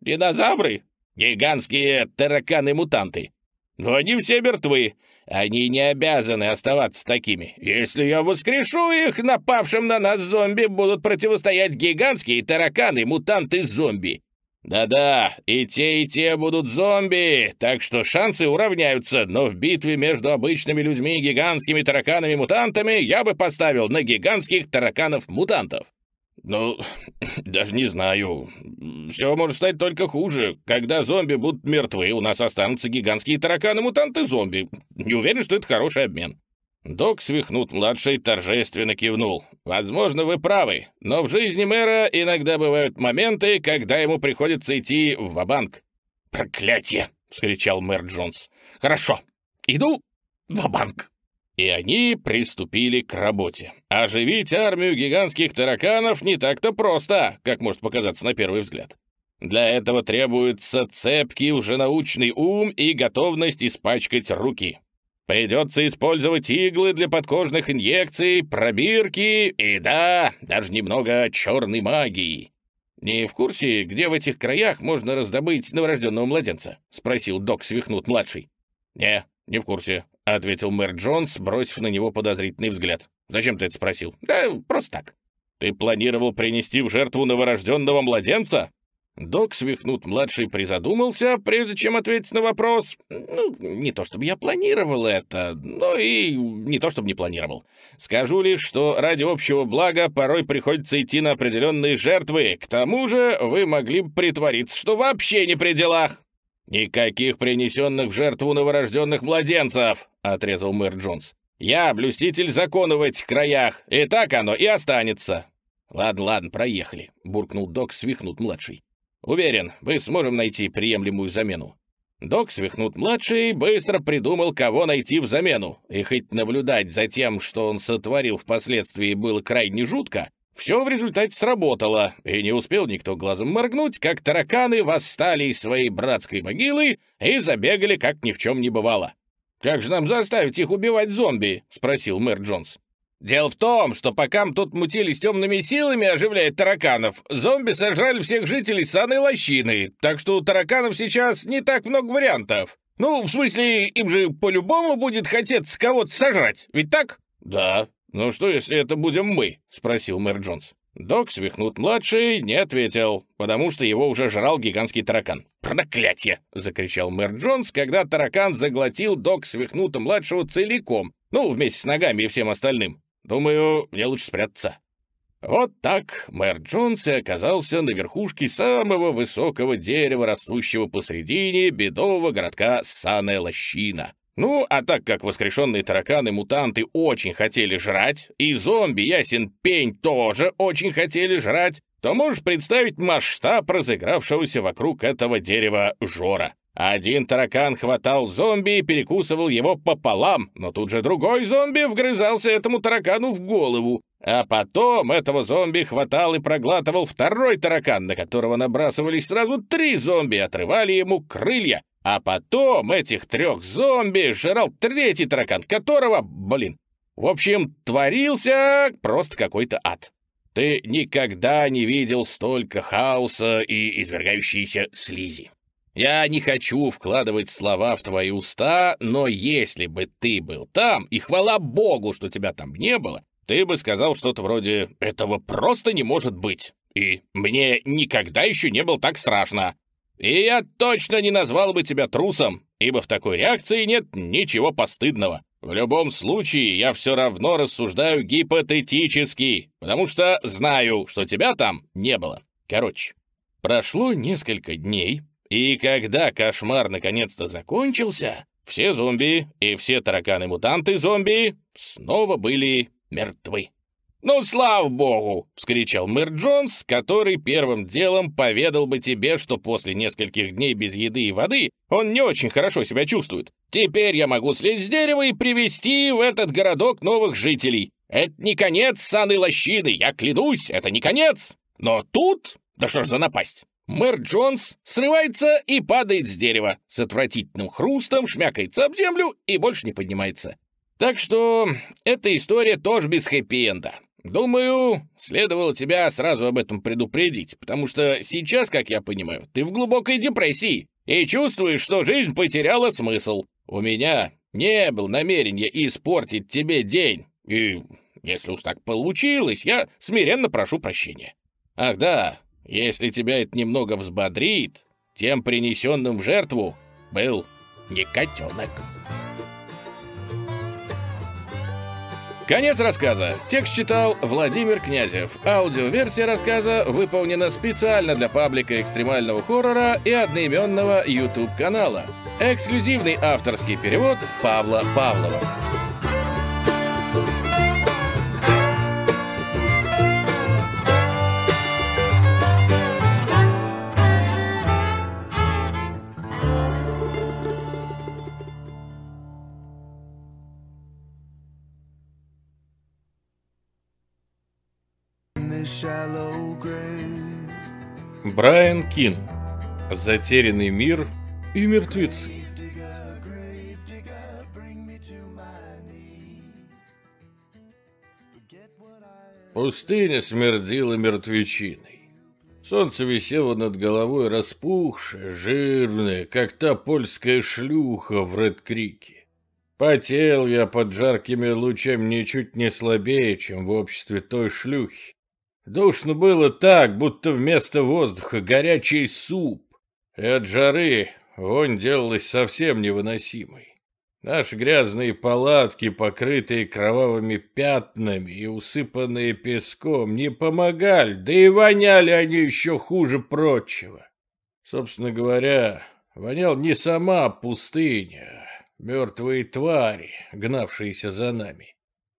Динозавры? Гигантские тараканы-мутанты. Но они все мертвы. Они не обязаны оставаться такими. Если я воскрешу их, напавшим на нас зомби будут противостоять гигантские тараканы, мутанты зомби. Да-да, и те, и те будут зомби, так что шансы уравняются, но в битве между обычными людьми и гигантскими тараканами-мутантами я бы поставил на гигантских тараканов-мутантов. «Ну, <clears throat> даже не знаю. Все может стать только хуже. Когда зомби будут мертвы, у нас останутся гигантские тараканы-мутанты-зомби. Не уверен, что это хороший обмен». Док Свихнут-младший торжественно кивнул. «Возможно, вы правы, но в жизни мэра иногда бывают моменты, когда ему приходится идти в банк «Проклятие!» — вскричал мэр Джонс. «Хорошо, иду в банк и они приступили к работе. Оживить армию гигантских тараканов не так-то просто, как может показаться на первый взгляд. Для этого требуется цепкий, уже научный ум и готовность испачкать руки. Придется использовать иглы для подкожных инъекций, пробирки и, да, даже немного черной магии. «Не в курсе, где в этих краях можно раздобыть новорожденного младенца?» — спросил док Свихнут-младший. «Не, не в курсе», — ответил мэр Джонс, бросив на него подозрительный взгляд. «Зачем ты это спросил?» «Да просто так». «Ты планировал принести в жертву новорожденного младенца?» Док Свихнут-младший призадумался, прежде чем ответить на вопрос. «Ну, не то чтобы я планировал это, но и не то чтобы не планировал. Скажу лишь, что ради общего блага порой приходится идти на определенные жертвы. К тому же вы могли бы притвориться, что вообще не при делах». «Никаких принесенных в жертву новорожденных младенцев!» отрезал мэр Джонс. «Я блюститель закона в этих краях, и так оно и останется». «Ладно, ладно, проехали», — буркнул док Свихнут-младший. «Уверен, мы сможем найти приемлемую замену». Док Свихнут-младший быстро придумал, кого найти в замену, и хоть наблюдать за тем, что он сотворил впоследствии, было крайне жутко, все в результате сработало, и не успел никто глазом моргнуть, как тараканы восстали из своей братской могилы и забегали, как ни в чем не бывало. «Как же нам заставить их убивать зомби?» — спросил мэр Джонс. «Дело в том, что пока мы тут мутились темными силами, оживляя тараканов, зомби сожрали всех жителей Саны Лощины, так что у тараканов сейчас не так много вариантов. Ну, в смысле, им же по-любому будет хотеться кого-то сожрать, ведь так?» «Да. Ну что, если это будем мы?» — спросил мэр Джонс. Док Свихнут-младший не ответил, потому что его уже жрал гигантский таракан. «Проклятье!» — закричал мэр Джонс, когда таракан заглотил док свихнута-младшего целиком, ну, вместе с ногами и всем остальным. «Думаю, мне лучше спрятаться». Вот так мэр Джонс и оказался на верхушке самого высокого дерева, растущего посредине бедового городка Сан-Элощина. Ну, а так как воскрешенные тараканы-мутанты очень хотели жрать, и зомби, ясен пень, тоже очень хотели жрать, то можешь представить масштаб разыгравшегося вокруг этого дерева жора. Один таракан хватал зомби и перекусывал его пополам, но тут же другой зомби вгрызался этому таракану в голову. А потом этого зомби хватал и проглатывал второй таракан, на которого набрасывались сразу три зомби, отрывали ему крылья, а потом этих трех зомби жрал третий таракан, которого, блин, в общем, творился просто какой-то ад. Ты никогда не видел столько хаоса и извергающейся слизи. Я не хочу вкладывать слова в твои уста, но если бы ты был там, и хвала богу, что тебя там не было, ты бы сказал что-то вроде «этого просто не может быть». И мне никогда еще не было так страшно. И я точно не назвал бы тебя трусом, ибо в такой реакции нет ничего постыдного. В любом случае, я все равно рассуждаю гипотетически, потому что знаю, что тебя там не было. Короче, прошло несколько дней, и когда кошмар наконец-то закончился, все зомби и все тараканы-мутанты-зомби снова были мертвы. «Ну, слава богу!» — вскричал мэр Джонс, который первым делом поведал бы тебе, что после нескольких дней без еды и воды он не очень хорошо себя чувствует. «Теперь я могу слезть с дерева и привести в этот городок новых жителей. Это не конец саны лощины, я клянусь, это не конец! Но тут... Да что ж за напасть!» Мэр Джонс срывается и падает с дерева, с отвратительным хрустом шмякается об землю и больше не поднимается. Так что эта история тоже без хэппи-энда. «Думаю, следовало тебя сразу об этом предупредить, потому что сейчас, как я понимаю, ты в глубокой депрессии и чувствуешь, что жизнь потеряла смысл. У меня не было намерения испортить тебе день, и если уж так получилось, я смиренно прошу прощения. Ах да, если тебя это немного взбодрит, тем принесенным в жертву был не котенок». Конец рассказа. Текст читал Владимир Князев. Аудиоверсия рассказа выполнена специально для паблика экстремального хоррора и одноименного YouTube-канала. Эксклюзивный авторский перевод Павла Павлова. Брайан Кин. Затерянный мир и мертвецы. Пустыня смердила мертвечиной. Солнце висело над головой распухшее, жирное, как та польская шлюха в Ред-Крике. Потел я под жаркими лучами ничуть не слабее, чем в обществе той шлюхи. Душно было так, будто вместо воздуха горячий суп. И от жары вонь делалась совсем невыносимой. Наши грязные палатки, покрытые кровавыми пятнами и усыпанные песком, не помогали, да и воняли они еще хуже прочего. Собственно говоря, вонял не сама пустыня, а мертвые твари, гнавшиеся за нами.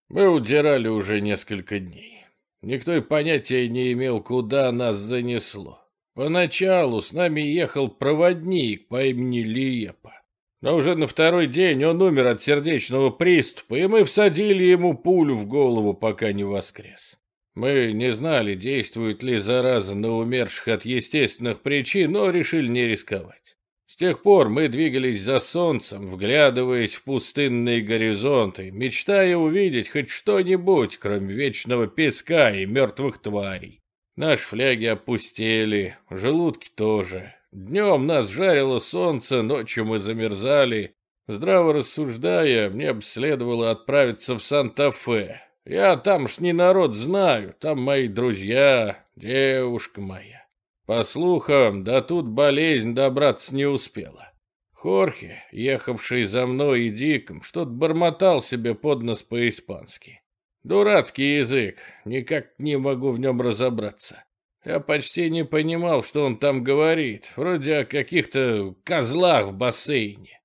Мы удирали уже несколько дней. Никто и понятия не имел, куда нас занесло. Поначалу с нами ехал проводник по имени Лиепа. Но уже на второй день он умер от сердечного приступа, и мы всадили ему пулю в голову, пока не воскрес. Мы не знали, действует ли зараза на умерших от естественных причин, но решили не рисковать. С тех пор мы двигались за солнцем, вглядываясь в пустынные горизонты, мечтая увидеть хоть что-нибудь, кроме вечного песка и мертвых тварей. Наши фляги опустели, желудки тоже. Днем нас жарило солнце, ночью мы замерзали. Здраво рассуждая, мне бы следовало отправиться в Санта-Фе. Я там ж не народ знаю, там мои друзья, девушка моя. По слухам, да тут болезнь добраться не успела. Хорхе, ехавший за мной и Диком, что-то бормотал себе под нос по-испански. Дурацкий язык, никак не могу в нем разобраться. Я почти не понимал, что он там говорит, вроде о каких-то козлах в бассейне.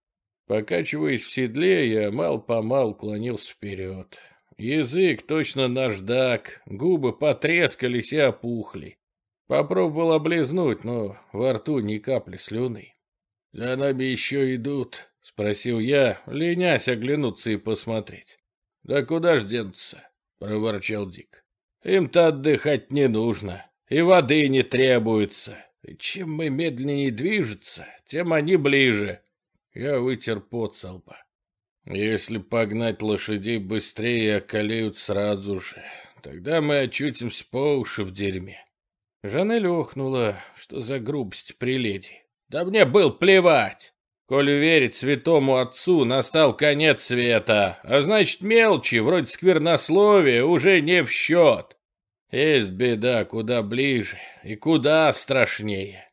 Покачиваясь в седле, я мал-помал клонился вперед. Язык точно наждак, губы потрескались и опухли. Попробовал облизнуть, но во рту ни капли слюны. «За нами еще идут», — спросил я, ленясь оглянуться и посмотреть. «Да куда ж денутся?» — проворчал Дик. «Им-то отдыхать не нужно, и воды не требуется. И чем мы медленнее движется, тем они ближе». Я вытер пот со лба. «Если погнать лошадей быстрее, окалеют сразу же. Тогда мы очутимся по уши в дерьме. Жанель охнула, что за грубость при леди. «Да мне был плевать! Коль верить святому отцу, настал конец света, а значит мелочи, вроде сквернословия, уже не в счет. Есть беда куда ближе и куда страшнее.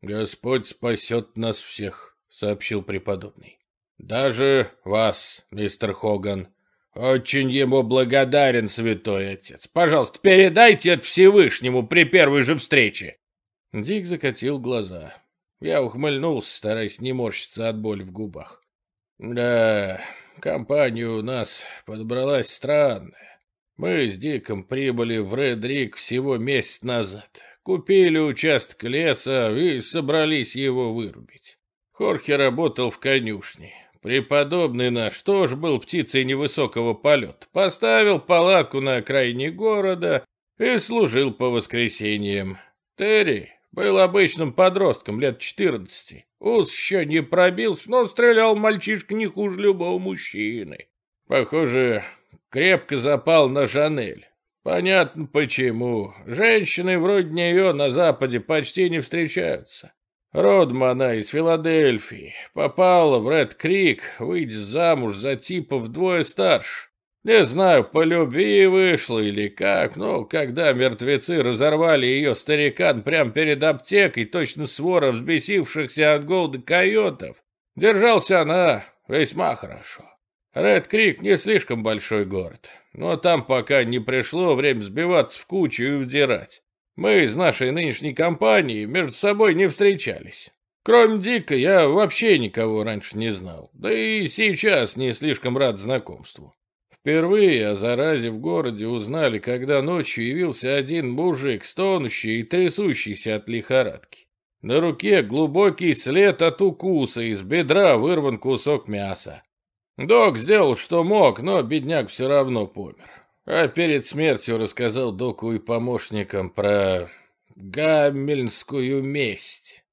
Господь спасет нас всех», — сообщил преподобный. «Даже вас, мистер Хоган». Очень ему благодарен, святой отец. Пожалуйста, передайте от Всевышнему при первой же встрече. Дик закатил глаза. Я ухмыльнулся, стараясь не морщиться от боли в губах. Да, компания у нас подобралась странная. Мы с Диком прибыли в Редрик всего месяц назад. Купили участок леса и собрались его вырубить. Хорхе работал в конюшне. Преподобный наш тоже был птицей невысокого полета. Поставил палатку на окраине города и служил по воскресеньям. Терри был обычным подростком лет 14. Ус еще не пробился, но стрелял мальчишка не хуже любого мужчины. Похоже, крепко запал на Жанель. Понятно почему. Женщины вроде нее на Западе почти не встречаются. Родом она из Филадельфии. Попала в Ред Крик, выйдя замуж за типа вдвое старше. Не знаю, по любви вышла или как, но когда мертвецы разорвали ее старикан прямо перед аптекой, точно свора взбесившихся от голода койотов, держался она весьма хорошо. Ред Крик не слишком большой город, но там пока не пришло время сбиваться в кучу и удирать. Мы из нашей нынешней компании между собой не встречались. Кроме Дика я вообще никого раньше не знал, да и сейчас не слишком рад знакомству. Впервые о заразе в городе узнали, когда ночью явился один мужик, стонущий и трясущийся от лихорадки. На руке глубокий след от укуса, из бедра вырван кусок мяса. Док сделал, что мог, но бедняк все равно помер. А перед смертью рассказал доку и помощникам про гамельнскую месть.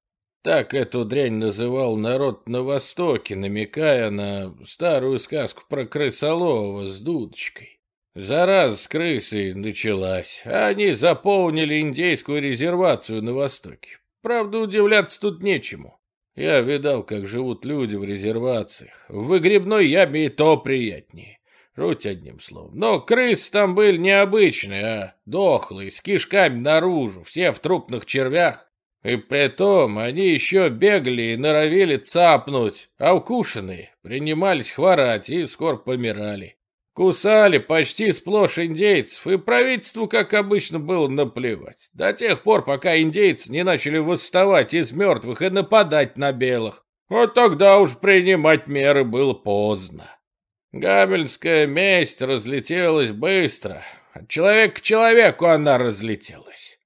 Так эту дрянь называл народ на Востоке, намекая на старую сказку про крысолова с дудочкой. Зараз с крысой началась, а они заполнили индейскую резервацию на Востоке. Правда, удивляться тут нечему. Я видал, как живут люди в резервациях. В выгребной яме и то приятнее. Жуть одним словом. Но крысы там были необычные, а дохлые, с кишками наружу, все в трупных червях. И при том они еще бегали и норовили цапнуть, а укушенные принимались хворать и скоро помирали. Кусали почти сплошь индейцев, и правительству, как обычно, было наплевать. До тех пор, пока индейцы не начали восставать из мертвых и нападать на белых. Вот тогда уж принимать меры было поздно. Габельская месть разлетелась быстро. От человека к человеку она разлетелась.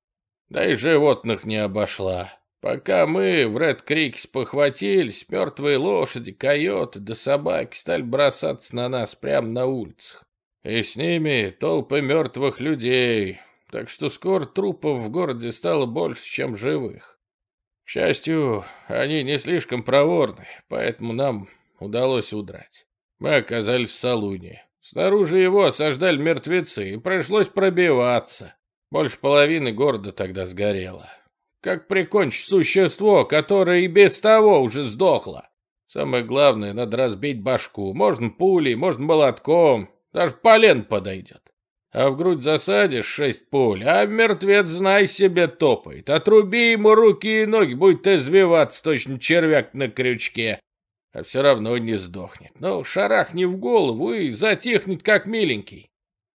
Да и животных не обошла. Пока мы в Ред-Крике спохватились, мертвые лошади, койоты да собаки стали бросаться на нас прямо на улицах. И с ними толпы мертвых людей. Так что скоро трупов в городе стало больше, чем живых. К счастью, они не слишком проворны, поэтому нам удалось удрать. Мы оказались в салуне. Снаружи его осаждали мертвецы, и пришлось пробиваться. Больше половины города тогда сгорело. Как прикончить существо, которое и без того уже сдохло? Самое главное, надо разбить башку. Можно пулей, можно молотком, даже полен подойдет. А в грудь засадишь шесть пуль, а мертвец, знай себе, топает. Отруби ему руки и ноги, будет извиваться точно червяк на крючке а все равно не сдохнет. Но ну, шарахни в голову и затихнет, как миленький.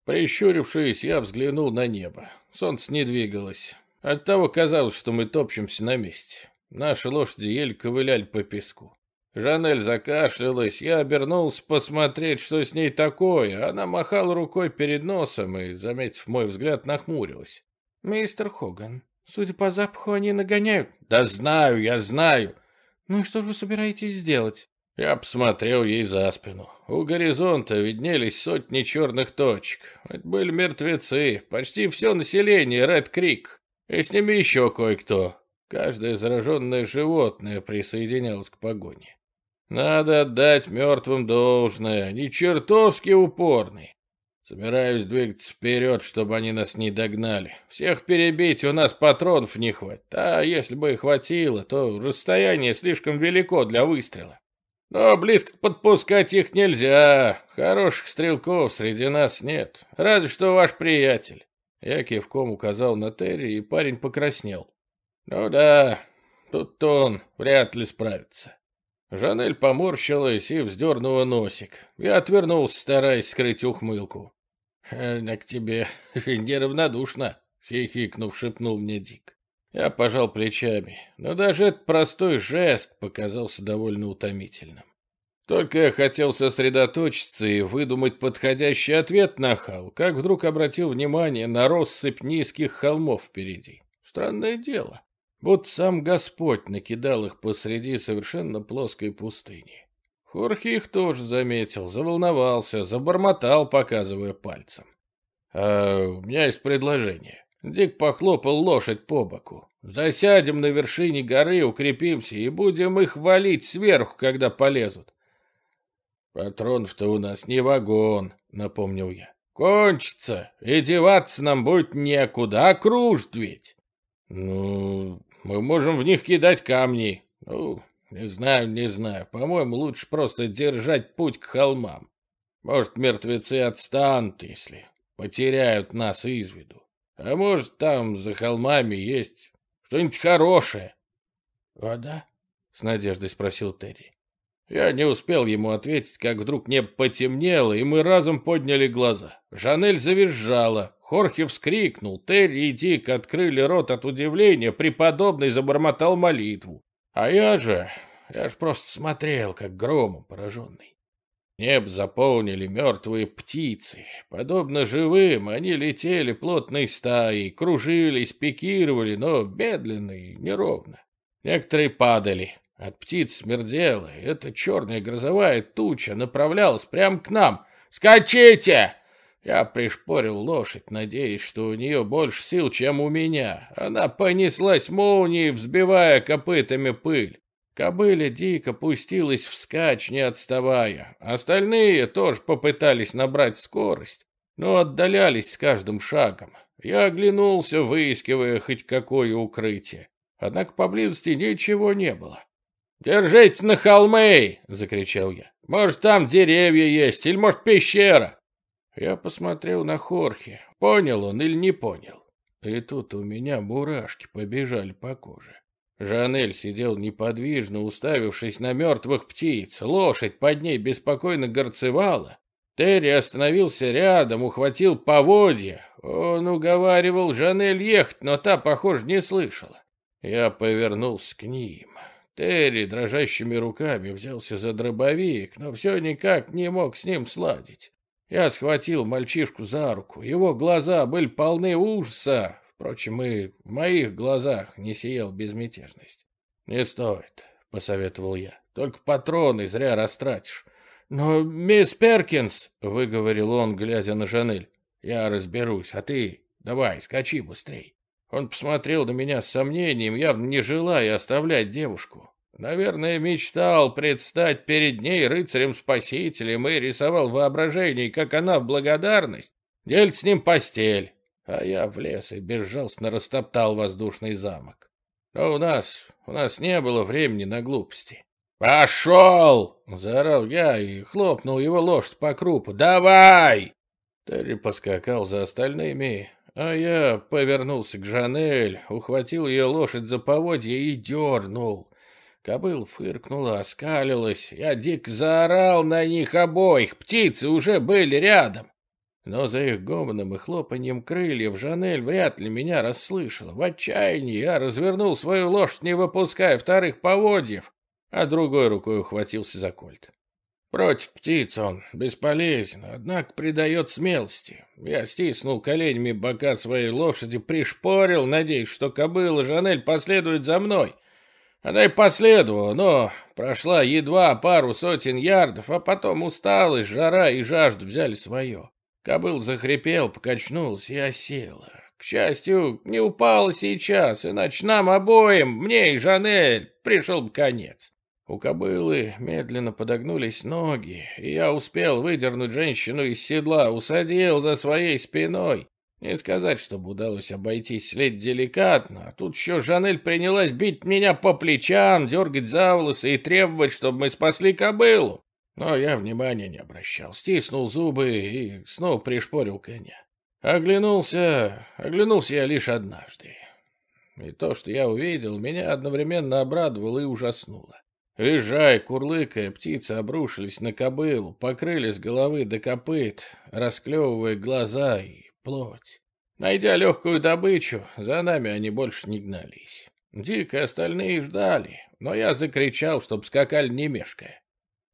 Прищурившись, я взглянул на небо. Солнце не двигалось. Оттого казалось, что мы топчемся на месте. Наши лошади еле ковыляли по песку. Жанель закашлялась, я обернулся посмотреть, что с ней такое. Она махала рукой перед носом и, заметив мой взгляд, нахмурилась. «Мистер Хоган, судя по запаху, они нагоняют». «Да знаю, я знаю». «Ну и что же вы собираетесь сделать?» Я посмотрел ей за спину. У горизонта виднелись сотни черных точек. Это были мертвецы, почти все население Ред Крик. И с ними еще кое-кто. Каждое зараженное животное присоединялось к погоне. Надо отдать мертвым должное, они чертовски упорны. Собираюсь двигаться вперед, чтобы они нас не догнали. Всех перебить у нас патронов не хватит, а если бы и хватило, то расстояние слишком велико для выстрела. Но близко подпускать их нельзя. Хороших стрелков среди нас нет. Разве что ваш приятель. Я кивком указал на Терри, и парень покраснел. Ну да, тут он вряд ли справится. Жанель поморщилась и вздернула носик. Я отвернулся, стараясь скрыть ухмылку. «Она «Э, к тебе <laughs> неравнодушно, хихикнув, шепнул мне Дик. Я пожал плечами, но даже этот простой жест показался довольно утомительным. Только я хотел сосредоточиться и выдумать подходящий ответ на хал, как вдруг обратил внимание на россыпь низких холмов впереди. Странное дело. Будто сам Господь накидал их посреди совершенно плоской пустыни. Хорхи их тоже заметил, заволновался, забормотал, показывая пальцем. «А у меня есть предложение». Дик похлопал лошадь по боку. «Засядем на вершине горы, укрепимся и будем их валить сверху, когда полезут». «Патронов-то у нас не вагон», — напомнил я. «Кончится, и деваться нам будет некуда, а кружит ведь». «Ну, мы можем в них кидать камни. Ну, не знаю, не знаю. По-моему, лучше просто держать путь к холмам. Может, мертвецы отстанут, если потеряют нас из виду. А может, там за холмами есть что-нибудь хорошее? Вода? С надеждой спросил Терри. Я не успел ему ответить, как вдруг небо потемнело, и мы разом подняли глаза. Жанель завизжала, Хорхе вскрикнул, Терри и Дик открыли рот от удивления, преподобный забормотал молитву. А я же, я ж просто смотрел, как громом пораженный. Небо заполнили мертвые птицы. Подобно живым, они летели плотной стаей, кружились, пикировали, но медленно и неровно. Некоторые падали. От птиц смердело. Эта черная грозовая туча направлялась прямо к нам. «Скачите!» Я пришпорил лошадь, надеясь, что у нее больше сил, чем у меня. Она понеслась молнией, взбивая копытами пыль. Кобыля дико пустилась вскачь, не отставая. Остальные тоже попытались набрать скорость, но отдалялись с каждым шагом. Я оглянулся, выискивая хоть какое укрытие. Однако поблизости ничего не было. «Держитесь на холмы!» — закричал я. «Может, там деревья есть, или, может, пещера?» Я посмотрел на Хорхе, понял он или не понял. И тут у меня мурашки побежали по коже. Жанель сидел неподвижно, уставившись на мертвых птиц. Лошадь под ней беспокойно горцевала. Терри остановился рядом, ухватил поводья. Он уговаривал Жанель ехать, но та, похоже, не слышала. Я повернулся к ним. Терри дрожащими руками взялся за дробовик, но все никак не мог с ним сладить. Я схватил мальчишку за руку. Его глаза были полны ужаса. Впрочем, и в моих глазах не сиял безмятежность. «Не стоит», — посоветовал я. «Только патроны зря растратишь». «Но, мисс Перкинс», — выговорил он, глядя на Жанель, — «я разберусь, а ты давай, скачи быстрей». Он посмотрел на меня с сомнением, явно не желая оставлять девушку. Наверное, мечтал предстать перед ней рыцарем-спасителем и рисовал воображение, как она в благодарность делит с ним постель, а я в лес и безжалостно растоптал воздушный замок. Но а у нас, у нас не было времени на глупости. «Пошел!» — заорал я и хлопнул его лошадь по крупу. «Давай!» Терри поскакал за остальными, а я повернулся к Жанель, ухватил ее лошадь за поводья и дернул. Кобыл фыркнула, оскалилась. Я дик заорал на них обоих. Птицы уже были рядом. Но за их гомоном и хлопаньем крыльев Жанель вряд ли меня расслышала. В отчаянии я развернул свою лошадь, не выпуская вторых поводьев, а другой рукой ухватился за кольт. Против птиц он бесполезен, однако придает смелости. Я стиснул коленями бока своей лошади, пришпорил, надеясь, что кобыла Жанель последует за мной. Она и последовала, но прошла едва пару сотен ярдов, а потом усталость, жара и жажда взяли свое. Кобыл захрипел, покачнулся и осела. К счастью, не упала сейчас, иначе нам обоим, мне и Жанель, пришел бы конец. У кобылы медленно подогнулись ноги, и я успел выдернуть женщину из седла, усадил за своей спиной. Не сказать, чтобы удалось обойтись след деликатно, а тут еще Жанель принялась бить меня по плечам, дергать за волосы и требовать, чтобы мы спасли кобылу. Но я внимания не обращал, стиснул зубы и снова пришпорил коня. Оглянулся, оглянулся я лишь однажды. И то, что я увидел, меня одновременно обрадовало и ужаснуло. Визжая, курлыкая, птицы обрушились на кобылу, покрыли с головы до копыт, расклевывая глаза и плоть. Найдя легкую добычу, за нами они больше не гнались. Дик остальные ждали, но я закричал, чтоб скакали не мешкая.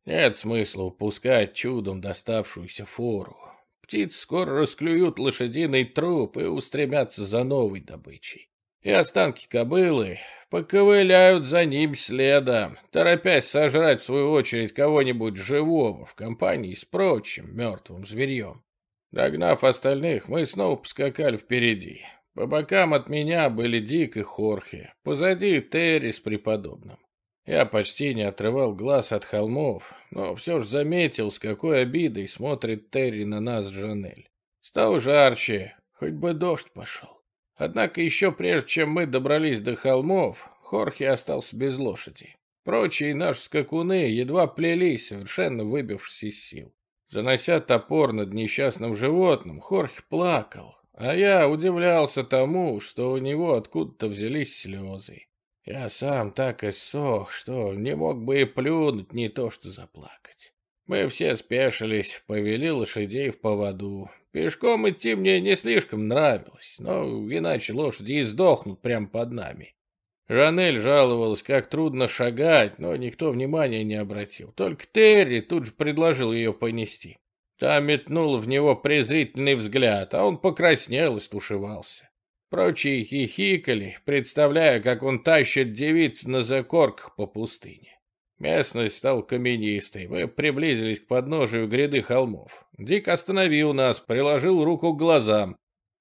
Нет смысла упускать чудом доставшуюся фору. Птицы скоро расклюют лошадиный труп и устремятся за новой добычей. И останки кобылы поковыляют за ним следом, торопясь сожрать в свою очередь кого-нибудь живого в компании с прочим мертвым зверьем. Догнав остальных, мы снова поскакали впереди. По бокам от меня были Дик и Хорхе, позади Терри с преподобным. Я почти не отрывал глаз от холмов, но все же заметил, с какой обидой смотрит Терри на нас Жанель. Стало жарче, хоть бы дождь пошел. Однако еще прежде, чем мы добрались до холмов, Хорхе остался без лошади. Прочие наши скакуны едва плелись, совершенно выбившись из сил. Занося топор над несчастным животным, Хорхе плакал, а я удивлялся тому, что у него откуда-то взялись слезы. Я сам так иссох, что не мог бы и плюнуть, не то что заплакать. Мы все спешились, повели лошадей в поводу. Пешком идти мне не слишком нравилось, но иначе лошади и сдохнут прямо под нами. Жанель жаловалась, как трудно шагать, но никто внимания не обратил. Только Терри тут же предложил ее понести. Та метнула в него презрительный взгляд, а он покраснел и стушевался. Прочие хихикали, представляя, как он тащит девицу на закорках по пустыне. Местность стала каменистой, мы приблизились к подножию гряды холмов. Дик остановил нас, приложил руку к глазам.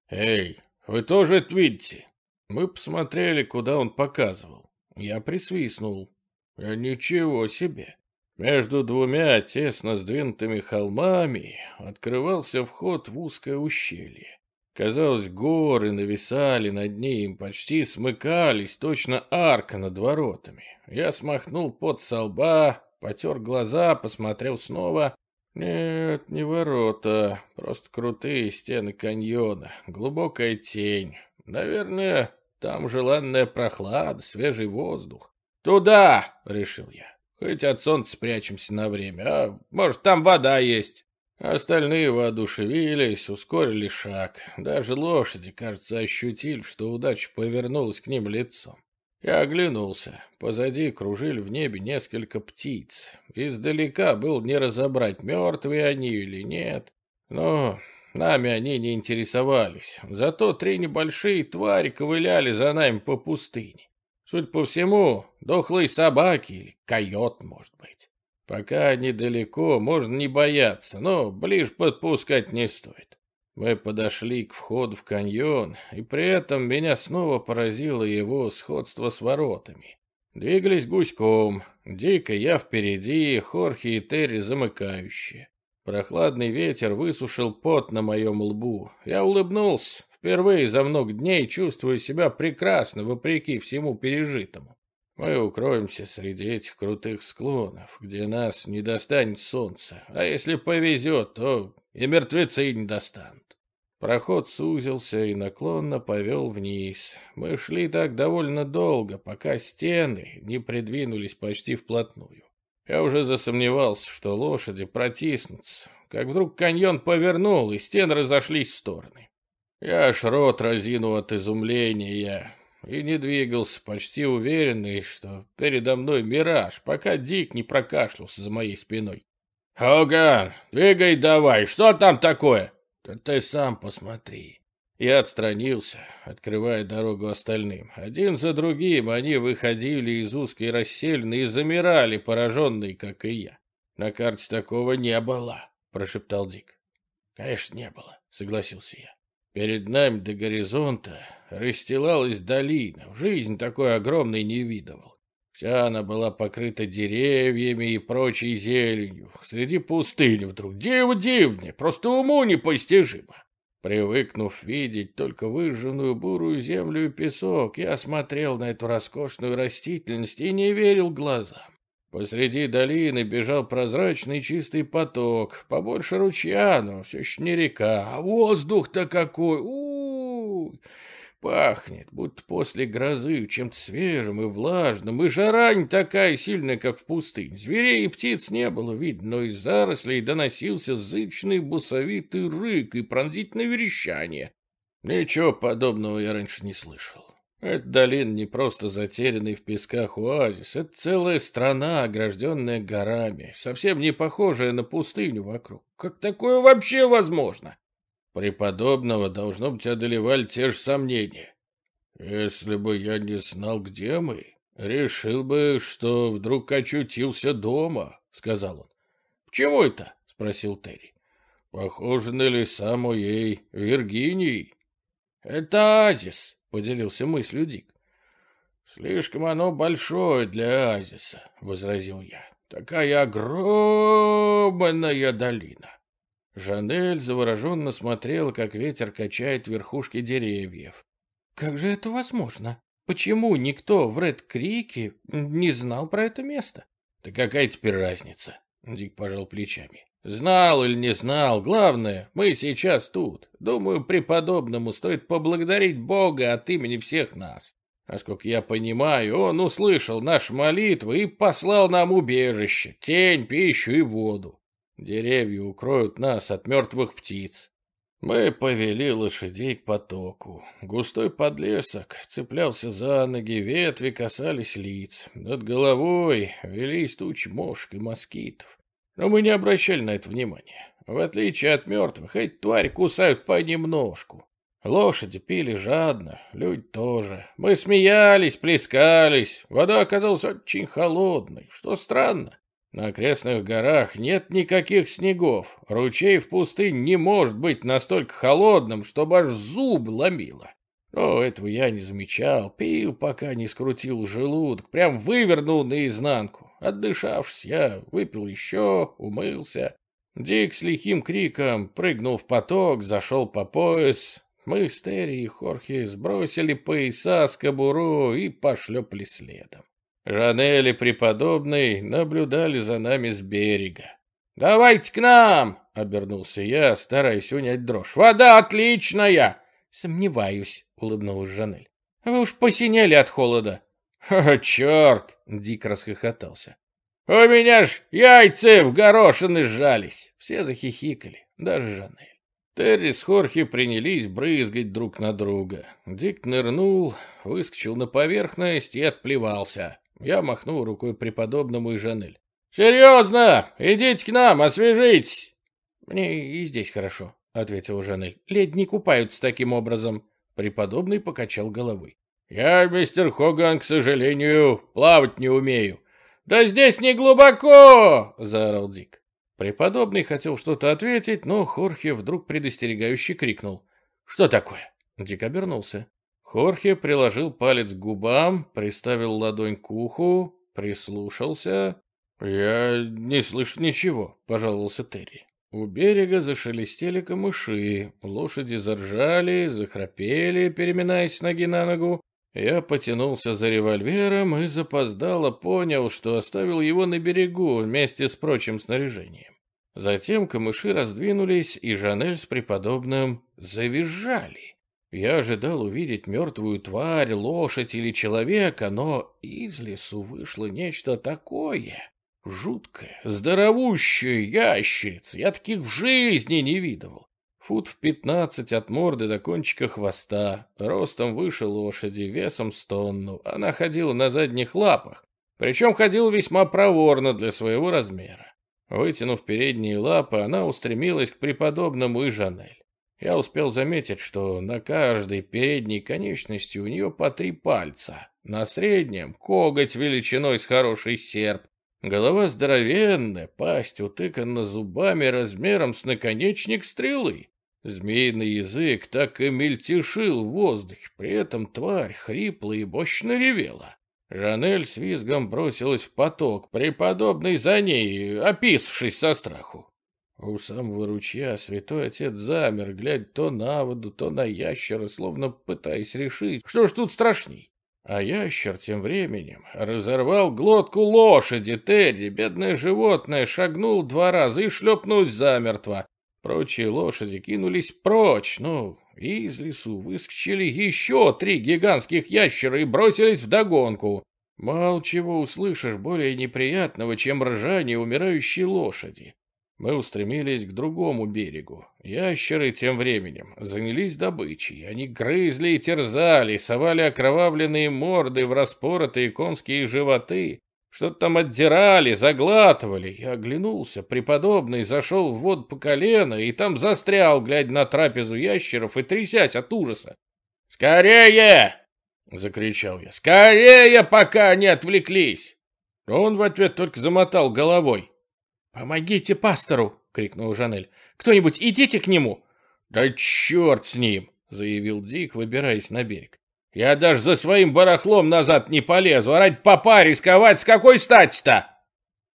«Эй, вы тоже это видите?» Мы посмотрели, куда он показывал. Я присвистнул. «Э, «Ничего себе!» Между двумя тесно сдвинутыми холмами открывался вход в узкое ущелье. Казалось, горы нависали над ней, им почти смыкались, точно арка над воротами. Я смахнул под солба, лба, потер глаза, посмотрел снова. Нет, не ворота, просто крутые стены каньона, глубокая тень. Наверное, там желанная прохлада, свежий воздух. «Туда!» — решил я. «Хоть от солнца спрячемся на время, а может, там вода есть». Остальные воодушевились, ускорили шаг. Даже лошади, кажется, ощутили, что удача повернулась к ним лицом. Я оглянулся. Позади кружили в небе несколько птиц. Издалека был не разобрать, мертвые они или нет. Но нами они не интересовались. Зато три небольшие твари ковыляли за нами по пустыне. Суть по всему, дохлые собаки или койот, может быть. Пока далеко, можно не бояться, но ближе подпускать не стоит. Мы подошли к входу в каньон, и при этом меня снова поразило его сходство с воротами. Двигались гуськом, Дик я впереди, Хорхи и Терри замыкающие. Прохладный ветер высушил пот на моем лбу. Я улыбнулся. Впервые за много дней чувствую себя прекрасно, вопреки всему пережитому. Мы укроемся среди этих крутых склонов, где нас не достанет солнце, а если повезет, то и мертвецы не достанут. Проход сузился и наклонно повел вниз. Мы шли так довольно долго, пока стены не придвинулись почти вплотную. Я уже засомневался, что лошади протиснутся, как вдруг каньон повернул, и стены разошлись в стороны. Я аж рот разинул от изумления, и не двигался, почти уверенный, что передо мной мираж, пока Дик не прокашлялся за моей спиной. «Хоган, двигай давай, что там такое?» «Да ты сам посмотри». Я отстранился, открывая дорогу остальным. Один за другим они выходили из узкой расселины и замирали, пораженные, как и я. «На карте такого не было», — прошептал Дик. «Конечно, не было», — согласился я. Перед нами до горизонта расстилалась долина. В жизнь такой огромной не видывал. Вся она была покрыта деревьями и прочей зеленью. Среди пустыни вдруг диво дивне, просто уму непостижимо. Привыкнув видеть только выжженную бурую землю и песок, я смотрел на эту роскошную растительность и не верил глазам. Посреди долины бежал прозрачный чистый поток, побольше ручья, но все еще не река. А воздух-то какой! у, -у, -у! Пахнет, будто после грозы, чем-то свежим и влажным, и жара не такая сильная, как в пустыне. Зверей и птиц не было видно, но из зарослей доносился зычный босовитый рык и пронзительное верещание. Ничего подобного я раньше не слышал. Эта долина не просто затерянный в песках оазис, это целая страна, огражденная горами, совсем не похожая на пустыню вокруг. Как такое вообще возможно? Преподобного, должно быть, одолевали те же сомнения. Если бы я не знал, где мы, решил бы, что вдруг очутился дома, — сказал он. — Почему это? — спросил Терри. — Похоже на леса моей Виргинии. — Это азис, поделился мыслью Дик. Слишком оно большое для азиса, возразил я. Такая огромная долина. Жанель завороженно смотрела, как ветер качает верхушки деревьев. Как же это возможно? Почему никто в Ред-Крике не знал про это место? Да какая теперь разница? Дик пожал плечами. Знал или не знал, главное, мы сейчас тут. Думаю, преподобному стоит поблагодарить Бога от имени всех нас. Насколько я понимаю, он услышал наши молитвы и послал нам убежище, тень, пищу и воду. Деревья укроют нас от мертвых птиц. Мы повели лошадей к потоку. Густой подлесок цеплялся за ноги, ветви касались лиц. Над головой велись тучи мошек и москитов. Но мы не обращали на это внимания. В отличие от мертвых, эти твари кусают понемножку. Лошади пили жадно, люди тоже. Мы смеялись, плескались. Вода оказалась очень холодной, что странно. На окрестных горах нет никаких снегов. Ручей в пустыне не может быть настолько холодным, чтобы аж зуб ломило. О, этого я не замечал. Пил, пока не скрутил желудок. Прям вывернул наизнанку. Отдышавшись, я выпил еще, умылся. Дик с лихим криком прыгнул в поток, зашел по пояс. Мы с Терри и Хорхе сбросили пояса с кобуру и пошлепли следом. Жанель и преподобный наблюдали за нами с берега. «Давайте к нам!» — обернулся я, стараясь унять дрожь. «Вода отличная!» «Сомневаюсь», — улыбнулась Жанель. «Вы уж посинели от холода. «О, черт!» — Дик расхохотался. «У меня ж яйца в горошины сжались!» Все захихикали, даже Жанель. Терри с Хорхи принялись брызгать друг на друга. Дик нырнул, выскочил на поверхность и отплевался. Я махнул рукой преподобному и Жанель. «Серьезно! Идите к нам, освежитесь!» «Мне и здесь хорошо», — ответила Жанель. «Леди не купаются таким образом». Преподобный покачал головой. «Я, мистер Хоган, к сожалению, плавать не умею». «Да здесь не глубоко!» — заорал Дик. Преподобный хотел что-то ответить, но Хорхе вдруг предостерегающе крикнул. «Что такое?» Дик обернулся. Хорхе приложил палец к губам, приставил ладонь к уху, прислушался. «Я не слышу ничего», — пожаловался Терри. У берега зашелестели камыши, лошади заржали, захрапели, переминаясь ноги на ногу. Я потянулся за револьвером и запоздало понял, что оставил его на берегу вместе с прочим снаряжением. Затем камыши раздвинулись, и Жанель с преподобным завизжали. Я ожидал увидеть мертвую тварь, лошадь или человека, но из лесу вышло нечто такое. Жуткое, здоровущее ящерица, я таких в жизни не видывал. Фут в пятнадцать от морды до кончика хвоста, ростом выше лошади, весом с тонну. Она ходила на задних лапах, причем ходила весьма проворно для своего размера. Вытянув передние лапы, она устремилась к преподобному и Жанель. Я успел заметить, что на каждой передней конечности у нее по три пальца. На среднем — коготь величиной с хороший серп. Голова здоровенная, пасть утыкана зубами размером с наконечник стрелы. Змеиный язык так и мельтешил в воздухе, при этом тварь хрипла и мощно ревела. Жанель с визгом бросилась в поток, преподобный за ней, описавшись со страху. У самого ручья святой отец замер, глядя то на воду, то на ящера, словно пытаясь решить, что ж тут страшней. А ящер тем временем разорвал глотку лошади Терри, бедное животное, шагнул два раза и шлепнулось замертво. Прочие лошади кинулись прочь, но ну, и из лесу выскочили еще три гигантских ящера и бросились вдогонку. Мало чего услышишь более неприятного, чем ржание умирающей лошади. Мы устремились к другому берегу. Ящеры тем временем занялись добычей. Они грызли и терзали, совали окровавленные морды в распоротые конские животы, что-то там отдирали, заглатывали. Я оглянулся, преподобный зашел в воду по колено и там застрял, глядя на трапезу ящеров и трясясь от ужаса. «Скорее!» — закричал я. «Скорее, пока они отвлеклись!» Он в ответ только замотал головой. «Помогите пастору!» — крикнул Жанель. «Кто-нибудь идите к нему!» «Да черт с ним!» — заявил Дик, выбираясь на берег. Я даже за своим барахлом назад не полезу, а ради папа рисковать с какой стати-то?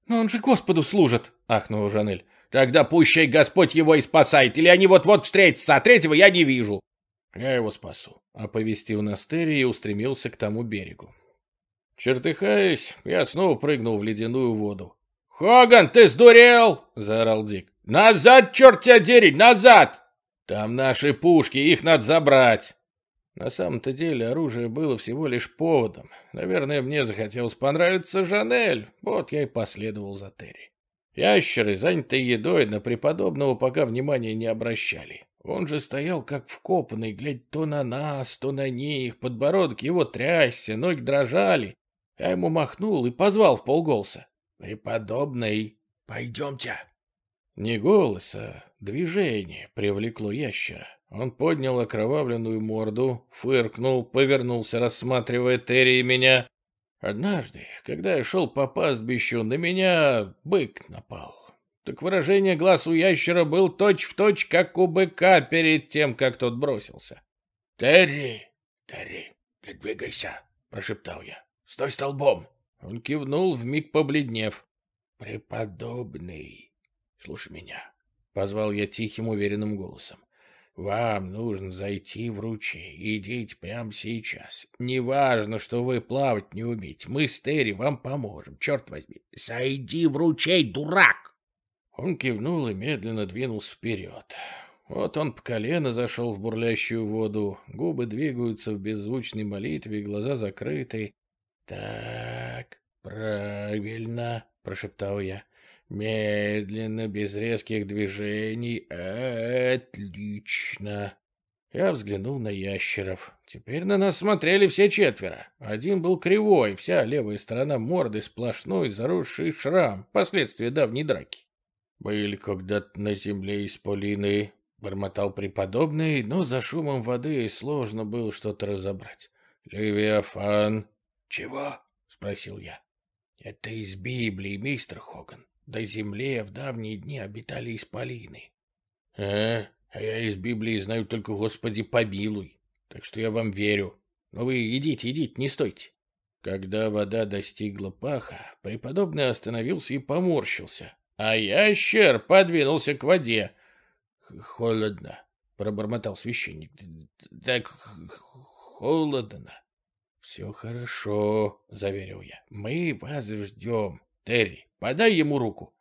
Но он же Господу служит, ахнула Жанель. Тогда пущай Господь его и спасает, или они вот-вот встретятся, а третьего я не вижу. Я его спасу, оповестил Настери и устремился к тому берегу. Чертыхаясь, я снова прыгнул в ледяную воду. «Хоган, ты сдурел!» — заорал Дик. «Назад, черт тебя дери, назад!» «Там наши пушки, их надо забрать!» На самом-то деле оружие было всего лишь поводом. Наверное, мне захотелось понравиться Жанель, вот я и последовал за Терри. Ящеры, занятые едой, на преподобного пока внимания не обращали. Он же стоял как вкопанный, глядь то на нас, то на них, подбородок его трясся, ноги дрожали. Я ему махнул и позвал в полголоса. «Преподобный, пойдемте!» Не голос, а движение привлекло ящера. Он поднял окровавленную морду, фыркнул, повернулся, рассматривая Терри и меня. Однажды, когда я шел по пастбищу, на меня бык напал. Так выражение глаз у ящера был точь-в-точь, точь, как у быка перед тем, как тот бросился. «Терри! Терри, не двигайся!» — прошептал я. «Стой столбом!» Он кивнул, вмиг побледнев. «Преподобный, слушай меня!» — позвал я тихим, уверенным голосом. Вам нужно зайти в ручей. Идите прямо сейчас. Неважно, что вы плавать не умеете. Мы с Терри вам поможем. Черт возьми. сойди в ручей, дурак! Он кивнул и медленно двинулся вперед. Вот он по колено зашел в бурлящую воду. Губы двигаются в беззвучной молитве, глаза закрыты. «Так, правильно», — прошептал я. Медленно, без резких движений. Отлично. Я взглянул на ящеров. Теперь на нас смотрели все четверо. Один был кривой, вся левая сторона морды сплошной, заросший шрам, последствия давней драки. «Были когда-то на земле исполины», — бормотал преподобный, но за шумом воды сложно было что-то разобрать. «Левиафан». «Чего?» — спросил я. «Это из Библии, мистер Хоган до земле а в давние дни обитали исполины. — А, а я из Библии знаю только «Господи, помилуй», так что я вам верю. Но вы идите, идите, не стойте. Когда вода достигла паха, преподобный остановился и поморщился, а я, щер, подвинулся к воде. — Холодно, — пробормотал священник. — Так холодно. — Все хорошо, — заверил я. — Мы вас ждем, Терри. Подай ему руку.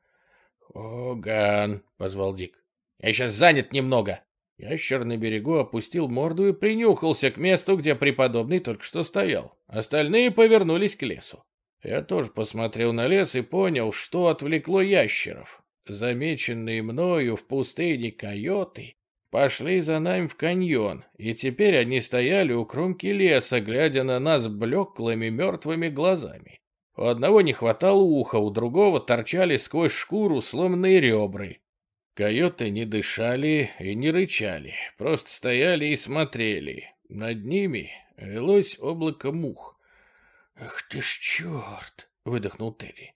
«Хоган!» — позвал Дик. «Я сейчас занят немного!» Ящер на берегу опустил морду и принюхался к месту, где преподобный только что стоял. Остальные повернулись к лесу. Я тоже посмотрел на лес и понял, что отвлекло ящеров. Замеченные мною в пустыне койоты пошли за нами в каньон, и теперь они стояли у кромки леса, глядя на нас блеклыми мертвыми глазами. У одного не хватало уха, у другого торчали сквозь шкуру сломанные ребры. Койоты не дышали и не рычали, просто стояли и смотрели. Над ними велось облако мух. «Ах ты ж черт!» — выдохнул Терри.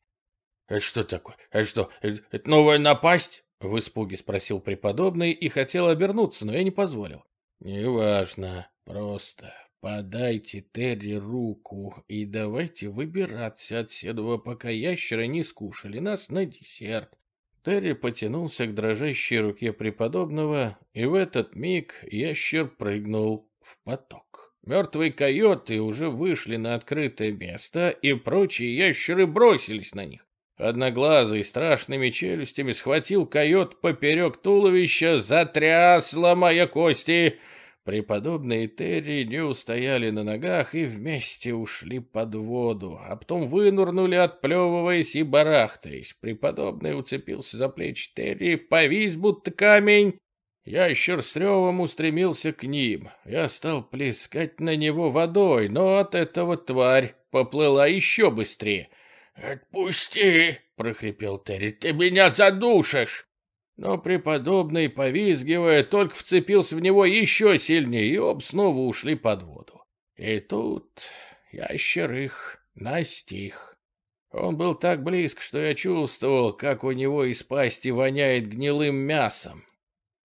«Это что такое? Это что, это, новая напасть?» — в испуге спросил преподобный и хотел обернуться, но я не позволил. «Неважно, просто Подайте Терри руку и давайте выбираться отседова, пока ящеры не скушали нас на десерт. Терри потянулся к дрожащей руке преподобного, и в этот миг ящер прыгнул в поток. Мертвые койоты уже вышли на открытое место, и прочие ящеры бросились на них. Одноглазый страшными челюстями схватил койот поперек туловища, затряс, ломая кости — Преподобные Терри не устояли на ногах и вместе ушли под воду, а потом вынурнули, отплевываясь и барахтаясь. Преподобный уцепился за плечи Терри, повис, будто камень. Я еще с ревом устремился к ним. Я стал плескать на него водой, но от этого тварь поплыла еще быстрее. «Отпусти!» — прохрипел Терри. «Ты меня задушишь!» Но преподобный, повизгивая, только вцепился в него еще сильнее, и об снова ушли под воду. И тут ящер их настиг. Он был так близко, что я чувствовал, как у него из пасти воняет гнилым мясом.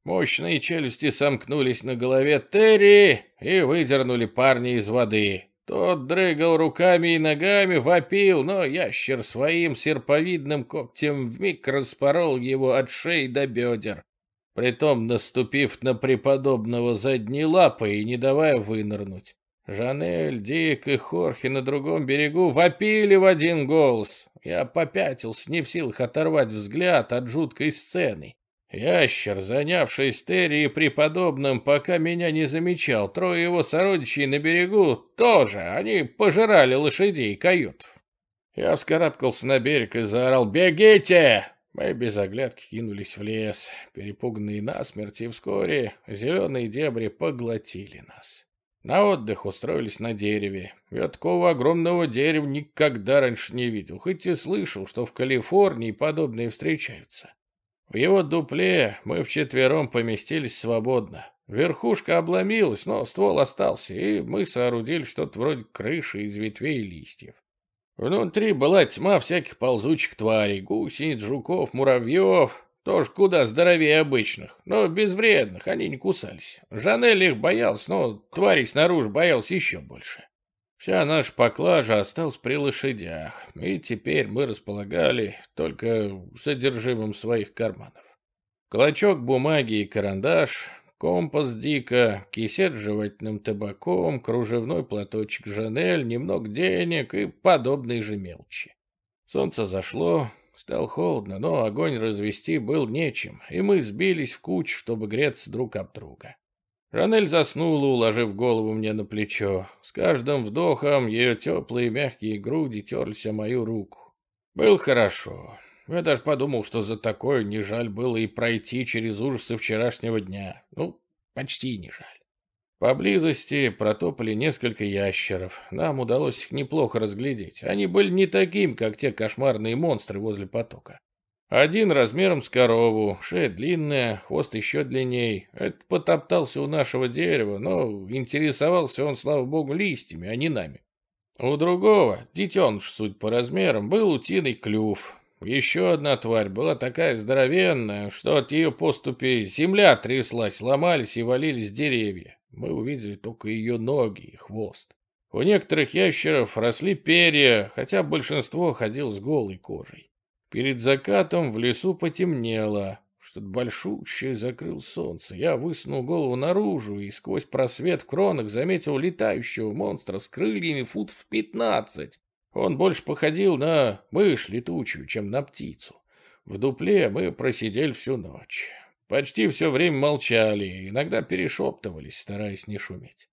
Мощные челюсти сомкнулись на голове Терри и выдернули парня из воды. Тот дрыгал руками и ногами, вопил, но ящер своим серповидным когтем вмиг распорол его от шеи до бедер, притом наступив на преподобного задней лапой и не давая вынырнуть. Жанель, Дик и Хорхи на другом берегу вопили в один голос. Я попятился, не в силах оторвать взгляд от жуткой сцены. Ящер, занявший стерии преподобным, пока меня не замечал, трое его сородичей на берегу тоже, они пожирали лошадей и каютов. Я вскарабкался на берег и заорал «Бегите!» Мы без оглядки кинулись в лес, перепуганные насмерть, и вскоре зеленые дебри поглотили нас. На отдых устроились на дереве. Я такого огромного дерева никогда раньше не видел, хоть и слышал, что в Калифорнии подобные встречаются. В его дупле мы вчетвером поместились свободно. Верхушка обломилась, но ствол остался, и мы соорудили что-то вроде крыши из ветвей и листьев. Внутри была тьма всяких ползучих тварей, гусениц, жуков, муравьев, тоже куда здоровее обычных, но безвредных, они не кусались. Жанель их боялась, но тварей снаружи боялась еще больше. Вся наша поклажа осталась при лошадях, и теперь мы располагали только содержимым своих карманов. Клочок бумаги и карандаш, компас Дика, кисет с жевательным табаком, кружевной платочек Жанель, немного денег и подобные же мелочи. Солнце зашло, стало холодно, но огонь развести был нечем, и мы сбились в кучу, чтобы греться друг об друга. Ранель заснула, уложив голову мне на плечо. С каждым вдохом ее теплые мягкие груди терлись о мою руку. Был хорошо. Я даже подумал, что за такое не жаль было и пройти через ужасы вчерашнего дня. Ну, почти не жаль. Поблизости протопали несколько ящеров. Нам удалось их неплохо разглядеть. Они были не такими, как те кошмарные монстры возле потока. Один размером с корову, шея длинная, хвост еще длинней. Это потоптался у нашего дерева, но интересовался он, слава богу, листьями, а не нами. У другого, детеныш, суть по размерам, был утиный клюв. Еще одна тварь была такая здоровенная, что от ее поступи земля тряслась, ломались и валились деревья. Мы увидели только ее ноги и хвост. У некоторых ящеров росли перья, хотя большинство ходил с голой кожей. Перед закатом в лесу потемнело. Что-то большущее закрыл солнце. Я высунул голову наружу и сквозь просвет кронок заметил летающего монстра с крыльями фут в пятнадцать. Он больше походил на мышь летучую, чем на птицу. В дупле мы просидели всю ночь. Почти все время молчали, иногда перешептывались, стараясь не шуметь.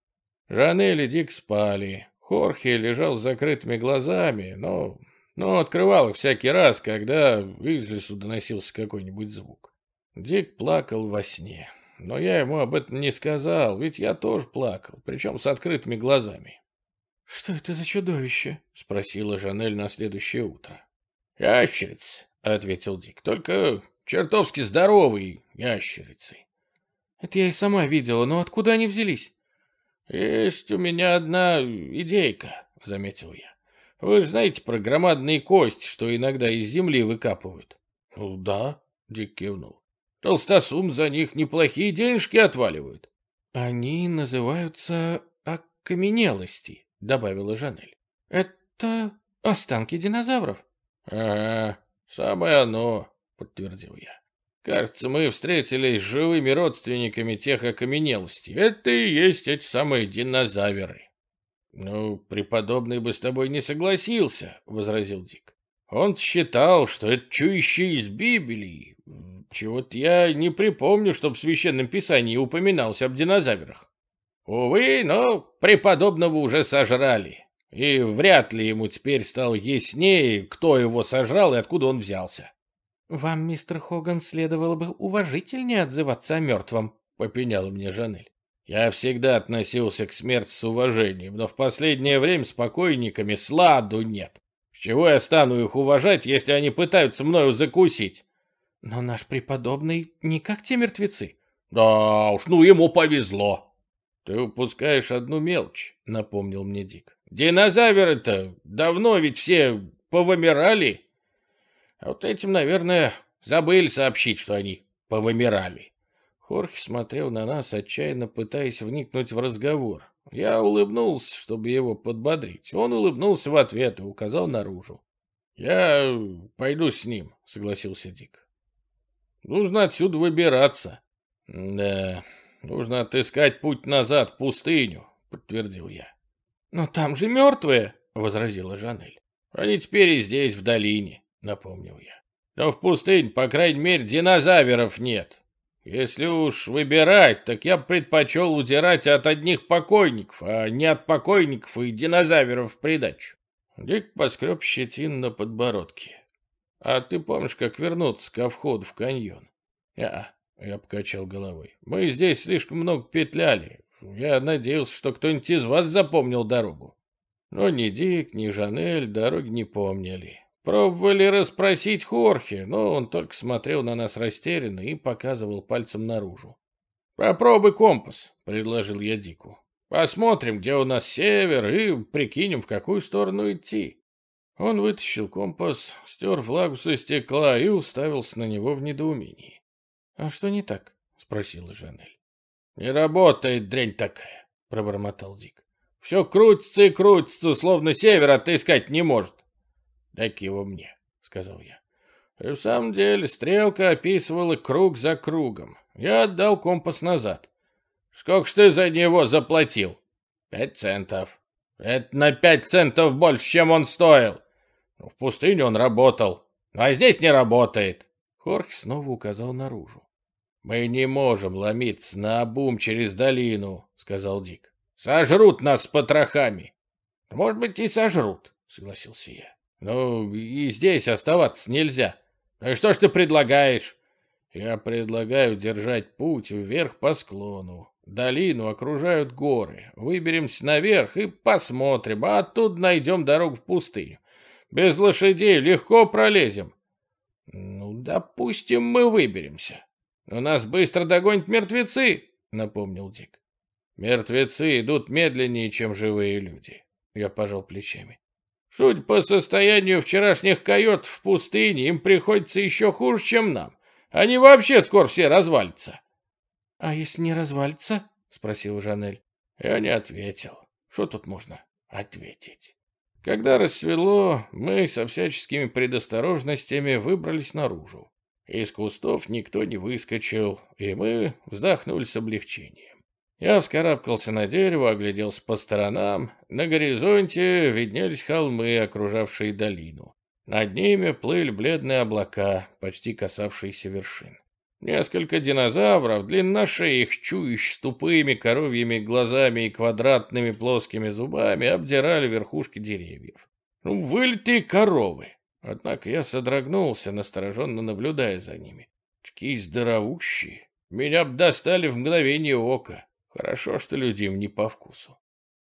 Жанель и Дик спали. Хорхе лежал с закрытыми глазами, но но открывал их всякий раз, когда из лесу доносился какой-нибудь звук. Дик плакал во сне, но я ему об этом не сказал, ведь я тоже плакал, причем с открытыми глазами. — Что это за чудовище? — спросила Жанель на следующее утро. — Ящериц, – ответил Дик, — только чертовски здоровый ящерицей. — Это я и сама видела, но откуда они взялись? — Есть у меня одна идейка, — заметил я. Вы же знаете про громадные кости, что иногда из земли выкапывают. — Ну да, — Дик кивнул. — Толстосум за них неплохие денежки отваливают. — Они называются окаменелости, — добавила Жанель. — Это останки динозавров. — Ага, самое оно, — подтвердил я. Кажется, мы встретились с живыми родственниками тех окаменелостей. Это и есть эти самые динозавры. «Ну, преподобный бы с тобой не согласился», — возразил Дик. «Он считал, что это чуище из Библии. Чего-то я не припомню, что в Священном Писании упоминался об динозаврах. Увы, но преподобного уже сожрали, и вряд ли ему теперь стало яснее, кто его сожрал и откуда он взялся». «Вам, мистер Хоган, следовало бы уважительнее отзываться о мертвом», — попеняла мне Жанель. Я всегда относился к смерти с уважением, но в последнее время с покойниками сладу нет. С чего я стану их уважать, если они пытаются мною закусить? Но наш преподобный не как те мертвецы. Да уж, ну ему повезло. Ты упускаешь одну мелочь, напомнил мне Дик. Динозавры-то давно ведь все повымирали. А вот этим, наверное, забыли сообщить, что они повымирали. Хорхе смотрел на нас, отчаянно пытаясь вникнуть в разговор. Я улыбнулся, чтобы его подбодрить. Он улыбнулся в ответ и указал наружу. «Я пойду с ним», — согласился Дик. «Нужно отсюда выбираться». «Да, нужно отыскать путь назад в пустыню», — подтвердил я. «Но там же мертвые», — возразила Жанель. «Они теперь и здесь, в долине», — напомнил я. «Но в пустыне по крайней мере, динозаверов нет». Если уж выбирать, так я предпочел удирать от одних покойников, а не от покойников и динозавров в придачу. Дик поскреб щетин на подбородке. А ты помнишь, как вернуться ко входу в каньон? Я, а, я покачал головой. Мы здесь слишком много петляли. Я надеялся, что кто-нибудь из вас запомнил дорогу. Но ни Дик, ни Жанель дороги не помнили. Пробовали расспросить Хорхе, но он только смотрел на нас растерянно и показывал пальцем наружу. «Попробуй компас», — предложил я Дику. «Посмотрим, где у нас север, и прикинем, в какую сторону идти». Он вытащил компас, стер влагу со стекла и уставился на него в недоумении. «А что не так?» — спросила Жанель. «Не работает дрянь такая», — пробормотал Дик. «Все крутится и крутится, словно север отыскать не может. «Дай-ка его мне», — сказал я. И в самом деле стрелка описывала круг за кругом. Я отдал компас назад. «Сколько ж ты за него заплатил?» «Пять центов». «Это на пять центов больше, чем он стоил». Ну, «В пустыне он работал, а здесь не работает». Хорхе снова указал наружу. «Мы не можем ломиться на обум через долину», — сказал Дик. «Сожрут нас с потрохами». «Может быть, и сожрут», — согласился я. Ну, и здесь оставаться нельзя. А что ж ты предлагаешь? Я предлагаю держать путь вверх по склону. Долину окружают горы. Выберемся наверх и посмотрим, а оттуда найдем дорогу в пустыню. Без лошадей легко пролезем. Ну, допустим, мы выберемся. Но нас быстро догонят мертвецы, напомнил Дик. Мертвецы идут медленнее, чем живые люди. Я пожал плечами. Судя по состоянию вчерашних койот в пустыне, им приходится еще хуже, чем нам. Они вообще скоро все развалятся. — А если не развалится? — спросил Жанель. Я не ответил. Что тут можно ответить? Когда рассвело, мы со всяческими предосторожностями выбрались наружу. Из кустов никто не выскочил, и мы вздохнули с облегчением. Я вскарабкался на дерево, огляделся по сторонам. На горизонте виднелись холмы, окружавшие долину. Над ними плыли бледные облака, почти касавшиеся вершин. Несколько динозавров, длинношеих, чующ с тупыми коровьими глазами и квадратными плоскими зубами, обдирали верхушки деревьев. Ну, вылитые коровы! Однако я содрогнулся, настороженно наблюдая за ними. Такие здоровущие! Меня б достали в мгновение ока. Хорошо, что людям не по вкусу.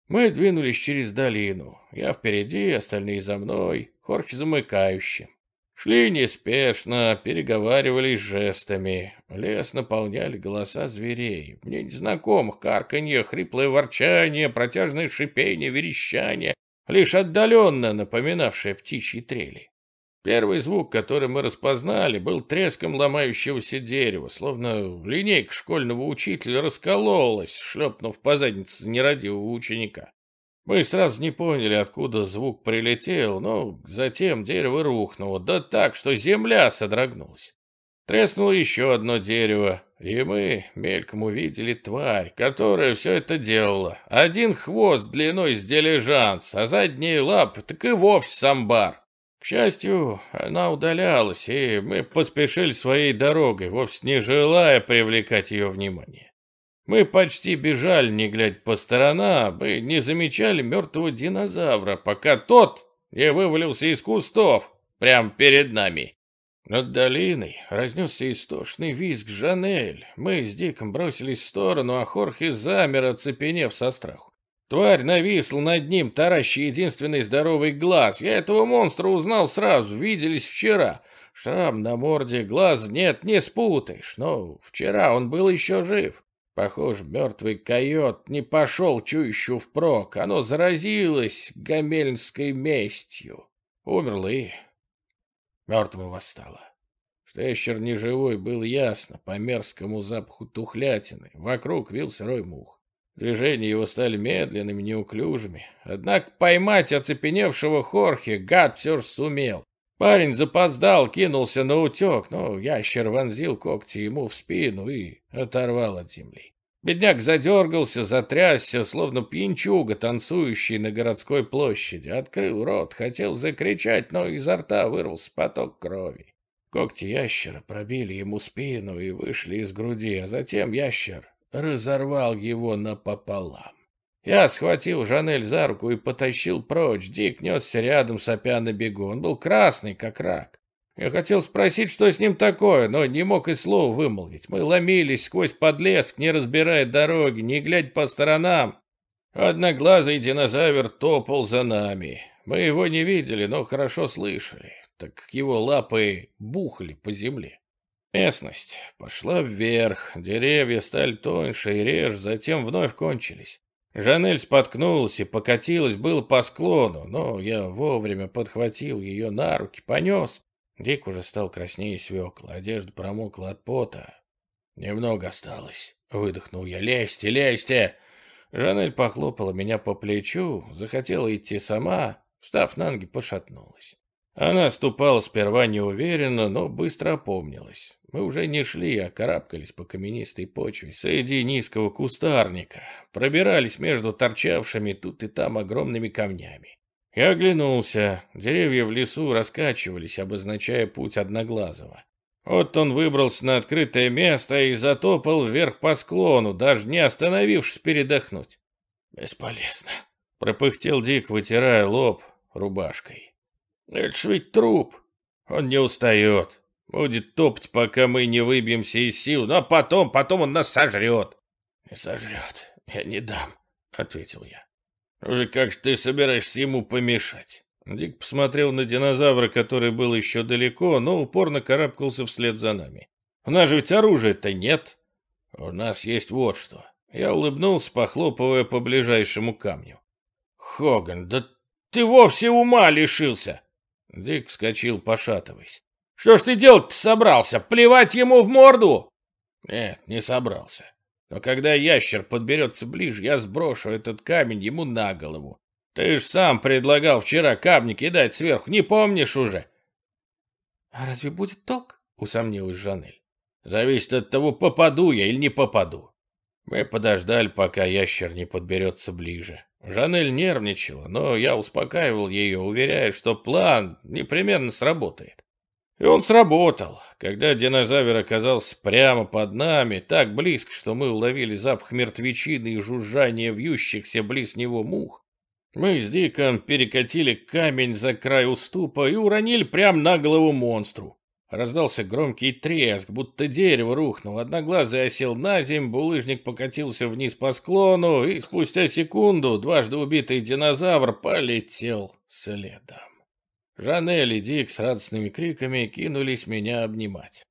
Мы двинулись через долину. Я впереди, остальные за мной, Хорхе замыкающим. Шли неспешно, переговаривались жестами. Лес наполняли голоса зверей. Мне незнакомых карканье, хриплое ворчание, протяжное шипение, верещание, лишь отдаленно напоминавшее птичьи трели. Первый звук, который мы распознали, был треском ломающегося дерева, словно линейка школьного учителя раскололась, шлепнув по заднице нерадивого ученика. Мы сразу не поняли, откуда звук прилетел, но затем дерево рухнуло, да так, что земля содрогнулась. Треснуло еще одно дерево, и мы мельком увидели тварь, которая все это делала. Один хвост длиной с дилижанс, а задние лапы так и вовсе самбар. К счастью, она удалялась, и мы поспешили своей дорогой, вовсе не желая привлекать ее внимание. Мы почти бежали, не глядя по сторонам, и а не замечали мертвого динозавра, пока тот не вывалился из кустов прямо перед нами. Над долиной разнесся истошный визг Жанель. Мы с Диком бросились в сторону, а Хорхе замер, оцепенев со страху. Тварь нависла над ним, таращи единственный здоровый глаз. Я этого монстра узнал сразу, виделись вчера. Шрам на морде, глаз нет, не спутаешь. Но вчера он был еще жив. Похож, мертвый койот не пошел чующу впрок. Оно заразилось гамельнской местью. Умерло и мертвым восстало. Что ящер неживой, был ясно по мерзкому запаху тухлятины. Вокруг вился рой мух. Движения его стали медленными, неуклюжими. Однако поймать оцепеневшего Хорхе гад все же сумел. Парень запоздал, кинулся на утек, но ящер вонзил когти ему в спину и оторвал от земли. Бедняк задергался, затрясся, словно пьянчуга, танцующий на городской площади. Открыл рот, хотел закричать, но изо рта вырвался поток крови. Когти ящера пробили ему спину и вышли из груди, а затем ящер разорвал его напополам. Я схватил Жанель за руку и потащил прочь. Дик несся рядом, сопя на бегу. Он был красный, как рак. Я хотел спросить, что с ним такое, но не мог и слова вымолвить. Мы ломились сквозь подлеск, не разбирая дороги, не глядя по сторонам. Одноглазый динозавр топал за нами. Мы его не видели, но хорошо слышали, так как его лапы бухли по земле. Местность пошла вверх, деревья стали тоньше и реже, затем вновь кончились. Жанель споткнулась и покатилась было по склону, но я вовремя подхватил ее на руки, понес. Рик уже стал краснее свекла, одежда промокла от пота. «Немного осталось», — выдохнул я. «Лезьте, лезьте!» Жанель похлопала меня по плечу, захотела идти сама, встав на ноги, пошатнулась. Она ступала сперва неуверенно, но быстро опомнилась. Мы уже не шли, а карабкались по каменистой почве среди низкого кустарника, пробирались между торчавшими тут и там огромными камнями. Я оглянулся. Деревья в лесу раскачивались, обозначая путь Одноглазого. Вот он выбрался на открытое место и затопал вверх по склону, даже не остановившись передохнуть. «Бесполезно», — пропыхтел Дик, вытирая лоб рубашкой. «Это ж ведь труп. Он не устает. Будет топать, пока мы не выбьемся из сил, но потом, потом он нас сожрет. — Сожрет, я не дам, — ответил я. — Уже как же ты собираешься ему помешать? Дик посмотрел на динозавра, который был еще далеко, но упорно карабкался вслед за нами. «У нас же ведь оружия-то нет!» «У нас есть вот что!» Я улыбнулся, похлопывая по ближайшему камню. «Хоган, да ты вовсе ума лишился!» Дик вскочил, пошатываясь. Что ж ты делать собрался? Плевать ему в морду? Нет, не собрался. Но когда ящер подберется ближе, я сброшу этот камень ему на голову. Ты ж сам предлагал вчера камни кидать сверху, не помнишь уже? А разве будет толк? Усомнилась Жанель. Зависит от того, попаду я или не попаду. Мы подождали, пока ящер не подберется ближе. Жанель нервничала, но я успокаивал ее, уверяя, что план непременно сработает. И он сработал. Когда динозавр оказался прямо под нами, так близко, что мы уловили запах мертвечины и жужжание вьющихся близ него мух, мы с Диком перекатили камень за край уступа и уронили прямо на голову монстру. Раздался громкий треск, будто дерево рухнуло. Одноглазый осел на земь, булыжник покатился вниз по склону, и спустя секунду дважды убитый динозавр полетел следом. Жанель и Дик с радостными криками кинулись меня обнимать.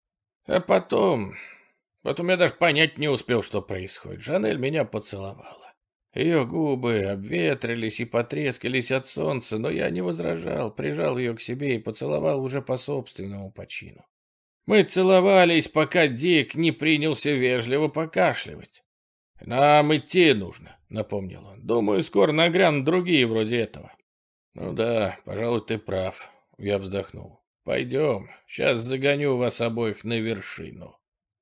А потом... Потом я даже понять не успел, что происходит. Жанель меня поцеловала. Ее губы обветрились и потрескались от солнца, но я не возражал, прижал ее к себе и поцеловал уже по собственному почину. Мы целовались, пока Дик не принялся вежливо покашливать. «Нам идти нужно», — напомнил он. «Думаю, скоро нагрянут другие вроде этого». «Ну да, пожалуй, ты прав», — я вздохнул. «Пойдем, сейчас загоню вас обоих на вершину».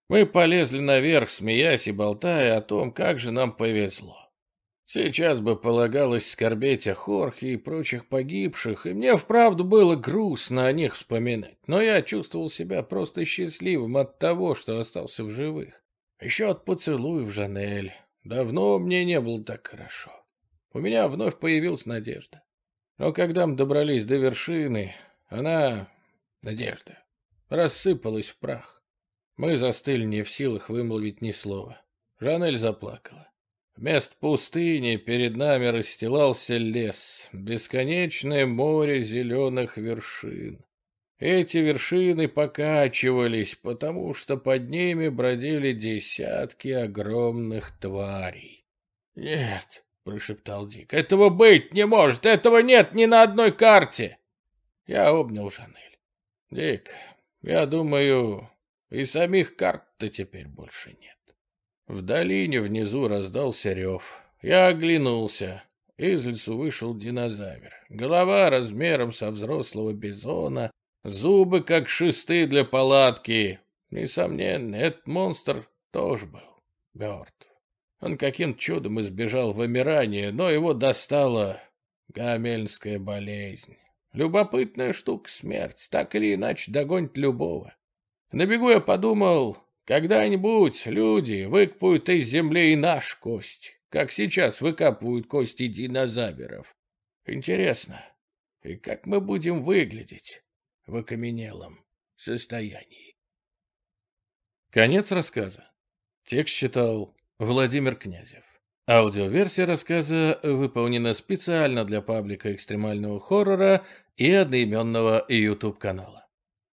Мы полезли наверх, смеясь и болтая о том, как же нам повезло. Сейчас бы полагалось скорбеть о Хорхе и прочих погибших, и мне вправду было грустно о них вспоминать, но я чувствовал себя просто счастливым от того, что остался в живых. Еще от поцелуев Жанель. Давно мне не было так хорошо. У меня вновь появилась надежда. Но когда мы добрались до вершины, она, надежда, рассыпалась в прах. Мы застыли не в силах вымолвить ни слова. Жанель заплакала. Вместо пустыни перед нами расстилался лес, бесконечное море зеленых вершин. Эти вершины покачивались, потому что под ними бродили десятки огромных тварей. Нет, прошептал Дик. Этого быть не может, этого нет ни на одной карте. Я обнял Жанель. Дик, я думаю, и самих карт-то теперь больше нет. В долине внизу раздался рев. Я оглянулся. Из лесу вышел динозавр. Голова размером со взрослого бизона, зубы как шесты для палатки. Несомненно, этот монстр тоже был мертв. Он каким то чудом избежал вымирания, но его достала гамельнская болезнь. Любопытная штука смерть, так или иначе догонит любого. На бегу я подумал, когда-нибудь люди выкопают из земли и наш кость, как сейчас выкапывают кости динозавров. Интересно, и как мы будем выглядеть в окаменелом состоянии? Конец рассказа. Текст читал Владимир Князев. Аудиоверсия рассказа выполнена специально для паблика экстремального хоррора и одноименного YouTube-канала.